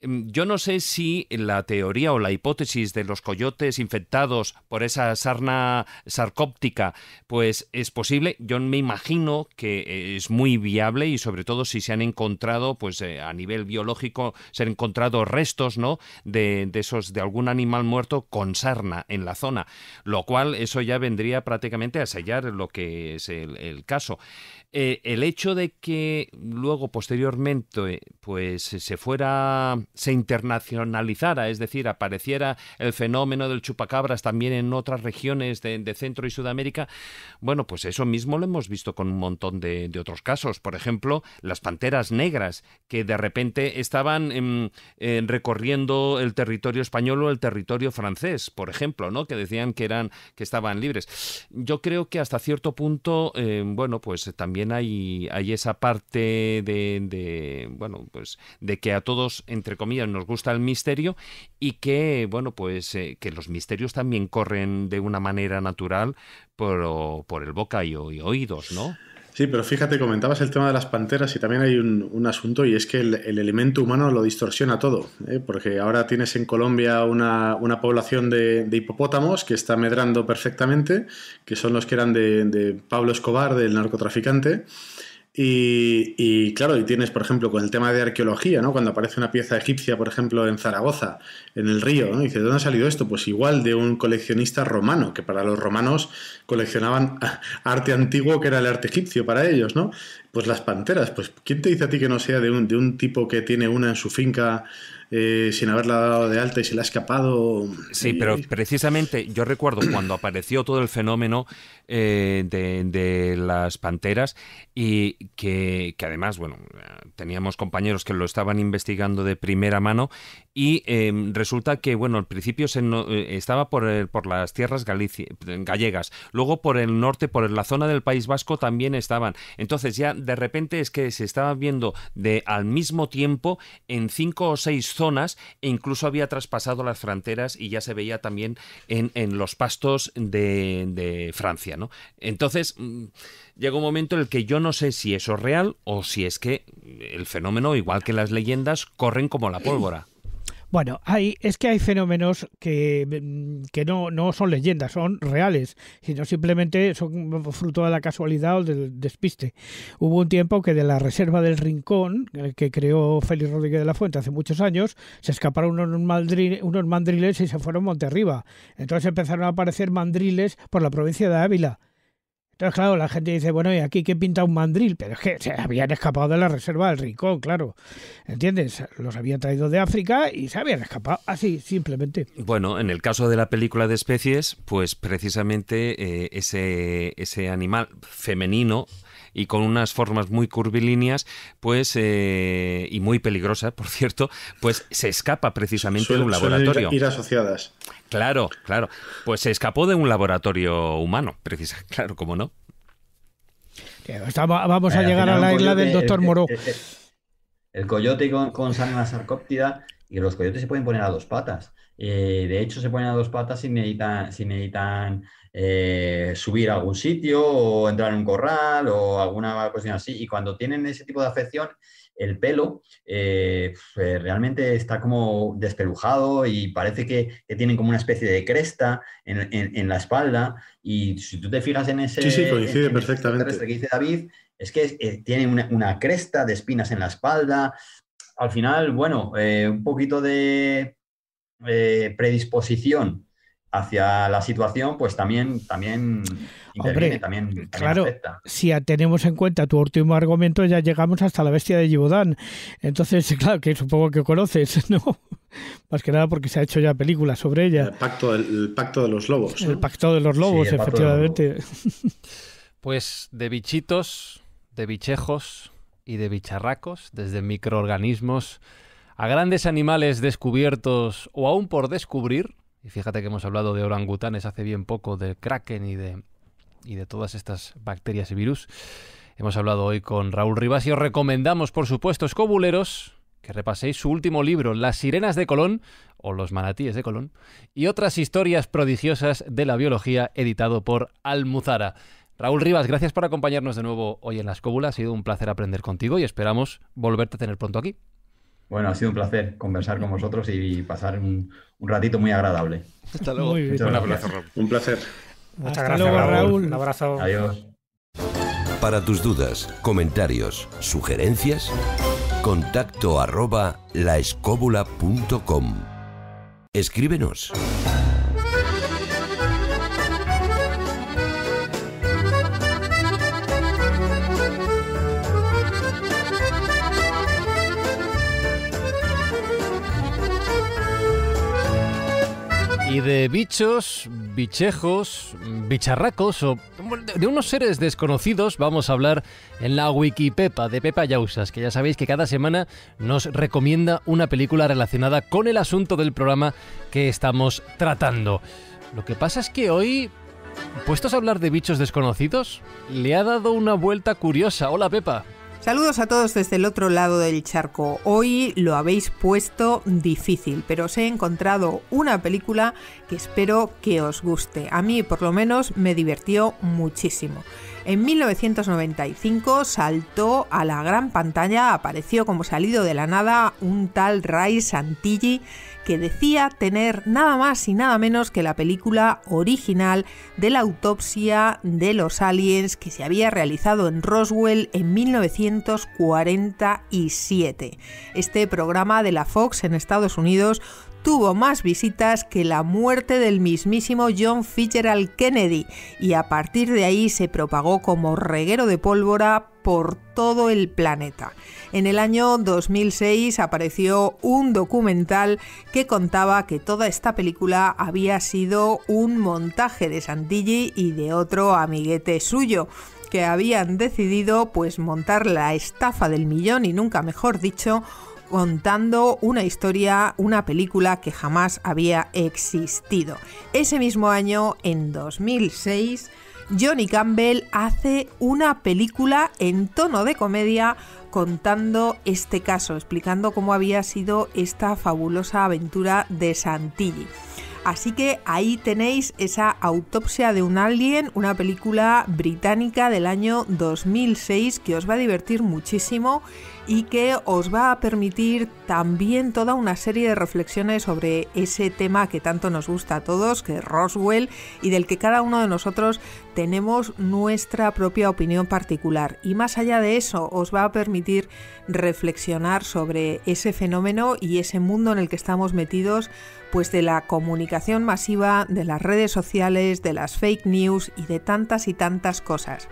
Em, yo no sé si la teoría o la hipótesis de los coyotes infectados por esa sarna sarcóptica, pues es posible. Yo me imagino que eh, es muy viable y sobre todo si se han encontrado, pues eh, a nivel biológico, se han encontrado restos, ¿no? De, esos, de algún animal muerto con sarna en la zona, lo cual eso ya vendría prácticamente a sellar lo que es el caso. Eh, el hecho de que luego posteriormente pues se fuera se internacionalizara, es decir, apareciera el fenómeno del chupacabras también en otras regiones de, Centro y Sudamérica, bueno, pues eso mismo lo hemos visto con un montón de, otros casos. Por ejemplo, las panteras negras que de repente estaban em, eh, recorriendo el territorio español o el territorio francés, por ejemplo, ¿no? Que decían que eran que estaban libres. Yo creo que hasta cierto punto, eh, bueno, pues también también hay, esa parte de, bueno, pues de que a todos, entre comillas, nos gusta el misterio y que, bueno, pues eh, que los misterios también corren de una manera natural por, por el boca y oídos, ¿no? Sí, pero fíjate, comentabas el tema de las panteras y también hay un, asunto y es que el, elemento humano lo distorsiona todo, ¿eh? porque ahora tienes en Colombia una, población de, hipopótamos que está medrando perfectamente, que son los que eran de, de Pablo Escobar, del narcotraficante, y, claro, y tienes, por ejemplo, con el tema de arqueología, ¿no? Cuando aparece una pieza egipcia, por ejemplo, en Zaragoza, en el río, ¿no? Dice, ¿de dónde ha salido esto? Pues igual de un coleccionista romano, que para los romanos coleccionaban *laughs* arte antiguo, que era el arte egipcio para ellos, ¿no? Pues las panteras, pues ¿quién te dice a ti que no sea de un, de un tipo que tiene una en su finca eh, sin haberla dado de alta y se la ha escapado. Sí, pero precisamente yo recuerdo cuando apareció todo el fenómeno eh, de, las panteras y que, que, además, bueno, eh, teníamos compañeros que lo estaban investigando de primera mano y em, resulta que, bueno, al principio se eh, estaba por, eh, por las tierras gallegas, luego por el norte, por la zona del País Vasco también estaban. Entonces ya de repente es que se estaba viendo de al mismo tiempo en cinco o seis zonas e incluso había traspasado las fronteras y ya se veía también en, los pastos de, de Francia, ¿no? Entonces mm, llega un momento en el que yo no sé si eso es real o si es que el fenómeno, igual que las leyendas, corren como la pólvora. Bueno, hay, es que hay fenómenos mm, que, no, no, son leyendas, son reales, sino simplemente son fruto de la casualidad o del despiste. Hubo un tiempo que de la reserva del Rincón, eh, que creó Félix Rodríguez de la Fuente hace muchos años, se escaparon unos, unos mandriles y se fueron monte arriba. Entonces empezaron a aparecer mandriles por la provincia de Ávila entonces, claro, la gente dice, bueno, ¿y aquí qué pinta un mandril? Pero es que se habían escapado de la reserva del rincón, claro. ¿Entiendes? Los habían traído de África y se habían escapado así, simplemente. Bueno, en el caso de la película de especies, pues precisamente eh, ese, ese animal femenino y con unas formas muy curvilíneas, pues, eh, y muy peligrosas, por cierto, pues se escapa precisamente de un laboratorio. Ir, ir asociadas. Claro, claro. Pues se escapó de un laboratorio humano, precisa, *laughs* claro, cómo no. vamos a llegar a la isla del doctor Moró. El, coyote con, sangre sarcóptica sarcóptida y los coyotes se pueden poner a dos patas. Eh, de hecho, se ponen a dos patas si meditan. si necesitan eh, subir a algún sitio o entrar en un corral o alguna cuestión así. Y cuando tienen ese tipo de afección, el pelo eh, pues, realmente está como despelujado y parece que, tienen como una especie de cresta en, la espalda. Y si tú te fijas en ese... Sí, sí, coincide perfectamente. David, es que eh, tiene una, cresta de espinas en la espalda. Al final, bueno, un poquito de predisposición hacia la situación, pues también, también también, claro, Si tenemos en cuenta tu último argumento, ya llegamos hasta la bestia de Gibodán. Entonces, *laughs* claro, que supongo que conoces, *laughs* ¿no? Más que nada porque se ha hecho ya película sobre ella. El pacto, pacto de los lobos. El pacto de los lobos, efectivamente. *laughs* Pues de bichitos, de bichejos y de bicharracos, desde microorganismos a grandes animales descubiertos o aún por descubrir, y fíjate que hemos hablado de orangutanes hace bien poco, del kraken y de, y de todas estas bacterias y virus. Hemos hablado hoy con Raúl Rivas y os recomendamos, por supuesto, escobuleros, que repaséis su último libro, Las Sirenas de Colón, o Los Manatíes de Colón, y otras historias prodigiosas de la biología, editado por Almuzara. Raúl Rivas, gracias por acompañarnos de nuevo hoy en las Escóbula. Ha sido un placer aprender contigo y esperamos volverte a tener pronto aquí. Bueno, ha sido un placer conversar con vosotros y pasar un, ratito muy agradable. Hasta luego. Un placer. Muchas Hasta gracias, luego, Raúl. Un abrazo. Adiós. Para tus dudas, comentarios, sugerencias, contacto arroba laescóbula.com. Escríbenos. Y de bichos, bichejos, bicharracos o de unos seres desconocidos vamos a hablar en la Wikipepa de Pepa Yausas, que ya sabéis que cada semana nos recomienda una película relacionada con el asunto del programa que estamos tratando. Lo que pasa es que hoy, puestos a hablar de bichos desconocidos, le ha dado una vuelta curiosa. Hola Pepa. Saludos a todos desde el otro lado del charco. Hoy lo habéis puesto difícil, pero os he encontrado una película que espero que os guste. A mí por lo menos me divirtió muchísimo. En 1995 saltó a la gran pantalla, apareció como salido de la nada un tal Ray Santilli que decía tener nada más y nada menos que la película original de la autopsia de los aliens que se había realizado en Roswell en 1947. Este programa de la Fox en Estados Unidos tuvo más visitas que la muerte del mismísimo John Fitzgerald Kennedy y a partir de ahí se propagó como reguero de pólvora por todo el planeta. En el año 2006 apareció un documental que contaba que toda esta película había sido un montaje de Santilli y de otro amiguete suyo que habían decidido pues montar la estafa del millón y nunca mejor dicho contando una historia, una película que jamás había existido. Ese mismo año, en 2006, Johnny Campbell hace una película en tono de comedia contando este caso, explicando cómo había sido esta fabulosa aventura de Santilli. Así que ahí tenéis esa autopsia de un alien, una película británica del año 2006 que os va a divertir muchísimo y que os va a permitir también toda una serie de reflexiones sobre ese tema que tanto nos gusta a todos, que es Roswell, y del que cada uno de nosotros tenemos nuestra propia opinión particular. Y más allá de eso, os va a permitir reflexionar sobre ese fenómeno y ese mundo en el que estamos metidos, pues de la comunicación masiva, de las redes sociales, de las fake news y de tantas y tantas cosas.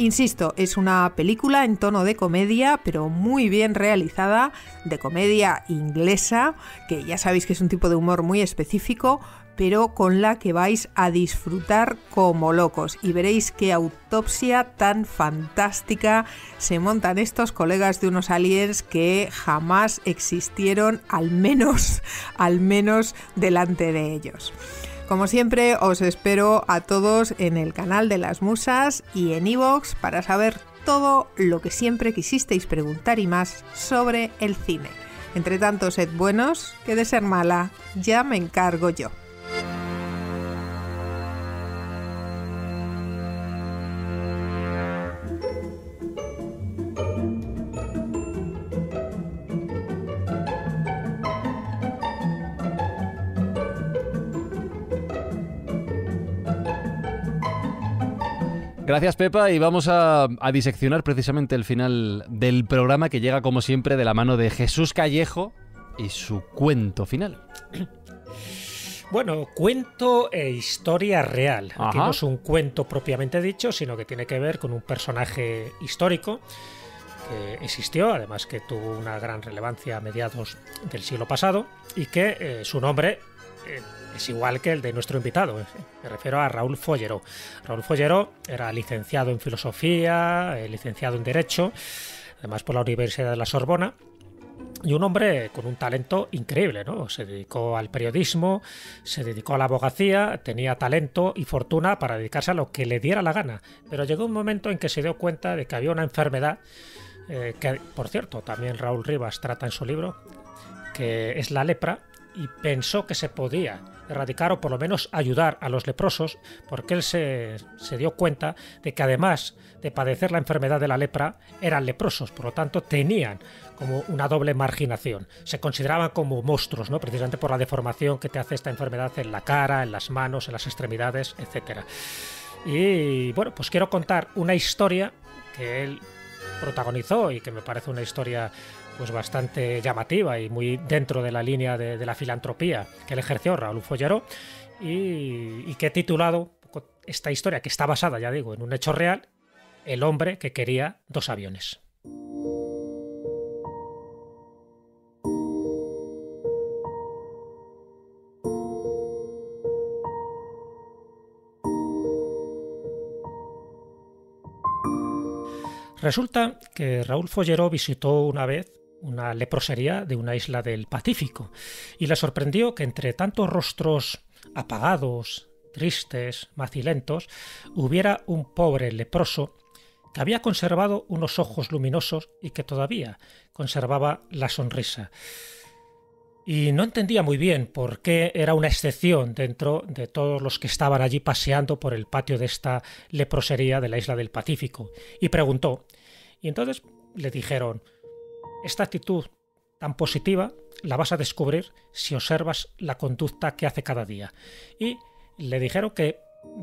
Insisto, es una película en tono de comedia, pero muy bien realizada, de comedia inglesa, que ya sabéis que es un tipo de humor muy específico, pero con la que vais a disfrutar como locos. Y veréis qué autopsia tan fantástica se montan estos colegas de unos aliens que jamás existieron, al menos, al menos delante de ellos. Como siempre, os espero a todos en el canal de las musas y en iVoox para saber todo lo que siempre quisisteis preguntar y más sobre el cine. Entre tanto, sed buenos, que de ser mala ya me encargo yo. Gracias, Pepa. Y vamos a, diseccionar precisamente el final del programa que llega, como siempre, de la mano de Jesús Callejo y su cuento final. *clears throat* Bueno, cuento e historia real. Aquí no es un cuento propiamente dicho, sino que tiene que ver con un personaje histórico que existió, además que tuvo una gran relevancia a mediados del siglo pasado, y que eh, su nombre eh, igual que el de nuestro invitado. Eh, me refiero a Raúl Follero. Raúl Follero era licenciado en filosofía, eh, licenciado en derecho, además por la Universidad de la Sorbona. Y un hombre con un talento increíble, ¿no? Se dedicó al periodismo, se dedicó a la abogacía, tenía talento y fortuna para dedicarse a lo que le diera la gana. Pero llegó un momento en que se dio cuenta de que había una enfermedad, eh, que por cierto también Raúl Rivas trata en su libro, que es la lepra, y pensó que se podía erradicar o por lo menos ayudar a los leprosos, porque él se, se dio cuenta de que además de padecer la enfermedad de la lepra, eran leprosos, por lo tanto tenían como una doble marginación. Se consideraban como monstruos, ¿no? precisamente por la deformación que te hace esta enfermedad en la cara, en las manos, en las extremidades, etc. Y bueno, pues quiero contar una historia que él protagonizó y que me parece una historia pues bastante llamativa y muy dentro de la línea de, la filantropía que le ejerció Raúl Follero y, que he titulado esta historia, que está basada, ya digo, en un hecho real, el hombre que quería dos aviones. Resulta que Raúl Follero visitó una vez una leprosería de una isla del Pacífico, y le sorprendió que entre tantos rostros apagados, tristes, macilentos, hubiera un pobre leproso que había conservado unos ojos luminosos y que todavía conservaba la sonrisa. Y no entendía muy bien por qué era una excepción dentro de todos los que estaban allí paseando por el patio de esta leprosería de la isla del Pacífico. Y preguntó. Y entonces le dijeron, esta actitud tan positiva la vas a descubrir si observas la conducta que hace cada día. Y le dijeron que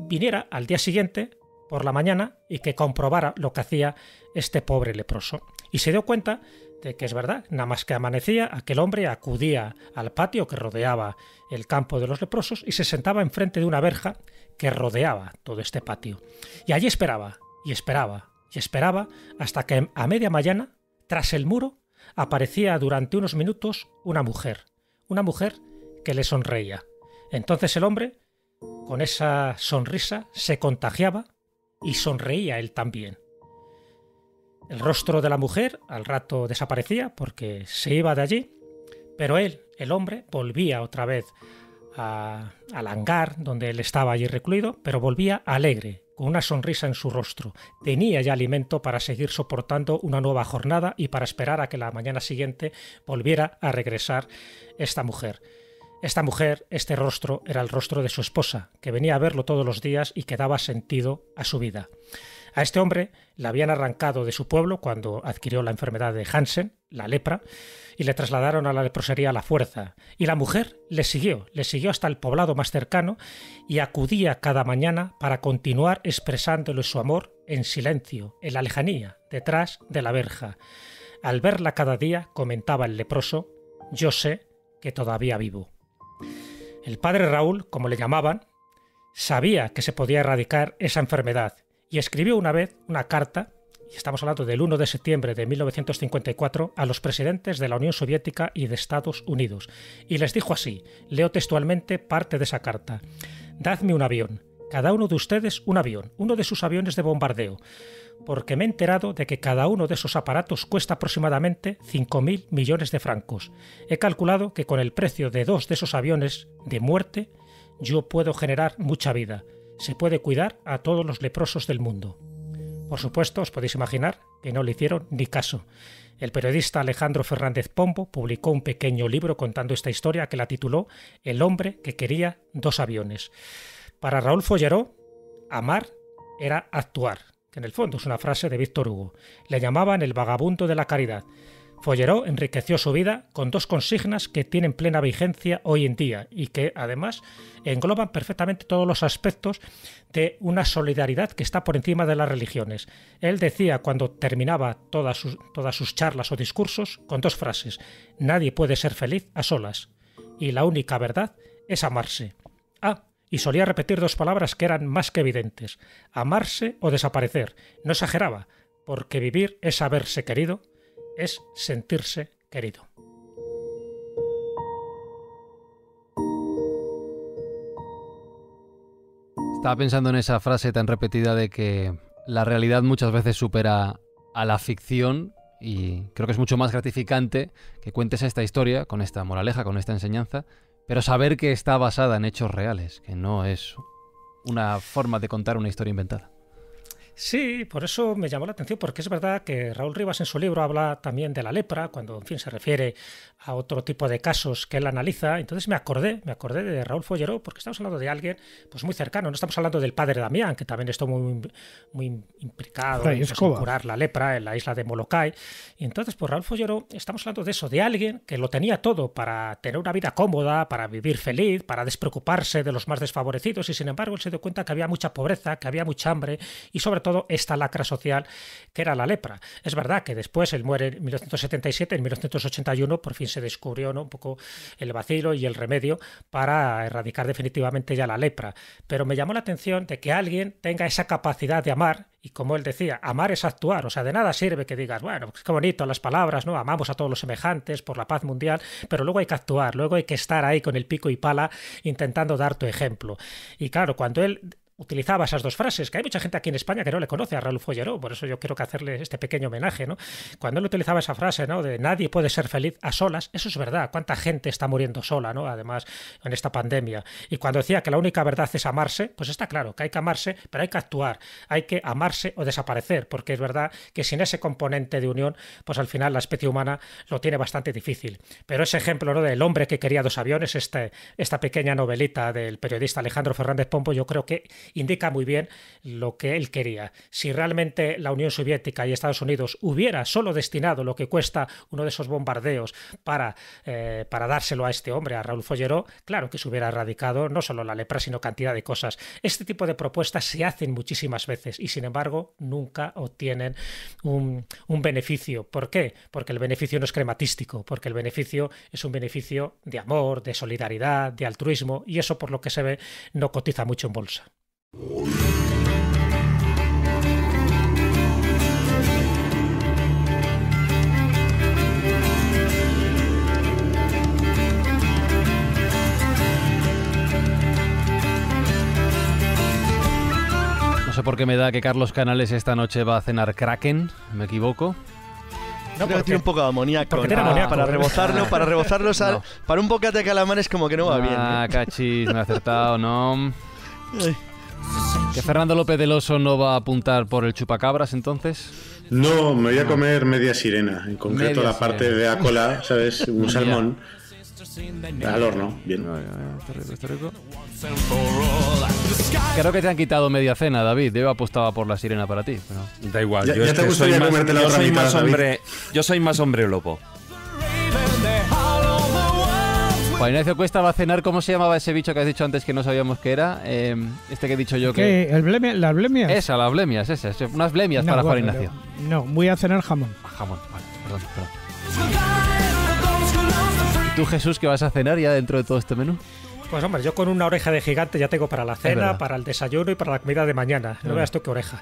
viniera al día siguiente por la mañana y que comprobara lo que hacía este pobre leproso. Y se dio cuenta de que es verdad, nada más que amanecía, aquel hombre acudía al patio que rodeaba el campo de los leprosos y se sentaba enfrente de una verja que rodeaba todo este patio. Y allí esperaba, y esperaba, y esperaba, hasta que a media mañana, tras el muro, aparecía durante unos minutos una mujer, una mujer que le sonreía. Entonces el hombre, con esa sonrisa, se contagiaba y sonreía él también. El rostro de la mujer al rato desaparecía porque se iba de allí, pero él, el hombre, volvía otra vez al hangar donde él estaba allí recluido, pero volvía alegre, con una sonrisa en su rostro. Tenía ya alimento para seguir soportando una nueva jornada y para esperar a que la mañana siguiente volviera a regresar esta mujer. Esta mujer, este rostro, era el rostro de su esposa, que venía a verlo todos los días y que daba sentido a su vida. A este hombre la habían arrancado de su pueblo cuando adquirió la enfermedad de Hansen, la lepra, y le trasladaron a la leprosería a la fuerza. Y la mujer le siguió, le siguió hasta el poblado más cercano y acudía cada mañana para continuar expresándole su amor en silencio, en la lejanía, detrás de la verja. Al verla cada día, comentaba el leproso, yo sé que todavía vivo. El padre Raúl, como le llamaban, sabía que se podía erradicar esa enfermedad y escribió una vez una carta, y estamos hablando del 1 de septiembre de 1954, a los presidentes de la Unión Soviética y de Estados Unidos, y les dijo así, leo textualmente parte de esa carta, Dadme un avión, cada uno de ustedes un avión, uno de sus aviones de bombardeo, porque me he enterado de que cada uno de esos aparatos cuesta aproximadamente 5.000 millones de francos. He calculado que con el precio de dos de esos aviones de muerte, yo puedo generar mucha vida se puede cuidar a todos los leprosos del mundo. Por supuesto, os podéis imaginar que no le hicieron ni caso. El periodista Alejandro Fernández Pombo publicó un pequeño libro contando esta historia que la tituló El hombre que quería dos aviones. Para Raúl Folleró, amar era actuar, que en el fondo es una frase de Víctor Hugo. Le llamaban el vagabundo de la caridad. Folleró enriqueció su vida con dos consignas que tienen plena vigencia hoy en día y que además engloban perfectamente todos los aspectos de una solidaridad que está por encima de las religiones. Él decía cuando terminaba todas sus, todas sus charlas o discursos con dos frases, nadie puede ser feliz a solas y la única verdad es amarse. Ah, y solía repetir dos palabras que eran más que evidentes, amarse o desaparecer. No exageraba, porque vivir es haberse querido es sentirse querido. Estaba pensando en esa frase tan repetida de que la realidad muchas veces supera a la ficción y creo que es mucho más gratificante que cuentes esta historia con esta moraleja, con esta enseñanza, pero saber que está basada en hechos reales, que no es una forma de contar una historia inventada. Sí, por eso me llamó la atención, porque es verdad que Raúl Rivas en su libro habla también de la lepra, cuando en fin se refiere a otro tipo de casos que él analiza. Entonces me acordé, me acordé de Raúl Follero porque estamos hablando de alguien pues muy cercano. No estamos hablando del padre Damián, que también estuvo muy, muy implicado en pues, curar la lepra en la isla de Molokai. Y entonces, por pues, Raúl Follero estamos hablando de eso, de alguien que lo tenía todo para tener una vida cómoda, para vivir feliz, para despreocuparse de los más desfavorecidos, y sin embargo él se dio cuenta que había mucha pobreza, que había mucha hambre, y sobre todo esta lacra social que era la lepra. Es verdad que después él muere en 1977, en 1981 por fin se descubrió ¿no? un poco el vacilo y el remedio para erradicar definitivamente ya la lepra. Pero me llamó la atención de que alguien tenga esa capacidad de amar y como él decía, amar es actuar, o sea, de nada sirve que digas, bueno, pues qué bonito las palabras, ¿no? Amamos a todos los semejantes por la paz mundial, pero luego hay que actuar, luego hay que estar ahí con el pico y pala intentando dar tu ejemplo. Y claro, cuando él utilizaba esas dos frases, que hay mucha gente aquí en España que no le conoce a Raúl Folleró, por eso yo quiero hacerle este pequeño homenaje, ¿no? Cuando él utilizaba esa frase, ¿no? De nadie puede ser feliz a solas, eso es verdad, cuánta gente está muriendo sola, ¿no? Además, en esta pandemia. Y cuando decía que la única verdad es amarse, pues está claro que hay que amarse, pero hay que actuar, hay que amarse o desaparecer, porque es verdad que sin ese componente de unión, pues al final la especie humana lo tiene bastante difícil. Pero ese ejemplo, ¿no? Del hombre que quería dos aviones, este, esta pequeña novelita del periodista Alejandro Fernández Pompo, yo creo que indica muy bien lo que él quería. Si realmente la Unión Soviética y Estados Unidos hubiera solo destinado lo que cuesta uno de esos bombardeos para, eh, para dárselo a este hombre, a Raúl Follero, claro que se hubiera erradicado no solo la lepra, sino cantidad de cosas. Este tipo de propuestas se hacen muchísimas veces y sin embargo nunca obtienen un beneficio. ¿Por qué? Porque el beneficio no es crematístico, porque el beneficio es un beneficio de amor, de solidaridad, de altruismo y eso por lo que se ve no cotiza mucho en bolsa. No sé por qué me da que Carlos Canales esta noche va a cenar Kraken, ¿me equivoco? No, tiene un poco de amoníaco. amoníaco. para rebozarlo, para rebozarlo para un bocate de calamares como que no va bien. Ah, ¿eh? cachis, me ha acertado, ¿no? ¿Que Fernando López del Oso no va a apuntar por el chupacabras entonces? No, me voy a comer media sirena, en concreto la parte de la cola, ¿sabes? Un *laughs* salmón. Al horno, bien. está rico, está rico. Creo que te han quitado media cena, David. Yo apostaba por la sirena para ti. Da igual. yo Yo soy más hombre Lopo Juan Ignacio Cuesta va a cenar, ¿cómo se llamaba ese bicho que has dicho antes que no sabíamos que era? Eh, este que he dicho yo que... ¿Qué? ¿El ¿Las blemias? Esa, las blemias, esas. Eh, unas blemias para Juan Ignacio. no, voy a cenar jamón. Ah, jamón, vale, perdón, perdón. ¿Y tú, Jesús, qué vas a cenar ya dentro de todo este menú? Pues hombre, yo con una oreja de gigante ya tengo para la cena, para el desayuno y para la comida de mañana. no veas tú qué oreja.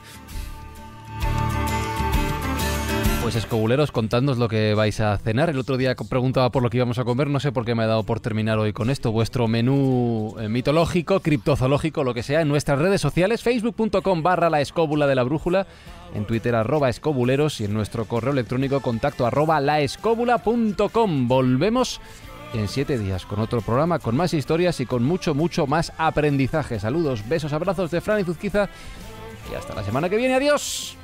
Pues escobuleros, contadnos lo que vais a cenar. El otro día preguntaba por lo que íbamos a comer, no sé por qué me ha dado por terminar hoy con esto. Vuestro menú eh, mitológico, criptozoológico, lo que sea, en nuestras redes sociales, facebook.com barra la escóbula de la brújula, en twitter arroba escobuleros y en nuestro correo electrónico contacto arroba Volvemos en siete días con otro programa, con más historias y con mucho, mucho más aprendizaje. Saludos, besos, abrazos de Fran y Zuzquiza y hasta la semana que viene. Adiós.